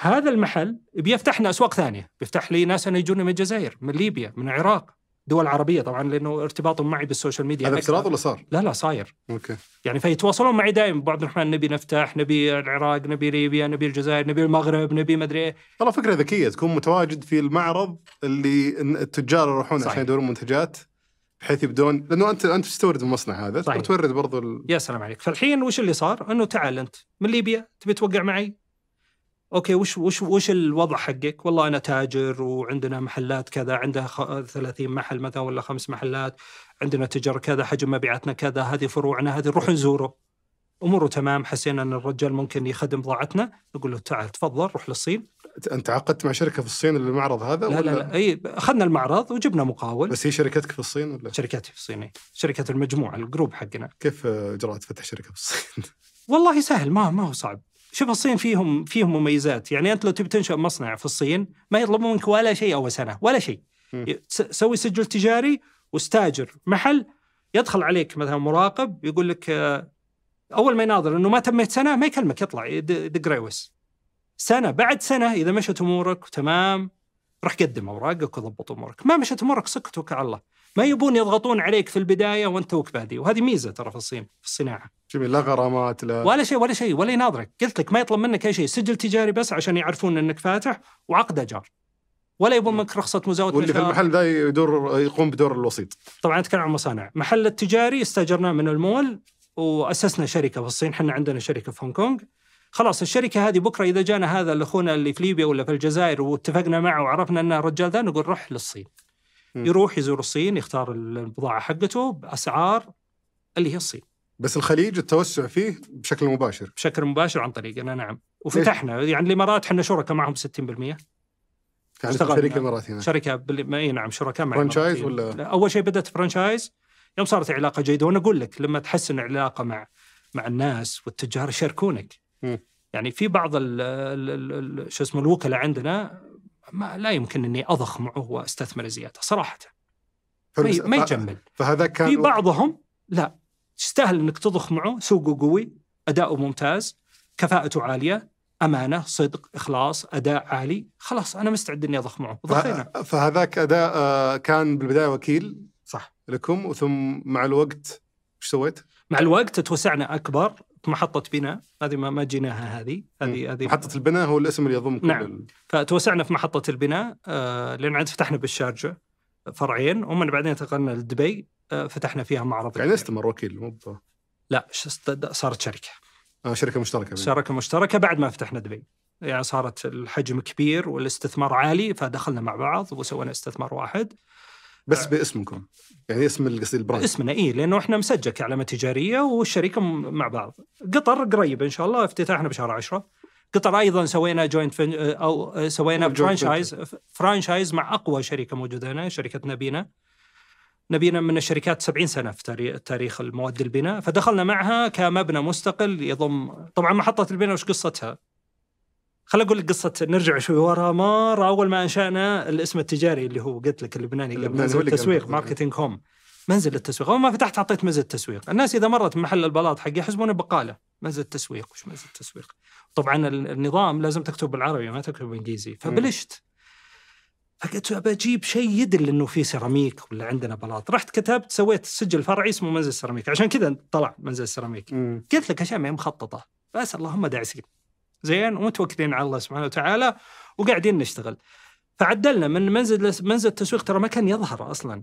Speaker 1: هذا المحل بيفتح لنا اسواق ثانيه بيفتح لي ناس انا يجون من الجزائر من ليبيا من العراق دول عربيه طبعا لانه ارتباطهم معي بالسوشيال ميديا هذا افتراض ولا صار؟ لا لا صاير اوكي يعني فيتواصلون معي دائما ابو عبد الرحمن نبي نفتح نبي العراق نبي ليبيا نبي الجزائر نبي المغرب نبي ما ادري إيه. والله فكره ذكيه تكون متواجد
Speaker 2: في المعرض اللي التجار يروحون عشان يدورون منتجات بحيث يبدون لانه انت انت تستورد المصنع هذا صحيح. تورد برضو ال...
Speaker 1: يا سلام عليك فالحين وش اللي صار؟ انه تعال انت من ليبيا تبي توقع معي اوكي وش وش وش الوضع حقك؟ والله انا تاجر وعندنا محلات كذا عندها 30 محل مثلا ولا خمس محلات عندنا تجار كذا حجم مبيعاتنا كذا هذه فروعنا هذه نروح نزوره اموره تمام حسينا ان الرجال ممكن يخدم بضاعتنا نقول له تعال تفضل روح للصين انت عقدت مع شركه في الصين للمعرض هذا لا ولا؟ لا لا اي اخذنا المعرض وجبنا مقاول بس هي شركتك في الصين ولا شركتي في الصين شركه المجموعه الجروب حقنا كيف اجراءات فتح شركه في الصين والله سهل ما ما هو صعب شوف الصين فيهم فيهم مميزات يعني انت لو تبي تنشا مصنع في الصين ما يطلبون منك ولا شيء اول سنه ولا شيء سوي سجل تجاري واستاجر محل يدخل عليك مثلا مراقب يقول لك آه، اول ما يناظر انه ما تميت سنه ما يكلمك يطلع يدق ريوس سنه بعد سنه اذا مشت امورك تمام راح قدم اوراقك وضبط امورك ما مشت امورك سكت على الله ما يبون يضغطون عليك في البدايه وانت توك بادي وهذه ميزه ترى في الصين في الصناعه جميل لا غرامات لا ولا شيء ولا شيء ولا يناظرك قلت لك ما يطلب منك اي شيء سجل تجاري بس عشان يعرفون انك فاتح وعقد اجار ولا يبون منك رخصه مزاوله واللي في المحل
Speaker 2: ذا يدور يقوم بدور الوسيط طبعا اتكلم عن مصانع
Speaker 1: محل التجاري استاجرناه من المول واسسنا شركه في الصين احنا عندنا شركه في هونغ كونغ خلاص الشركه هذه بكره اذا جانا هذا اللي اخونا اللي في ليبيا ولا في الجزائر واتفقنا معه وعرفنا انه الرجال ذا نقول روح للصين يروح يزور الصين يختار البضاعه حقته باسعار اللي هي الصين بس الخليج التوسع فيه بشكل مباشر بشكل مباشر عن طريقنا نعم وفتحنا يعني الامارات احنا شركاء معهم 60% يعني شركه اماراتيه شركه بال... اي نعم شركاء مع فرانشايز ولا اول شيء بدات فرانشايز يوم صارت علاقه جيده وانا اقول لك لما تحسن العلاقه مع مع الناس والتجار يشاركونك يعني في بعض ال... ال... ال... شو اسمه الوكلاء عندنا ما لا يمكن اني اضخ معه واستثمر زياده صراحه فلس... ما يجمل
Speaker 2: فهذا كان في
Speaker 1: بعضهم لا تستاهل انك تضخ معه سوقه قوي اداؤه ممتاز كفاءته عاليه امانه صدق اخلاص اداء عالي خلاص انا مستعد اني اضخ معه ضخينا
Speaker 2: فهذاك اداء آه، كان بالبدايه وكيل صح لكم وثم
Speaker 1: مع الوقت وش سويت؟ مع الوقت توسعنا اكبر محطه بناء هذه ما, ما جيناها هذه هذه هذه محطه البناء هو الاسم اللي يضم كل نعم ال... فتوسعنا في محطه البناء آه، لان عاد فتحنا بالشارجه فرعين ومن بعدين انتقلنا لدبي آه، فتحنا فيها معرض يعني استمر وكيل مو لا صارت شركه آه شركه مشتركه بي. شركه مشتركه بعد ما فتحنا دبي يعني صارت الحجم كبير والاستثمار عالي فدخلنا مع بعض وسوينا استثمار واحد بس آه. باسمكم يعني اسم القصدي البراند اسمنا اي لانه احنا مسجل كعلامه تجاريه والشركه مع بعض قطر قريب ان شاء الله افتتاحنا بشهر 10 قطر ايضا سوينا جوينت آه، او آه، سوينا فرانشايز فرانشايز مع اقوى شركه موجوده هنا شركه نبينا نبينا من الشركات 70 سنه في تاريخ المواد البناء فدخلنا معها كمبنى مستقل يضم طبعا محطه البناء وش قصتها؟ خل اقول لك قصه نرجع شوي ورا مره اول ما انشانا الاسم التجاري اللي هو قلت لك اللبناني قبل منزل التسويق ماركتينج هوم منزل التسويق اول ما فتحت حطيت منزل التسويق الناس اذا مرت محل البلاط حقي يحسبونه بقاله منزل التسويق وش منزل التسويق طبعا النظام لازم تكتب بالعربي ما تكتب بالانجليزي فبلشت فقلت ابى اجيب شيء يدل انه في سيراميك ولا عندنا بلاط رحت كتبت سويت سجل فرعي اسمه منزل السيراميك عشان كذا طلع منزل السيراميك قلت لك اشياء ما هي مخططه بس اللهم داعسين زين ومتوكلين على الله سبحانه وتعالى وقاعدين نشتغل فعدلنا من منزل منزل التسويق ترى ما كان يظهر اصلا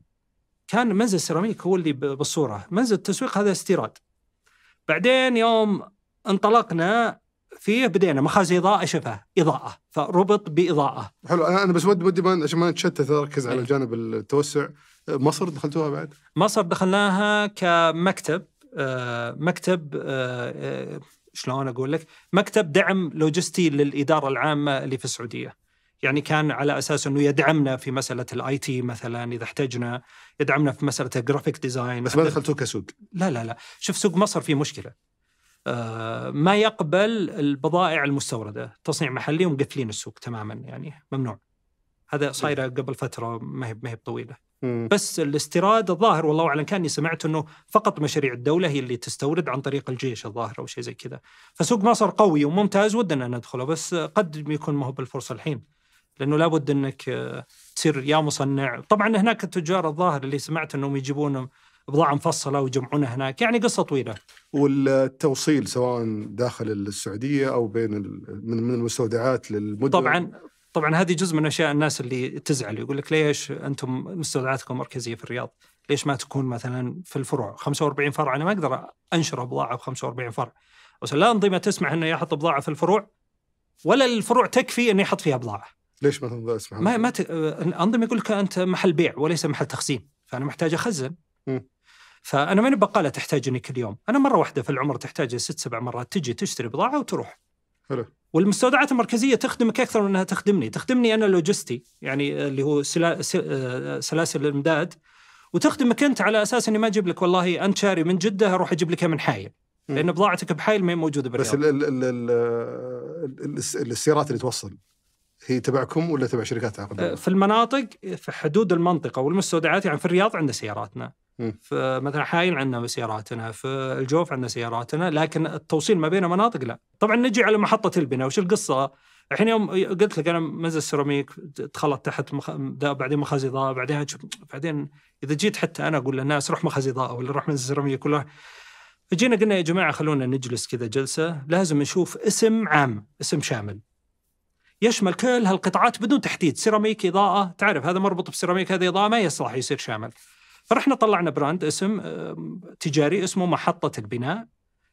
Speaker 1: كان منزل السيراميك هو اللي بالصوره منزل التسويق هذا استيراد بعدين يوم انطلقنا فيه بدينا مخازن اضاءه شفه اضاءه فربط باضاءه حلو انا بس ودي
Speaker 2: ودي عشان ما نتشتت اركز على إيه. جانب التوسع مصر دخلتوها بعد؟
Speaker 1: مصر دخلناها كمكتب آه، مكتب آه، آه، شلون اقول لك مكتب دعم لوجستي للاداره العامه اللي في السعوديه يعني كان على اساس انه يدعمنا في مساله الاي تي مثلا اذا احتجنا يدعمنا في مساله الجرافيك ديزاين بس ما دخلتوه كسوق لا لا لا شوف سوق مصر فيه مشكله آه ما يقبل البضائع المستورده تصنيع محلي ومقفلين السوق تماما يعني ممنوع هذا صايره إيه. قبل فتره ما هي ما هي بطويله بس الاستيراد الظاهر والله اعلم كاني سمعت انه فقط مشاريع الدوله هي اللي تستورد عن طريق الجيش الظاهر او شيء زي كذا فسوق مصر قوي وممتاز ودنا ندخله بس قد يكون ما هو بالفرصه الحين لانه لابد انك آه، تصير يا مصنع طبعا هناك التجار الظاهر اللي سمعت انهم يجيبون بضاعه مفصله ويجمعونها هناك يعني قصه طويله
Speaker 2: والتوصيل سواء داخل السعوديه او بين من المستودعات للمدن طبعا
Speaker 1: طبعا هذه جزء من اشياء الناس اللي تزعل يقول لك ليش انتم مستودعاتكم مركزيه في الرياض؟ ليش ما تكون مثلا في الفروع 45 فرع انا ما اقدر انشر بضاعه ب 45 فرع بس لا انظمه تسمح انه يحط بضاعه في الفروع ولا الفروع تكفي انه يحط فيها بضاعه
Speaker 2: ليش ما تسمح؟
Speaker 1: ما ما ت... انظمه يقول لك انت محل بيع وليس محل تخزين فانا محتاج اخزن م. فانا ماني بقاله تحتاجني كل يوم انا مره واحده في العمر تحتاج ست سبع مرات تجي تشتري بضاعه وتروح حلو والمستودعات المركزيه تخدمك اكثر من انها تخدمني، تخدمني انا لوجستي يعني اللي هو آه، سلاسل الامداد وتخدمك انت على اساس اني ما اجيب لك والله انت شاري من جده اروح اجيب لك من حايل. لان بضاعتك بحايل ما هي موجوده بالرياض بس ال ال
Speaker 2: ال الـ السيارات اللي توصل هي تبعكم ولا تبع شركات عقد؟ آه،
Speaker 1: في المناطق في حدود المنطقه والمستودعات يعني في الرياض عندنا سياراتنا فمثلا حايل عندنا سياراتنا في الجوف عندنا سياراتنا لكن التوصيل ما بين مناطق لا طبعا نجي على محطه البناء وش القصه الحين يوم قلت لك انا منزل السيراميك تخلط تحت مخ... بعدين مخازي ضاء بعدين شوف بعدين اذا جيت حتى انا اقول للناس روح مخازي ضاء ولا روح منزل السيراميك كلها فجينا قلنا يا جماعه خلونا نجلس كذا جلسه لازم نشوف اسم عام اسم شامل يشمل كل هالقطاعات بدون تحديد سيراميك اضاءه تعرف هذا مربوط بسيراميك هذا اضاءه ما يصلح يصير شامل فرحنا طلعنا براند اسم تجاري اسمه محطة البناء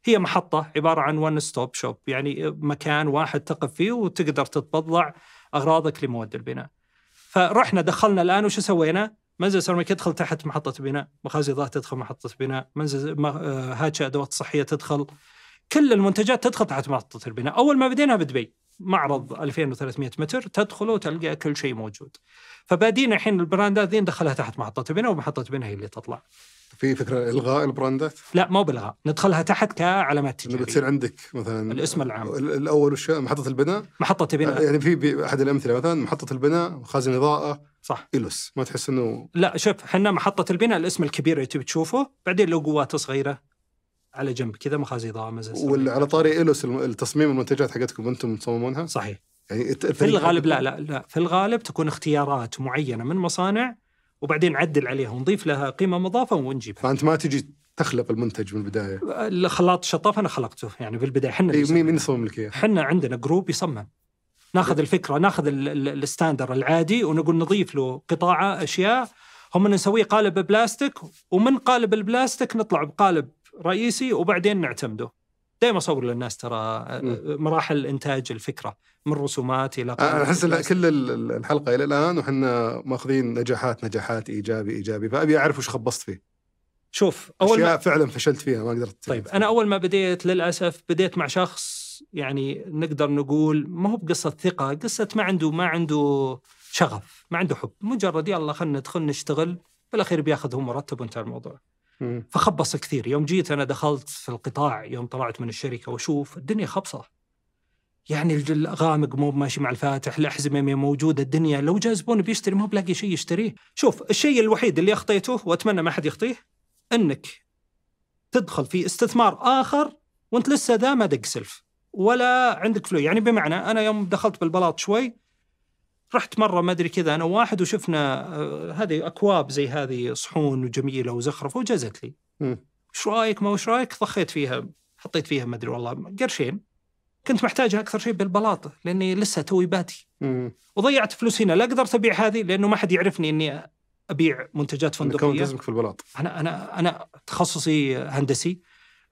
Speaker 1: هي محطة عبارة عن ون ستوب شوب يعني مكان واحد تقف فيه وتقدر تتبضع أغراضك لمواد البناء فرحنا دخلنا الآن وش سوينا منزل سيراميك يدخل تحت محطة بناء مخازي إضاءة تدخل محطة بناء منزل آه، هاتش أدوات صحية تدخل كل المنتجات تدخل تحت محطة البناء أول ما بدينا بدبي معرض 2300 متر تدخله وتلقى كل شيء موجود فبادينا الحين البراندات ذي ندخلها تحت محطة بناء ومحطة بناء هي اللي تطلع في
Speaker 2: فكرة إلغاء
Speaker 1: البراندات؟ لا مو بإلغاء ندخلها تحت كعلامات تجارية بتصير عندك مثلا الاسم
Speaker 2: العام الأول وش محطة البناء محطة بناء آه، يعني في أحد الأمثلة مثلا محطة البناء خازن إضاءة صح إلوس ما تحس إنه
Speaker 1: لا شوف احنا محطة البناء الاسم الكبير اللي تبي تشوفه بعدين لوجوات صغيرة على جنب كذا مخازي اضاءه زي
Speaker 2: وعلى طاري الوس التصميم المنتجات حقتكم انتم تصممونها؟ صحيح يعني في الغالب لا
Speaker 1: لا لا في الغالب تكون اختيارات معينه من مصانع وبعدين نعدل عليها ونضيف لها قيمه مضافه ونجيبها فانت
Speaker 2: ما تجي تخلق المنتج من البدايه
Speaker 1: الخلاط الشطاف انا خلقته يعني في البدايه احنا مين مين يصمم لك اياه؟ احنا عندنا جروب يصمم ناخذ الفكره ناخذ الستاندر العادي ونقول نضيف له قطاعه اشياء هم نسويه قالب بلاستيك ومن قالب البلاستيك نطلع بقالب رئيسي وبعدين نعتمده دائما اصور للناس ترى مراحل انتاج الفكره من رسومات الى احس كل
Speaker 2: الحلقه الى الان وحنا ماخذين نجاحات نجاحات ايجابي ايجابي فابي اعرف وش خبصت فيه شوف اول أشياء ما... فعلا فشلت فيها ما قدرت طيب
Speaker 1: انا اول ما بديت للاسف بديت مع شخص يعني نقدر نقول ما هو بقصه ثقه قصه ما عنده ما عنده شغف ما عنده حب مجرد يلا خلينا ندخل نشتغل بالاخير بياخذ هو مرتب وانتهى الموضوع فخبص كثير يوم جيت انا دخلت في القطاع يوم طلعت من الشركه واشوف الدنيا خبصه يعني الغامق مو ماشي مع الفاتح الاحزمه موجوده الدنيا لو زبون بيشتري ما بلاقي شيء يشتريه شوف الشيء الوحيد اللي اخطيته واتمنى ما حد يخطيه انك تدخل في استثمار اخر وانت لسه ذا ما دق سلف ولا عندك فلو يعني بمعنى انا يوم دخلت بالبلاط شوي رحت مره ما ادري كذا انا واحد وشفنا آه، هذه اكواب زي هذه صحون وجميله وزخرفه وجازت لي ايش رايك ما وش رايك ضخيت فيها حطيت فيها ما ادري والله قرشين كنت محتاجها اكثر شيء بالبلاطه لاني لسه توي باتي وضيعت فلوس هنا لا قدرت ابيع هذه لانه ما حد يعرفني اني ابيع منتجات فندقيه جزمك في البلاط انا انا انا تخصصي هندسي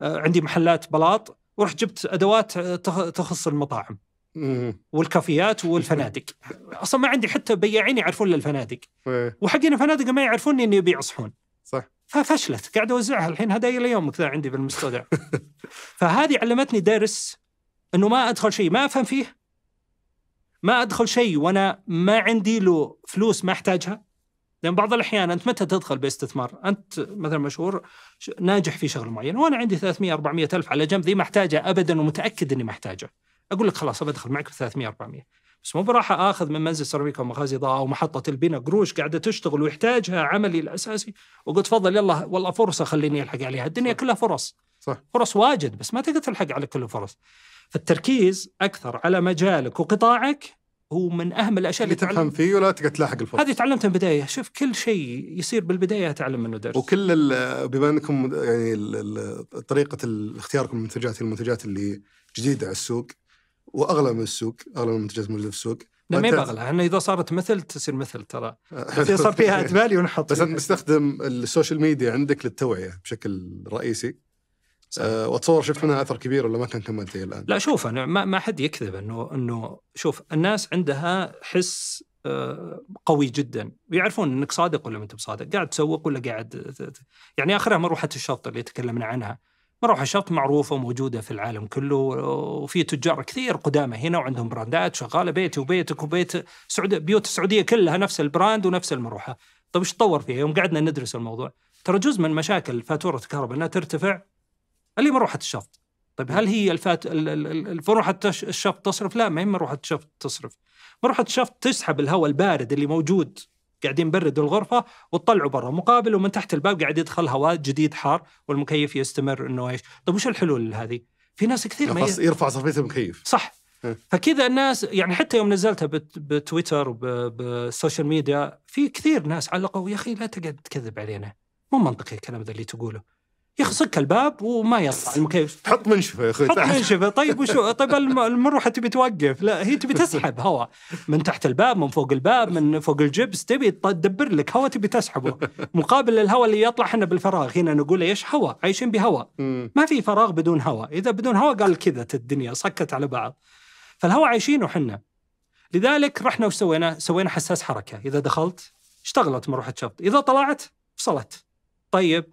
Speaker 1: آه، عندي محلات بلاط ورحت جبت ادوات آه، تخص المطاعم والكافيات والفنادق اصلا ما عندي حتى بياعين يعرفون للفنادق إيه. وحقين الفنادق ما يعرفوني اني ابيع صحون صح ففشلت قاعد اوزعها الحين هدايا ليومك ذا عندي بالمستودع فهذه علمتني درس انه ما ادخل شيء ما افهم فيه ما ادخل شيء وانا ما عندي له فلوس ما احتاجها لان بعض الاحيان انت متى تدخل باستثمار؟ انت مثلا مشهور ناجح في شغل معين وانا عندي 300 400 الف على جنب ذي ما احتاجها ابدا ومتاكد اني ما احتاجها اقول لك خلاص بدخل معك 300 400 بس مو براح اخذ من منزل سيراميكا ومخازي ضاء ومحطه البناء قروش قاعده تشتغل ويحتاجها عملي الاساسي وقلت تفضل يلا والله فرصه خليني الحق عليها الدنيا صح. كلها فرص صح. فرص واجد بس ما تقدر تلحق على كل الفرص فالتركيز اكثر على مجالك وقطاعك هو من اهم الاشياء اللي, اللي تفهم فيه ولا تقعد تلاحق الفرص هذه تعلمتها من البدايه شوف كل شيء يصير بالبدايه اتعلم منه درس
Speaker 2: وكل بما انكم يعني طريقه اختياركم المنتجات المنتجات اللي جديده على السوق واغلى من السوق اغلى من المنتجات الموجوده في السوق لا ما باغلى
Speaker 1: احنا اذا صارت مثل تصير مثل ترى اذا صار فيها اتمالي ونحط بس انت
Speaker 2: مستخدم السوشيال ميديا عندك للتوعيه بشكل رئيسي أه واتصور شفت منها اثر كبير ولا ما كان كملت الان؟
Speaker 1: لا شوف انا ما, ما حد يكذب انه انه شوف الناس عندها حس آه، قوي جدا ويعرفون انك صادق ولا ما انت بصادق قاعد تسوق ولا قاعد يعني اخرها مروحه الشط اللي تكلمنا عنها مروحه شط معروفه وموجوده في العالم كله وفي تجار كثير قدامى هنا وعندهم براندات شغاله بيتي وبيتك وبيت سعود بيوت السعوديه كلها نفس البراند ونفس المروحه. طيب ايش تطور فيها؟ يوم قعدنا ندرس الموضوع ترى جزء من مشاكل فاتوره الكهرباء انها ترتفع اللي مروحه الشفط. طيب هل هي الفات مروحه الشفط تصرف؟ لا ما هي مروحه الشفط تصرف. مروحه الشفط تسحب الهواء البارد اللي موجود قاعدين بردوا الغرفه وتطلعوا برا مقابل ومن تحت الباب قاعد يدخل هواء جديد حار والمكيف يستمر انه ايش طيب وش الحلول لهذه في ناس كثير ما يعني يرفع صرفيه المكيف صح فكذا الناس يعني حتى يوم نزلتها بتويتر وبالسوشيال ميديا في كثير ناس علقوا يا اخي لا تقعد تكذب علينا مو منطقي الكلام ذا اللي تقوله يخصك الباب وما يطلع المكيف حط منشفه يا اخوي حط منشفه طيب وشو طيب المروحه تبي توقف لا هي تبي تسحب هواء من تحت الباب من فوق الباب من فوق الجبس تبي تدبر لك هواء تبي تسحبه مقابل الهواء اللي يطلع احنا بالفراغ هنا نقول ايش هواء عايشين بهواء ما في فراغ بدون هواء اذا بدون هواء قال كذا الدنيا صكت على بعض فالهواء عايشين وحنا لذلك رحنا وش سوينا؟ سوينا حساس حركه اذا دخلت اشتغلت مروحه شفط اذا طلعت فصلت طيب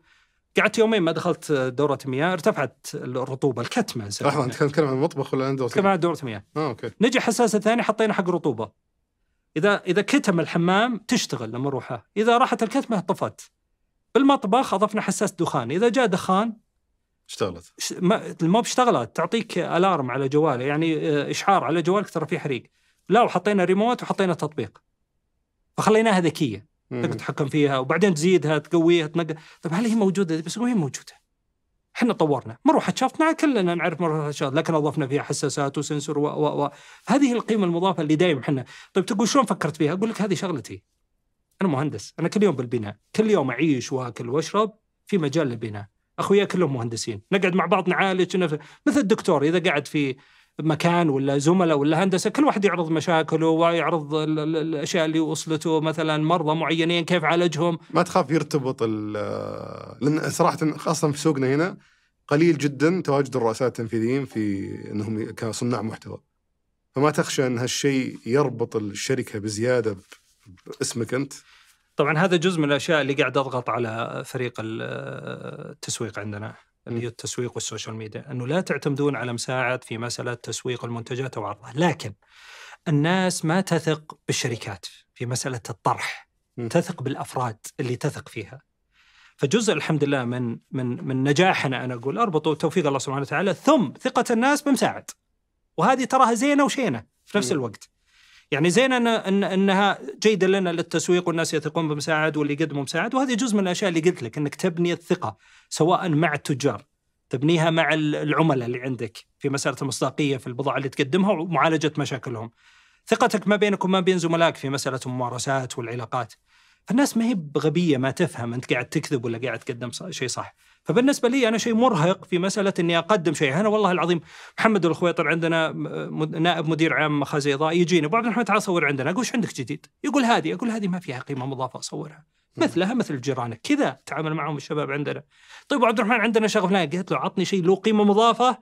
Speaker 1: قعدت يومين ما دخلت دورة مياه ارتفعت الرطوبة الكتمة لحظة آه، انت تتكلم عن المطبخ ولا عن دورة مياه؟ عن دورة مياه اه اوكي نجي حساسه الثاني حطينا حق رطوبة اذا اذا كتم الحمام تشتغل لما أروحه، اذا راحت الكتمة طفت بالمطبخ اضفنا حساس دخان اذا جاء دخان اشتغلت ما اشتغلت تعطيك الارم على جواله يعني آه، اشعار على جوالك ترى في حريق لا وحطينا ريموت وحطينا تطبيق فخليناها ذكيه تقدر تتحكم فيها وبعدين تزيدها تقويها تنقل طيب هل هي موجوده بس وين موجوده؟ احنا طورنا مروحه شافتنا كلنا نعرف مروحه شافت لكن اضفنا فيها حساسات وسنسور و و و هذه القيمه المضافه اللي دائما احنا طيب تقول شلون فكرت فيها؟ اقول لك هذه شغلتي انا مهندس انا كل يوم بالبناء كل يوم اعيش واكل واشرب في مجال البناء اخويا كلهم مهندسين نقعد مع بعض نعالج نفسه مثل الدكتور اذا قعد في مكان ولا زملاء ولا هندسه كل واحد يعرض مشاكله ويعرض الاشياء اللي وصلته مثلا مرضى معينين كيف عالجهم
Speaker 2: ما تخاف يرتبط لان صراحه خاصه في سوقنا هنا قليل جدا تواجد الرؤساء التنفيذيين في انهم كصناع محتوى فما تخشى ان هالشيء يربط الشركه بزياده باسمك انت
Speaker 1: طبعا هذا جزء من الاشياء اللي قاعد اضغط على فريق التسويق عندنا اللي هي التسويق والسوشيال ميديا انه لا تعتمدون على مساعد في مساله تسويق المنتجات او عرضها لكن الناس ما تثق بالشركات في مساله الطرح م. تثق بالافراد اللي تثق فيها فجزء الحمد لله من من من نجاحنا انا اقول اربطوا توفيق الله سبحانه وتعالى ثم ثقه الناس بمساعد وهذه تراها زينه وشينه في نفس الوقت يعني زين أن إن انها جيده لنا للتسويق والناس يثقون بمساعد واللي يقدموا مساعد وهذه جزء من الاشياء اللي قلت لك انك تبني الثقه سواء مع التجار تبنيها مع العملاء اللي عندك في مساله المصداقيه في البضاعه اللي تقدمها ومعالجه مشاكلهم. ثقتك ما بينك وما بين زملائك في مساله الممارسات والعلاقات. فالناس ما هي بغبيه ما تفهم انت قاعد تكذب ولا قاعد تقدم شيء صح. فبالنسبه لي انا شيء مرهق في مساله اني اقدم شيء انا والله العظيم محمد الخويطر عندنا نائب مدير عام مخازن اضاءه يجيني ابو عبد الرحمن تعال صور عندنا اقول ايش عندك جديد؟ يقول هذه اقول هذه ما فيها قيمه مضافه اصورها مثلها مثل جيرانك كذا تعامل معهم الشباب عندنا طيب ابو عبد الرحمن عندنا شغف لا قلت له عطني شيء له قيمه مضافه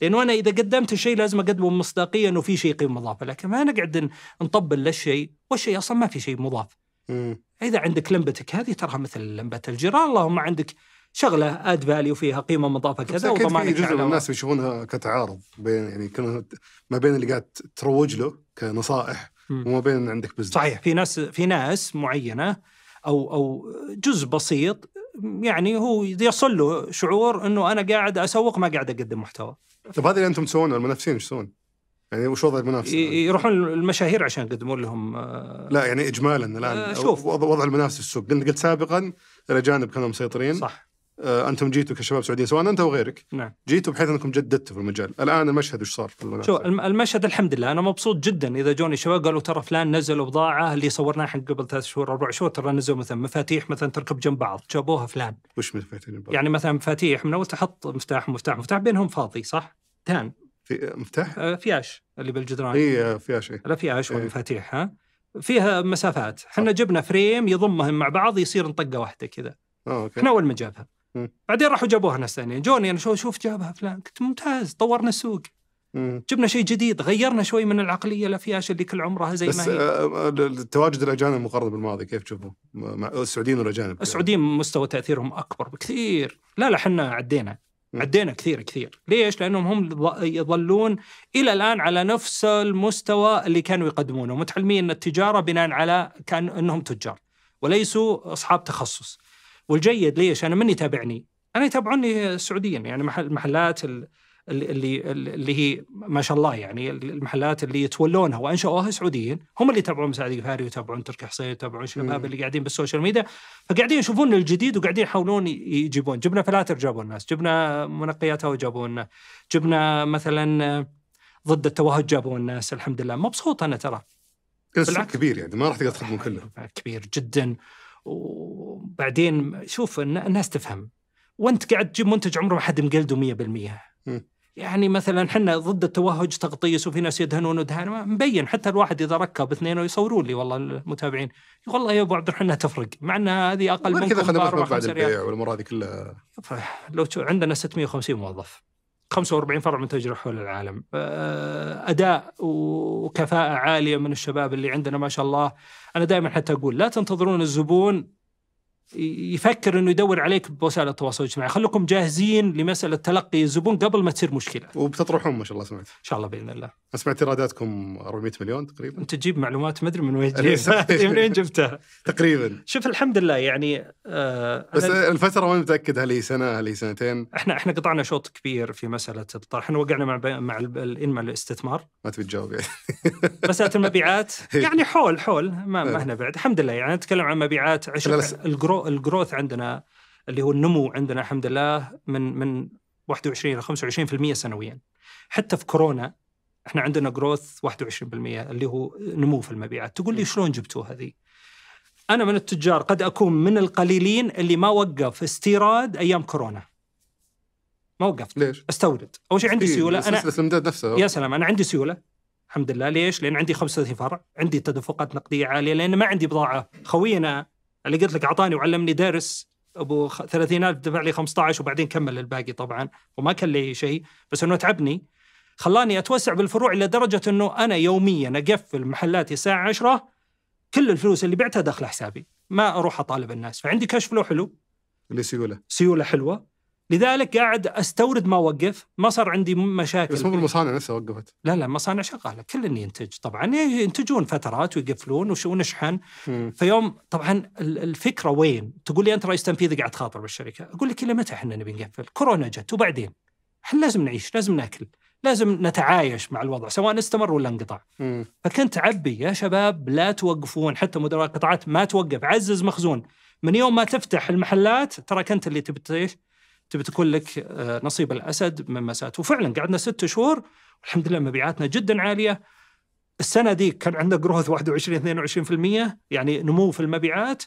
Speaker 1: لانه انا اذا قدمت الشيء لازم اقدمه بمصداقيه انه في شيء قيمه مضافه لكن ما نقعد نطبل للشيء والشيء اصلا ما في شيء مضاف اذا عندك لمبتك هذه تراها مثل لمبه الجيران اللهم عندك شغله اد فاليو فيها قيمه مضافه كذا وضمان في جزء من الناس
Speaker 2: يشوفونها كتعارض بين يعني
Speaker 1: ما بين اللي قاعد تروج له كنصائح م. وما بين عندك بزنس صحيح في ناس في ناس معينه او او جزء بسيط يعني هو يصل له شعور انه انا قاعد اسوق ما قاعد اقدم محتوى
Speaker 2: طيب هذا اللي انتم تسوونه المنافسين ايش يسوون؟ يعني وش وضع المنافسه؟
Speaker 1: يروحون المشاهير عشان يقدمون لهم آه،
Speaker 2: لا يعني اجمالا الان آه، شوف وضع المنافسه في السوق قلت سابقا الاجانب كانوا مسيطرين صح آه، انتم جيتوا كشباب سعوديين سواء انت وغيرك نعم جيتوا بحيث انكم جددتوا في المجال، الان المشهد وش صار في شو
Speaker 1: المشهد الحمد لله انا مبسوط جدا اذا جوني شباب قالوا ترى فلان نزل بضاعه اللي صورناها حق قبل ثلاث شهور اربع شهور ترى نزلوا مثلا مفاتيح مثلا تركب جنب بعض جابوها فلان وش مفاتيح يعني مثلا مفاتيح من اول تحط مفتاح مفتاح مفتاح بينهم فاضي صح؟ تان في مفتاح؟ آه فياش اللي بالجدران اي فياش اي الافياش والمفاتيح إيه. ها فيها مسافات، احنا جبنا فريم يضمهم مع بعض يصير نطقه واحده كذا. آه، احنا اول ما جابها بعدين راحوا جابوها ناس ثانيين جوني انا شو شوف جابها فلان قلت ممتاز طورنا السوق مم. جبنا شيء جديد غيرنا شوي من العقليه الافياش اللي كل عمرها زي بس ما هي بس
Speaker 2: آه، آه، تواجد الاجانب مقارنه بالماضي كيف تشوفه مع السعوديين والاجانب يعني.
Speaker 1: السعوديين مستوى تاثيرهم اكبر بكثير لا لا احنا عدينا مم. عدينا كثير كثير ليش لانهم هم يظلون الى الان على نفس المستوى اللي كانوا يقدمونه متعلمين التجاره بناء على كان انهم تجار وليسوا اصحاب تخصص والجيد ليش؟ انا من يتابعني؟ انا يتابعوني سعوديا يعني المحلات اللي اللي هي ما شاء الله يعني المحلات اللي يتولونها وانشأوها سعوديين هم اللي يتابعون مساعد الفاري ويتابعون تركي حسين ويتابعون شباب اللي قاعدين بالسوشيال ميديا فقاعدين يشوفون الجديد وقاعدين يحاولون يجيبون جبنا فلاتر جابوا الناس جبنا منقياتها وجابوا لنا جبنا مثلا ضد التوهج جابوا الناس الحمد لله مبسوط انا ترى كبير يعني ما راح تقدر تخدمون كله كبير جدا وبعدين شوف الناس تفهم وانت قاعد تجيب منتج عمره ما حد مقلده 100% يعني مثلا احنا ضد التوهج تغطيس وفي ناس يدهنون ودهان مبين حتى الواحد اذا ركب اثنين ويصورون لي والله المتابعين والله يا ابو عبد الرحمن تفرق مع انها هذه اقل من كذا خدمات بعد البيع والامور هذه كلها لو عندنا 650 موظف 45 فرع منتجر حول العالم آه، أداء وكفاءة عالية من الشباب اللي عندنا ما شاء الله أنا دائما حتى أقول لا تنتظرون الزبون يفكر انه يدور عليك بوسائل التواصل الاجتماعي، خليكم جاهزين لمساله تلقي الزبون قبل ما تصير مشكله. وبتطرحون ما شاء الله سمعت. ان شاء الله باذن الله.
Speaker 2: سمعت ايراداتكم 400 مليون تقريبا.
Speaker 1: انت تجيب معلومات ما ادري من وين جبتها من وين جبتها؟ تقريبا. شوف الحمد لله يعني آه بس الفتره ما متاكد هل هي سنه هل هي سنتين. احنا احنا قطعنا شوط كبير في مساله الطرح، احنا وقعنا مع مع الانما الاستثمار. ما تبي تجاوب يعني. مساله المبيعات يعني حول حول ما, ما احنا بعد الحمد لله يعني نتكلم عن مبيعات عشر الجرو الجروث عندنا اللي هو النمو عندنا الحمد لله من من 21 الى 25% سنويا حتى في كورونا احنا عندنا جروث 21% اللي هو نمو في المبيعات تقول لي شلون جبتوا هذه انا من التجار قد اكون من القليلين اللي ما وقف استيراد ايام كورونا ما وقفت ليش استورد اول شيء عندي إيه، سيوله انا الامداد نفسها يا سلام انا عندي سيوله الحمد لله ليش لان عندي 35 فرع عندي تدفقات نقديه عاليه لان ما عندي بضاعه خوينا اللي قلت لك اعطاني وعلمني درس ابو 30000 دفع لي 15 وبعدين كمل الباقي طبعا وما كان لي شيء بس انه تعبني خلاني اتوسع بالفروع لدرجه انه انا يوميا اقفل محلاتي الساعه 10 كل الفلوس اللي بعتها داخله حسابي ما اروح اطالب الناس فعندي كاش فلو حلو اللي سيوله سيوله حلوه لذلك قاعد استورد ما اوقف ما صار عندي مشاكل بس مو بالمصانع نفسها وقفت لا لا المصانع شغاله كل ينتج طبعا ينتجون فترات ويقفلون ونشحن فيوم طبعا الفكره وين تقول لي انت رئيس تنفيذي قاعد خاطر بالشركه اقول لك الى متى احنا نبي نقفل كورونا جت وبعدين احنا لازم نعيش لازم ناكل لازم نتعايش مع الوضع سواء استمر ولا انقطع مم. فكنت عبي يا شباب لا توقفون حتى مدراء القطاعات ما توقف عزز مخزون من يوم ما تفتح المحلات ترى كنت اللي تبي تبي تكون لك آه، نصيب الاسد من مسات وفعلا قعدنا ست شهور الحمد لله مبيعاتنا جدا عاليه السنه دي كان عندنا جروث 21 22% يعني نمو في المبيعات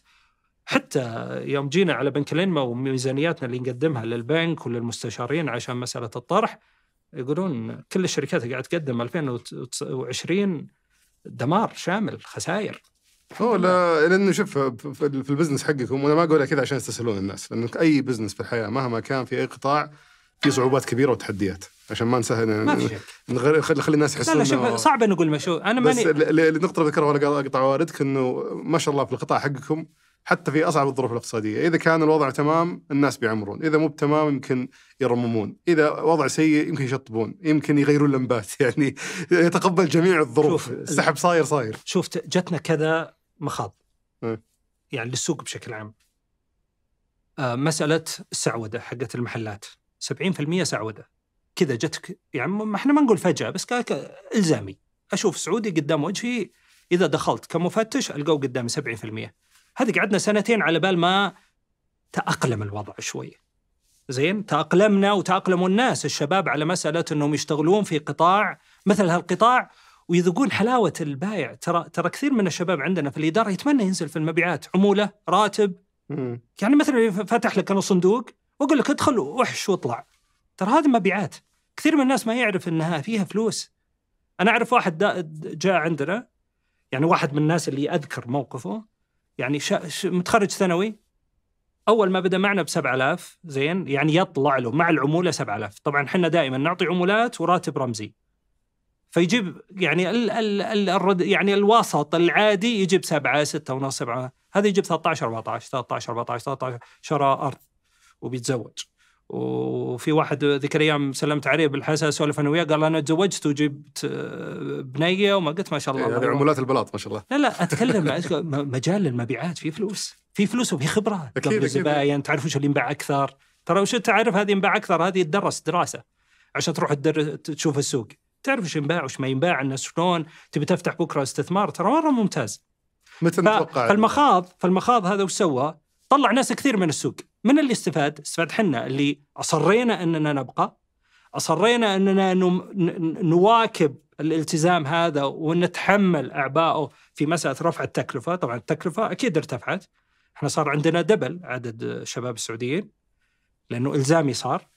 Speaker 1: حتى يوم جينا على بنك لينما وميزانياتنا اللي نقدمها للبنك وللمستشارين عشان مساله الطرح يقولون كل الشركات قاعد تقدم 2020 دمار شامل خسائر هو لا
Speaker 2: لانه شوف في البزنس حقكم وانا ما اقولها كذا عشان يستسهلون الناس لانه اي بزنس في الحياه مهما كان في اي قطاع في صعوبات كبيره وتحديات عشان ما نسهل ما شك نخلي الناس يحسون لا لا شوف صعب
Speaker 1: نقول مشو انا ماني بس
Speaker 2: النقطه اللي ذكرها وانا اقطع واردك انه ما شاء الله في القطاع حقكم حتى في اصعب الظروف الاقتصاديه، اذا كان الوضع تمام الناس بيعمرون، اذا مو بتمام يمكن يرممون، اذا وضع سيء يمكن يشطبون، يمكن يغيرون لمبات يعني
Speaker 1: يتقبل جميع الظروف، السحب صاير صاير شوف جتنا كذا مخاض إيه. يعني للسوق بشكل عام. آه، مساله السعوده حقت المحلات 70% سعوده كذا جتك يعني ما احنا ما نقول فجاه بس الزامي اشوف سعودي قدام وجهي اذا دخلت كمفتش القوه قدامي 70% هذه قعدنا سنتين على بال ما تأقلم الوضع شوي زين تأقلمنا وتأقلموا الناس الشباب على مسألة أنهم يشتغلون في قطاع مثل هالقطاع ويذوقون حلاوة البايع ترى ترى كثير من الشباب عندنا في الإدارة يتمنى ينزل في المبيعات عمولة راتب مم. يعني مثلا فتح لك أنا صندوق وأقول لك ادخل وحش واطلع ترى هذه مبيعات كثير من الناس ما يعرف أنها فيها فلوس أنا أعرف واحد جاء عندنا يعني واحد من الناس اللي أذكر موقفه يعني شا... ش... متخرج ثانوي اول ما بدا معنا ب 7000 زين يعني يطلع له مع العموله 7000 طبعا احنا دائما نعطي عمولات وراتب رمزي فيجيب يعني ال ال ال الرد يعني الوسط العادي يجيب 7 6 ونص 7 هذا يجيب 13 14 13 14 13 شراء ارض وبيتزوج وفي واحد ذيك الايام سلمت عليه بالحسا سولف انا وياه قال انا تزوجت وجبت بنيه وما قلت ما شاء الله إيه، هذه عمولات البلاط ما شاء الله لا لا اتكلم مجال المبيعات في فلوس في فلوس وفي خبره قبل الزباين تعرف وش اللي ينباع اكثر ترى وش تعرف هذه ينباع اكثر هذه تدرس دراسه عشان تروح تشوف السوق تعرف وش ينباع وش ما ينباع الناس شلون تبي تفتح بكره استثمار ترى مره ممتاز متى نتوقع فالمخاض فالمخاض هذا وش سوى؟ طلع ناس كثير من السوق من اللي استفاد؟ استفاد حنا اللي اصرينا اننا نبقى اصرينا اننا نواكب الالتزام هذا ونتحمل أعباءه في مساله رفع التكلفه، طبعا التكلفه اكيد ارتفعت. احنا صار عندنا دبل عدد شباب السعوديين لانه الزامي صار.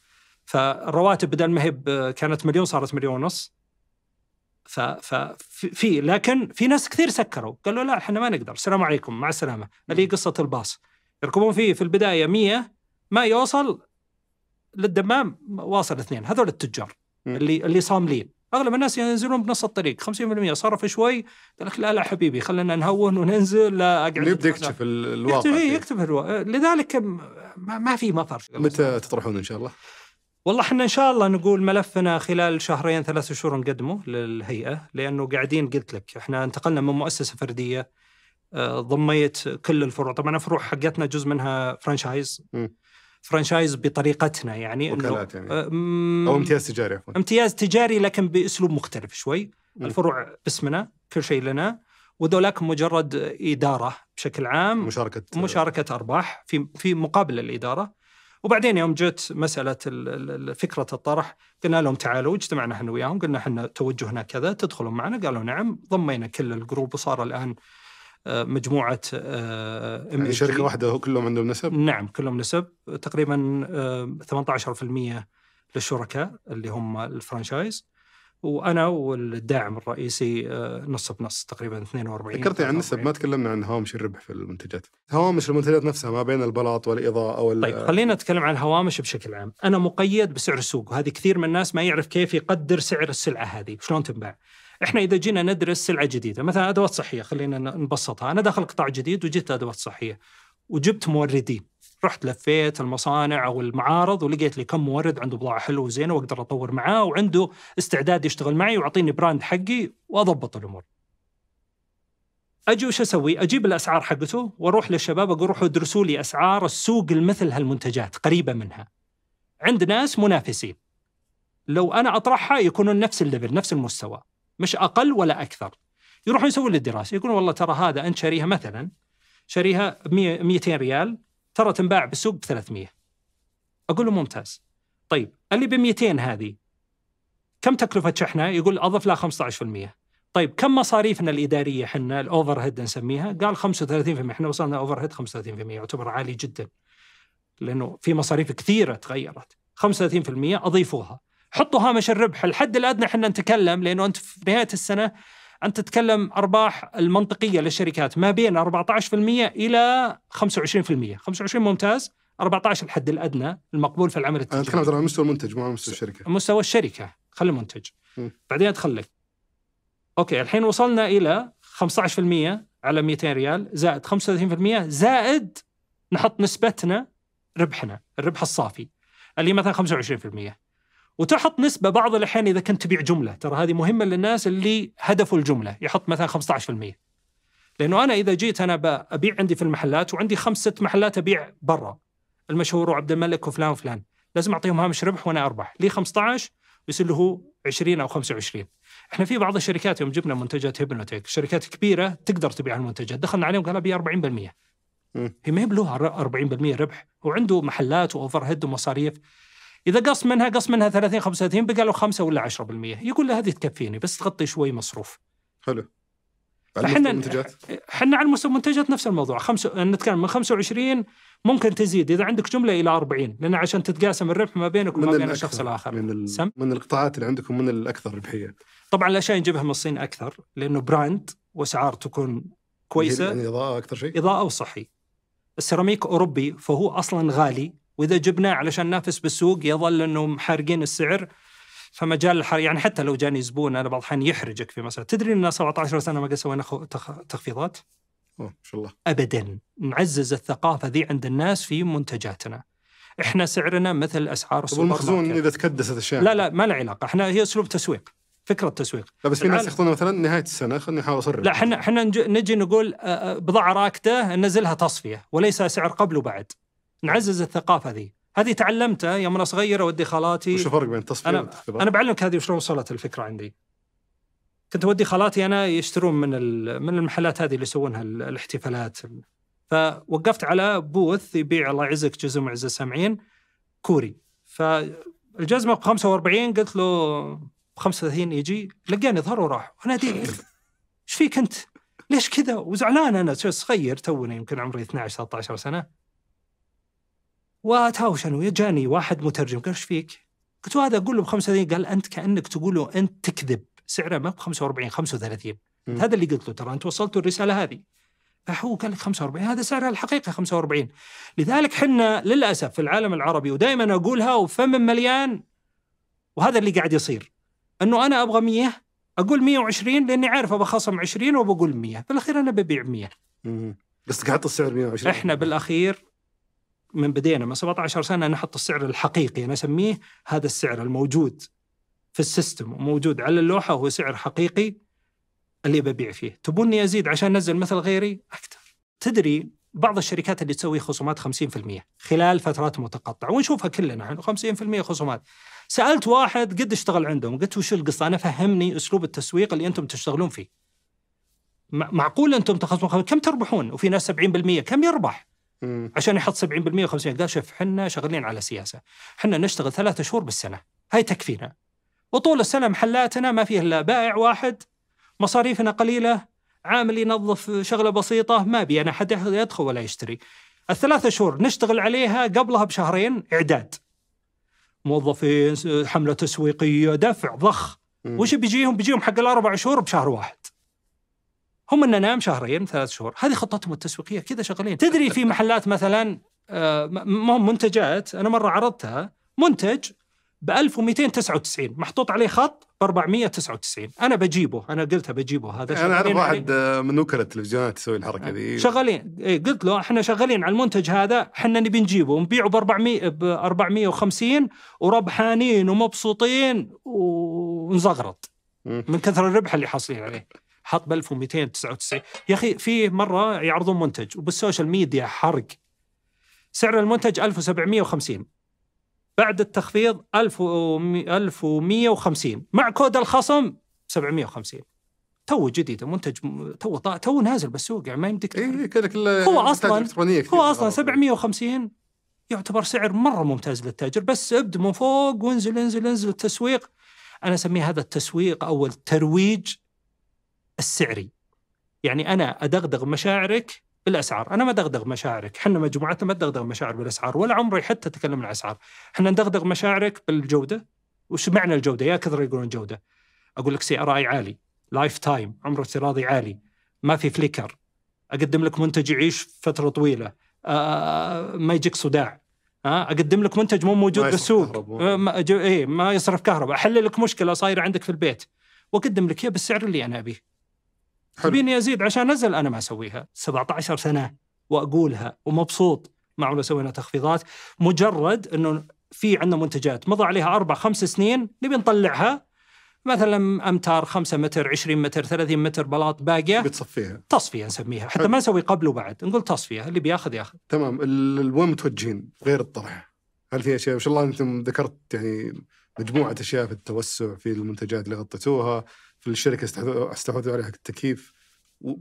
Speaker 1: فالرواتب بدل ما هي كانت مليون صارت مليون ونص. ففي لكن في ناس كثير سكروا قالوا لا احنا ما نقدر السلام عليكم مع السلامه اللي قصه الباص يركبون فيه في البدايه 100 ما يوصل للدمام واصل اثنين هذول التجار اللي اللي صاملين اغلب الناس ينزلون بنص الطريق 50% صرف شوي قال لك لا لا حبيبي خلينا نهون وننزل لا اقعد يبدا إيه، يكتشف الواقع يكتشف, يكتب الواقع لذلك ما, ما في مطر متى تطرحون ان شاء الله؟ والله احنا ان شاء الله نقول ملفنا خلال شهرين ثلاثة شهور نقدمه للهيئه لانه قاعدين قلت لك احنا انتقلنا من مؤسسه فرديه آه، ضميت كل الفروع طبعا الفروع حقتنا جزء منها فرانشايز فرانشايز بطريقتنا يعني وكالات يعني آه، او امتياز تجاري عفوا امتياز تجاري لكن باسلوب مختلف شوي الفروع باسمنا كل شيء لنا وذولاك مجرد اداره بشكل عام مشاركه آه، مشاركه ارباح في في مقابل الاداره وبعدين يوم جت مساله فكره الطرح قلنا لهم تعالوا اجتمعنا احنا وياهم قلنا احنا توجهنا كذا تدخلون معنا قالوا نعم ضمينا كل الجروب وصار الان مجموعه آه، يعني شركه واحده كلهم عندهم نسب؟ نعم كلهم نسب تقريبا 18% آه، للشركاء اللي هم الفرانشايز وانا والداعم الرئيسي آه، نص بنص تقريبا 42 ذكرت عن النسب ما
Speaker 2: تكلمنا عن هوامش الربح في المنتجات، هوامش المنتجات نفسها ما بين البلاط والاضاءه وال طيب
Speaker 1: خلينا نتكلم عن الهوامش بشكل عام، انا مقيد بسعر السوق وهذه كثير من الناس ما يعرف كيف يقدر سعر السلعه هذه، شلون تنباع. احنا اذا جينا ندرس سلعه جديده مثلا ادوات صحيه خلينا نبسطها انا داخل قطاع جديد وجبت ادوات صحيه وجبت موردين رحت لفيت المصانع او المعارض ولقيت لي كم مورد عنده بضاعه حلوه وزينه واقدر اطور معاه وعنده استعداد يشتغل معي ويعطيني براند حقي واضبط الامور. اجي وش اسوي؟ اجيب الاسعار حقته واروح للشباب اقول روحوا ادرسوا لي اسعار السوق لمثل هالمنتجات قريبه منها. عند ناس منافسين. لو انا اطرحها يكونون نفس الليفل نفس المستوى. مش اقل ولا اكثر يروحون يسوون الدراسه يقولون والله ترى هذا انت شاريها مثلا شاريها ب 200 ريال ترى تنباع بالسوق ب 300 اقول له ممتاز طيب اللي ب 200 هذه كم تكلفه شحنها؟ يقول اضف لها 15% طيب كم مصاريفنا الاداريه احنا الاوفر هيد نسميها؟ قال 35% احنا وصلنا اوفر هيد 35% يعتبر عالي جدا لانه في مصاريف كثيره تغيرت 35% اضيفوها حطوا هامش الربح الحد الادنى احنا نتكلم لانه انت في نهايه السنه انت تتكلم ارباح المنطقيه للشركات ما بين 14% الى 25% 25 ممتاز 14 الحد الادنى المقبول في العمل التجاري انا اتكلم
Speaker 2: على مستوى المنتج مو على مستوى الشركه
Speaker 1: مستوى الشركه خلي المنتج بعدين بعدين ادخلك اوكي الحين وصلنا الى 15% على 200 ريال زائد 35% زائد نحط نسبتنا ربحنا الربح الصافي اللي مثلا 25% وتحط نسبة بعض الأحيان إذا كنت تبيع جملة ترى هذه مهمة للناس اللي هدفوا الجملة يحط مثلا 15% لأنه أنا إذا جيت أنا أبيع عندي في المحلات وعندي خمس ست محلات أبيع برا المشهور وعبد الملك وفلان وفلان لازم أعطيهم هامش ربح وأنا أربح لي 15 يصير له 20 أو 25 احنا في بعض الشركات يوم جبنا منتجات هيبنوتيك شركات كبيره تقدر تبيع المنتجات دخلنا عليهم قال ابيع 40% هي ما هي بلوها 40% ربح وعنده محلات واوفر هيد ومصاريف اذا قص منها قص منها 30 35 بقى له 5 ولا 10% يقول له هذه تكفيني بس تغطي شوي مصروف حلو احنا المنتجات احنا على مستوى المنتجات نفس الموضوع خمسة نتكلم من 25 ممكن تزيد اذا عندك جمله الى 40 لان عشان تتقاسم الربح ما بينك وما بين الشخص الاخر من, ال... سم؟ من القطاعات اللي عندكم
Speaker 2: من الاكثر ربحيه
Speaker 1: طبعا الاشياء نجيبها من الصين اكثر لانه براند واسعار تكون كويسه يعني اضاءه اكثر شيء اضاءه وصحي السيراميك اوروبي فهو اصلا غالي واذا جبناه علشان ننافس بالسوق يظل انهم محارقين السعر فمجال الحر يعني حتى لو جاني زبون انا بعض الاحيان يحرجك في مساله تدري ان 17 سنه ما قد سوينا تخفيضات؟ ما شاء الله ابدا نعزز الثقافه ذي عند الناس في منتجاتنا احنا سعرنا مثل اسعار السوبر والمخزون اذا تكدست الشارع لا لا ما له علاقه احنا هي اسلوب تسويق فكره تسويق لا بس في ناس ياخذونها مثلا نهايه السنه خليني احاول اصرف لا احنا احنا نجي نقول آه، آه، بضاعه راكده ننزلها تصفيه وليس سعر قبل وبعد نعزز الثقافه ذي هذه تعلمتها يوم انا صغير اودي خالاتي وش الفرق بين التصفيه انا انا بعلمك هذه وشلون وصلت الفكره عندي. كنت اودي خالاتي انا يشترون من من المحلات هذه اللي يسوونها الاحتفالات فوقفت على بوث يبيع الله يعزك جزم ويعز السامعين كوري فالجزمه ب 45 قلت له ب 35 يجي لقاني ظهر وراح انا دي ايش فيك انت؟ ليش كذا؟ وزعلان انا صغير توني يمكن عمري 12 13 سنه واتهاوشن جاني واحد مترجم قال ايش فيك؟ قلت له هذا اقول له ب 35 قال انت كانك تقول له انت تكذب سعره ما ب 45 35 هذا اللي قلت له ترى انت وصلت الرساله هذه فهو قال لك 45 هذا سعرها الحقيقي 45 لذلك حنا للاسف في العالم العربي ودائما اقولها وفم مليان وهذا اللي قاعد يصير انه انا ابغى 100 اقول 120 لاني عارف ابغى خصم 20 وبقول 100 بالاخير انا ببيع 100 بس قاعد السعر 120 احنا بالاخير من بدينا من 17 سنه نحط السعر الحقيقي انا اسميه هذا السعر الموجود في السيستم وموجود على اللوحه وهو سعر حقيقي اللي ببيع فيه، تبوني ازيد عشان انزل مثل غيري؟ اكثر. تدري بعض الشركات اللي تسوي خصومات 50% خلال فترات متقطعه ونشوفها كلنا 50% خصومات. سالت واحد قد اشتغل عندهم قلت وش القصه؟ انا فهمني اسلوب التسويق اللي انتم تشتغلون فيه. معقول انتم تخصمون كم تربحون؟ وفي ناس 70% كم يربح؟ مم. عشان يحط 70% و50 قال شوف احنا شغالين على سياسه احنا نشتغل ثلاثة شهور بالسنه هاي تكفينا وطول السنه محلاتنا ما فيها الا بائع واحد مصاريفنا قليله عامل ينظف شغله بسيطه ما بي انا حد يدخل ولا يشتري الثلاثة شهور نشتغل عليها قبلها بشهرين اعداد موظفين حمله تسويقيه دفع ضخ وش بيجيهم بيجيهم حق الاربع شهور بشهر واحد هم ان ننام شهرين ثلاث شهور هذه خطتهم التسويقيه كذا شغالين تدري في محلات مثلا آه، ما منتجات انا مره عرضتها منتج ب 1299 محطوط عليه خط ب 499 انا بجيبه انا قلت بجيبه هذا انا اعرف واحد
Speaker 2: آه، من وكلاء التلفزيونات يسوي الحركه آه، ذي شغالين
Speaker 1: إيه قلت له احنا شغالين على المنتج هذا احنا نبي نجيبه ونبيعه ب 400 ب 450 وربحانين ومبسوطين ونزغرط من كثر الربح اللي حاصلين عليه حط ب 1299 يا اخي في مره يعرضون منتج وبالسوشيال ميديا حرق سعر المنتج 1750 بعد التخفيض 1150 مع كود الخصم 750 تو جديد المنتج تو تو نازل بالسوق يعني ما يمديك اي كذا هو اصلا هو اصلا 750 يعتبر سعر مره ممتاز للتاجر بس ابد من فوق وانزل انزل انزل التسويق انا اسميه هذا التسويق او الترويج السعري يعني انا ادغدغ مشاعرك بالاسعار، انا ما ادغدغ مشاعرك، احنا مجموعتنا ما تدغدغ مشاعر بالاسعار ولا عمري حتى تكلمنا عن الاسعار، احنا ندغدغ مشاعرك بالجوده، وش معنى الجوده؟ يا كثر يقولون جوده. اقول لك سي ار اي عالي، لايف تايم، عمر افتراضي عالي، ما في فليكر، اقدم لك منتج يعيش فتره طويله، آه, آه،, آه، ما يجيك صداع، آه، اقدم لك منتج مو موجود بالسوق، ما, ما, إيه ما يصرف كهرباء، احل لك مشكله صايره عندك في البيت، واقدم لك اياه بالسعر اللي انا ابيه. تبيني ازيد عشان نزل انا ما اسويها 17 سنه واقولها ومبسوط ما عمرنا سوينا تخفيضات مجرد انه في عندنا منتجات مضى عليها اربع خمس سنين نبي نطلعها مثلا امتار 5 متر 20 متر 30 متر بلاط باقيه بتصفيها تصفيه نسميها حتى ما نسوي قبل وبعد نقول تصفيه اللي بياخذ ياخذ
Speaker 2: تمام وين متوجهين غير الطرح هل في اشياء ما شاء الله انتم ذكرت يعني مجموعه اشياء في التوسع في المنتجات اللي غطيتوها الشركه استحوذوا عليها التكييف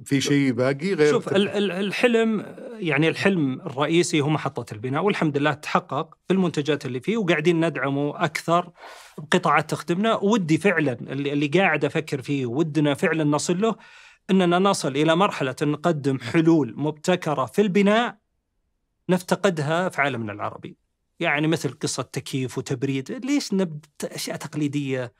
Speaker 2: في شيء باقي غير شوف
Speaker 1: الحلم يعني الحلم الرئيسي هو محطه البناء والحمد لله تحقق في المنتجات اللي فيه وقاعدين ندعمه اكثر بقطاعات تخدمنا ودي فعلا اللي قاعد افكر فيه ودنا فعلا نصل له اننا نصل الى مرحله ان نقدم حلول مبتكره في البناء نفتقدها في عالمنا العربي يعني مثل قصه تكييف وتبريد ليش نبدا اشياء تقليديه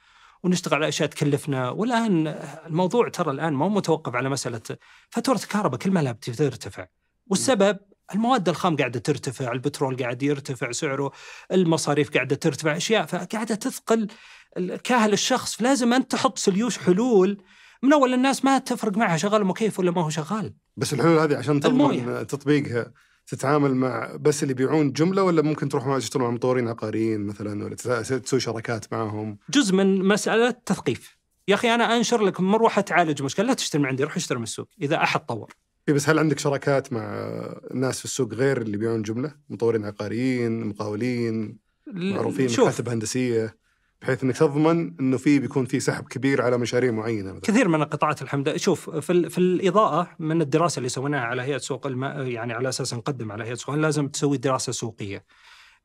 Speaker 1: ونشتغل على اشياء تكلفنا والان الموضوع ترى الان ما هو متوقف على مساله فاتوره الكهرباء كل ما لها بترتفع والسبب المواد الخام قاعده ترتفع، البترول قاعد يرتفع سعره، المصاريف قاعده ترتفع، اشياء فقاعده تثقل كاهل الشخص، فلازم انت تحط سليوش حلول من اول الناس ما تفرق معها شغال مكيف ولا ما هو شغال.
Speaker 2: بس الحلول هذه عشان تضمن تطبيقها تتعامل مع بس اللي يبيعون جمله ولا ممكن تروح مع تشتغل مع مطورين عقاريين مثلا ولا تسوي شراكات معهم؟
Speaker 1: جزء من مساله تثقيف. يا اخي انا انشر لك مروحه تعالج مشكله لا تشتري من عندي روح اشتري من السوق اذا احد طور.
Speaker 2: اي بس هل عندك شراكات مع ناس في السوق غير اللي يبيعون جمله؟ مطورين عقاريين، مقاولين، معروفين، مكاتب هندسيه؟ بحيث انك تضمن انه في بيكون في سحب كبير على مشاريع معينه
Speaker 1: مثلا. كثير من القطاعات الحمد لله شوف في, في الاضاءه من الدراسه اللي سويناها على هيئه سوق الم... يعني على اساس نقدم على هيئه سوق لازم تسوي دراسه سوقيه.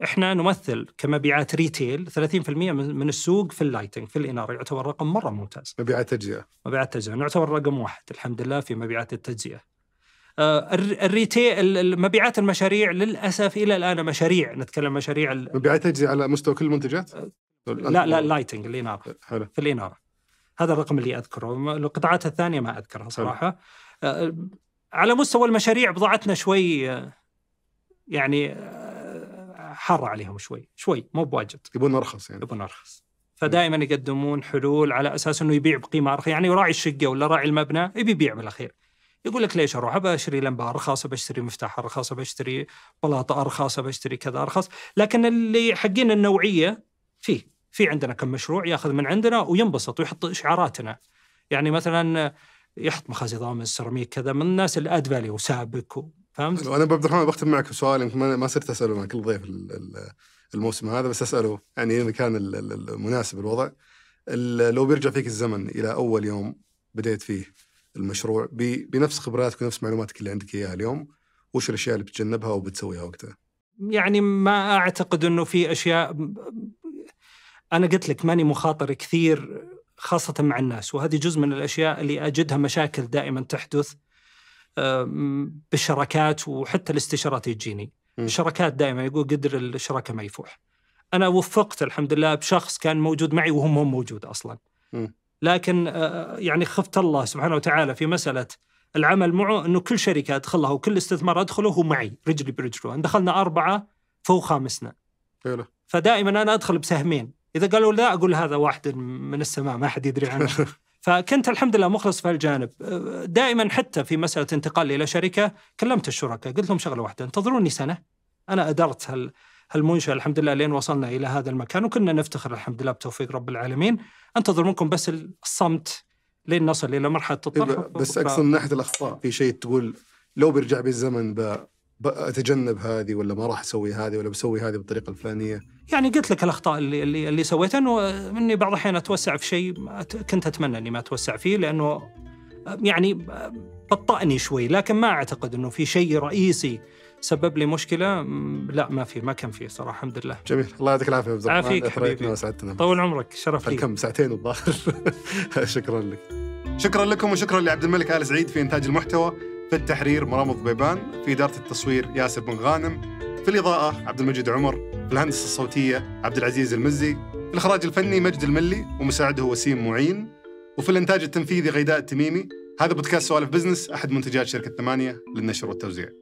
Speaker 1: احنا نمثل كمبيعات ريتيل 30% من السوق في اللايتنج في الاناره يعتبر رقم مره ممتاز.
Speaker 2: مبيعات تجزئه.
Speaker 1: مبيعات تجزئه نعتبر رقم واحد الحمد لله في مبيعات التجزئه. آه، الريتيل مبيعات المشاريع للاسف الى الان مشاريع نتكلم مشاريع مبيعات تجزئه على مستوى كل المنتجات؟ آه، طيب، لا لا اللايتنج الاناره أه، حلو. في الاناره هذا الرقم اللي اذكره القطاعات الثانيه ما اذكرها صراحه حلو. أه، على مستوى المشاريع بضاعتنا شوي أه، يعني حر عليهم شوي شوي مو بواجد يبون ارخص يعني يبون ارخص فدائما يقدمون حلول على اساس انه يبيع بقيمه ارخص يعني راعي الشقه ولا راعي المبنى يبي يبيع بالاخير يقول لك ليش اروح؟ ابى اشتري لمبه ارخص، ابى اشتري مفتاح ارخص، ابى اشتري بلاطه ارخص، ابى اشتري كذا ارخص، لكن اللي حقين النوعيه فيه في عندنا كم مشروع ياخذ من عندنا وينبسط ويحط اشعاراتنا يعني مثلا يحط مخازي ضامن السيراميك كذا من الناس اللي اد فاليو وسابك فهمت؟
Speaker 2: انا عبد الرحمن بختم معك بسؤال يمكن ما صرت اساله مع كل ضيف الموسم هذا بس اساله يعني اذا كان المناسب الوضع لو بيرجع فيك الزمن الى اول يوم بديت فيه المشروع بنفس خبراتك ونفس معلوماتك اللي عندك اياها اليوم وش الاشياء اللي بتتجنبها وبتسويها وقتها؟
Speaker 1: يعني ما اعتقد انه في اشياء انا قلت لك ماني مخاطر كثير خاصه مع الناس وهذه جزء من الاشياء اللي اجدها مشاكل دائما تحدث بالشراكات وحتى الاستشارات يجيني الشراكات دائما يقول قدر الشراكه ما يفوح انا وفقت الحمد لله بشخص كان موجود معي وهم هم موجود اصلا م. لكن آه، يعني خفت الله سبحانه وتعالى في مساله العمل معه انه كل شركه ادخلها وكل استثمار ادخله هو معي رجلي برجله دخلنا اربعه فوق خامسنا فدائما انا ادخل بسهمين اذا قالوا لا اقول هذا واحد من السماء ما حد يدري عنه فكنت الحمد لله مخلص في الجانب دائما حتى في مساله انتقالي الى شركه كلمت الشركاء قلت لهم شغله واحده انتظروني سنه انا ادرت هال هالمنشأة الحمد لله لين وصلنا إلى هذا المكان وكنا نفتخر الحمد لله بتوفيق رب العالمين أنتظر منكم بس الصمت لين نصل إلى مرحلة الطرح بس أقصد من ناحية
Speaker 2: الأخطاء في شيء تقول لو بيرجع بالزمن اتجنب هذه ولا ما راح اسوي هذه ولا بسوي هذه بالطريقه الفلانيه
Speaker 1: يعني قلت لك الاخطاء اللي اللي, اللي سويتها انه اني بعض الاحيان اتوسع في شيء كنت اتمنى اني ما اتوسع فيه لانه يعني بطأني شوي لكن ما اعتقد انه في شيء رئيسي سبب لي مشكله لا ما في ما كان في صراحه الحمد لله جميل
Speaker 2: الله يعطيك العافيه عبد عافيك حبيبي وسعدتنا طول
Speaker 1: عمرك شرف لي كم ساعتين الظاهر
Speaker 2: شكرا لك شكرا لكم وشكرا لعبد الملك ال سعيد في انتاج المحتوى في التحرير مرام بيبان في إدارة التصوير ياسر بن غانم في الإضاءة عبد المجيد عمر في الهندسة الصوتية عبد العزيز المزي في الإخراج الفني مجد الملي ومساعده وسيم معين وفي الإنتاج التنفيذي غيداء التميمي هذا بودكاست سوالف بزنس أحد منتجات شركة ثمانية للنشر والتوزيع